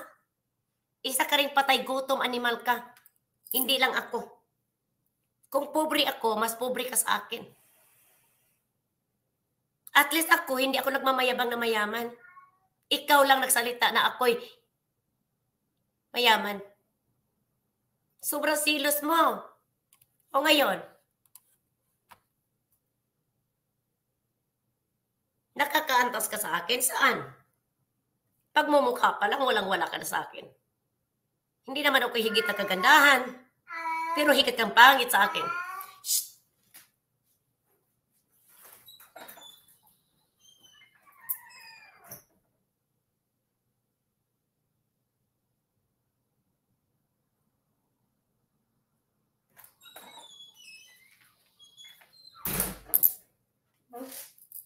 Isa ka rin patay gutom animal ka. Hindi lang ako. Kung pobre ako, mas pobre ka sa akin. At least ako, hindi ako nagmamayabang na mayaman. Ikaw lang nagsalita na ako'y mayaman. Sobrang silos mo. O ngayon, nakakaantas ka sa akin, saan? Pagmumukha pa lang, walang-wala ka na sa akin. Hindi naman ako higit na kagandahan, pero higit kang pangit sa akin.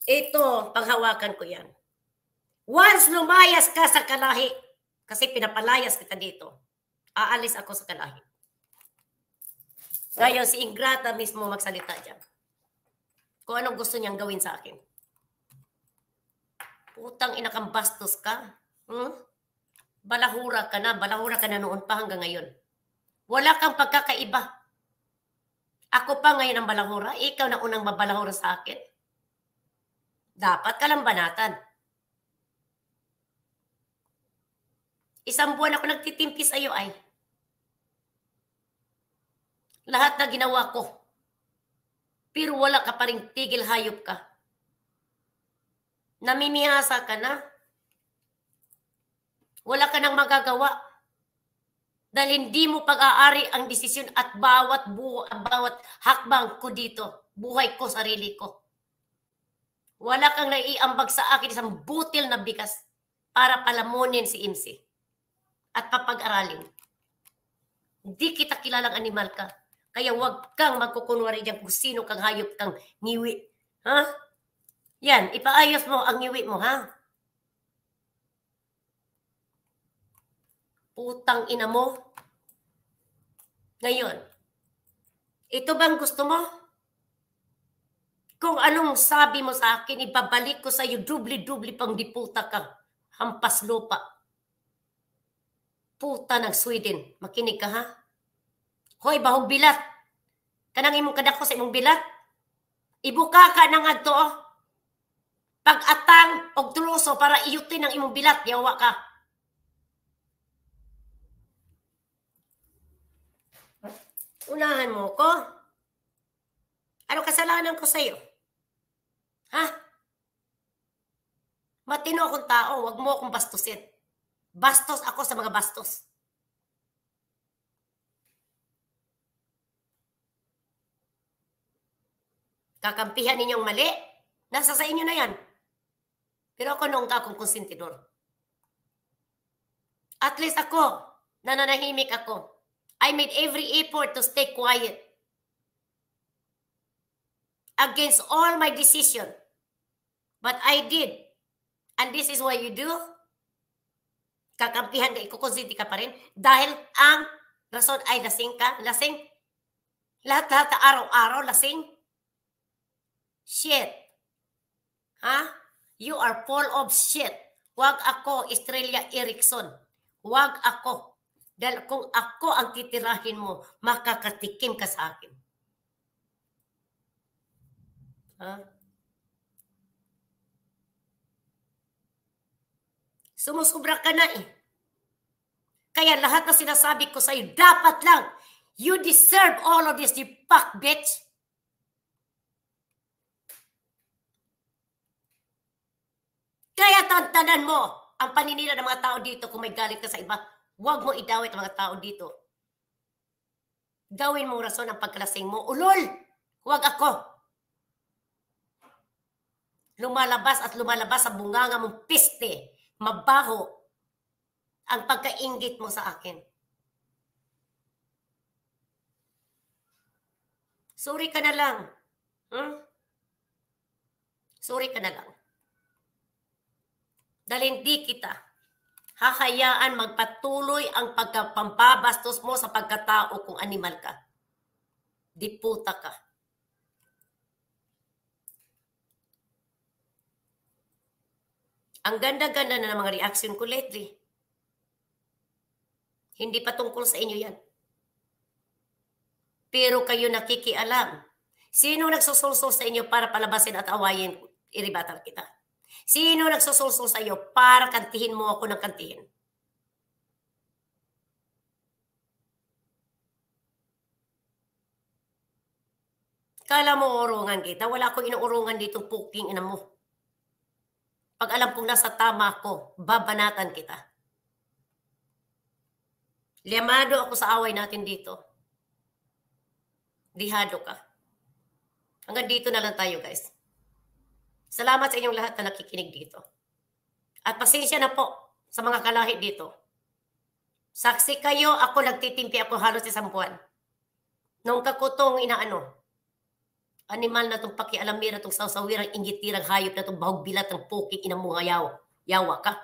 Ito, panghawakan ko yan. Once lumayas ka sa kalahi, kasi pinapalayas kita dito, aalis ako sa kalahi. Ngayon, si Ingrata mismo magsalita dyan. Kung anong gusto niyang gawin sa akin. Putang ina bastos ka. Hmm? Balahura ka na. Balahura ka na noon pa hanggang ngayon. Wala kang pagkakaiba. Ako pa ngayon ang balahura. Ikaw na unang mabalahura sa akin. Dapat ka lang banatan. Isang buwan ako nagtitimpi sa iyo ay. Lahat na ginawa ko. Pero wala ka pa rin tigil hayop ka. Namimihasa ka na. Wala ka nang magagawa. Dahil hindi mo pag-aari ang desisyon at bawat buo, bawat hakbang ko dito, buhay ko, sarili ko. Wala kang naiambag sa akin isang butil na bigas para palamunin si Imsi at papag-aralin. Hindi kita kilalang animal ka. Kaya huwag kang magkukunwari dyan kung sino kang hayop kang ngiwi. Ha? Yan, ipaayos mo ang ngiwi mo, ha? Putang ina mo. Ngayon, ito bang gusto mo? Kung anong sabi mo sa akin, ibabalik ko sa iyo, dubli-dubli pang diputa ka. Hampas lupa. Puta ng Sweden. Makinig ka ha? Hoy, bahog bilat. Kanang imong kadako sa imong bilat. Ibuka ka nang adto. to, oh. Pag-atang og tuloso para iyutin ang imong bilat, yawa ka. Unahan mo ko. Ano kasalanan ko sa'yo? Ha? Matino akong tao, wag mo akong bastusin. Bastos ako sa mga bastos. Kakampihan ninyong mali, nasa sa inyo na yan. Pero ako noong akong konsentidor. At least ako, nananahimik ako. I made every effort to stay quiet against all my decision. But I did. And this is what you do? kakampihan ka, ikukonsinti ka pa rin dahil ang rason ay lasing ka, lasing. Lahat-lahat araw-araw, lasing. Shit. Ha? You are full of shit. Huwag ako, Estrella Erickson. Huwag ako. Dahil kung ako ang titirahin mo, makakatikim ka sa akin. Ha? Sumusobra ka na eh. Kaya lahat na sinasabi ko sa'yo, dapat lang. You deserve all of this, you fuck bitch. Kaya tantanan mo ang paninira ng mga tao dito kung may galit ka sa iba. Huwag mo idawit ang mga tao dito. Gawin mong rason ang pagkalasing mo. Ulol! Huwag ako! Lumalabas at lumalabas sa bunganga mong piste mabaho ang pagkaingit mo sa akin. Sorry ka na lang. Hmm? Sorry ka na lang. Dahil hindi kita hahayaan magpatuloy ang pagkapampabastos mo sa pagkatao kung animal ka. Diputa ka. Ang ganda-ganda na ng mga reaction ko lately. Hindi pa tungkol sa inyo yan. Pero kayo nakikialam. Sino nagsusulsul sa inyo para palabasin at awayin, iribatal kita? Sino nagsusulsul sa iyo para kantihin mo ako ng kantihin? Kala mo urungan kita. Wala akong inuurungan dito, puking ina mo. Pag alam kong nasa tama ako, babanatan kita. Liamado ako sa away natin dito. Dihado ka. Hanggang dito na lang tayo guys. Salamat sa inyong lahat na nakikinig dito. At pasensya na po sa mga kalahi dito. Saksi kayo, ako nagtitimpi ako halos isang buwan. Nung kakutong inaano, Animal na itong pakialam na itong sawsawirang ingitirang hayop na itong bahog bilat ng poking inang Yawa ka.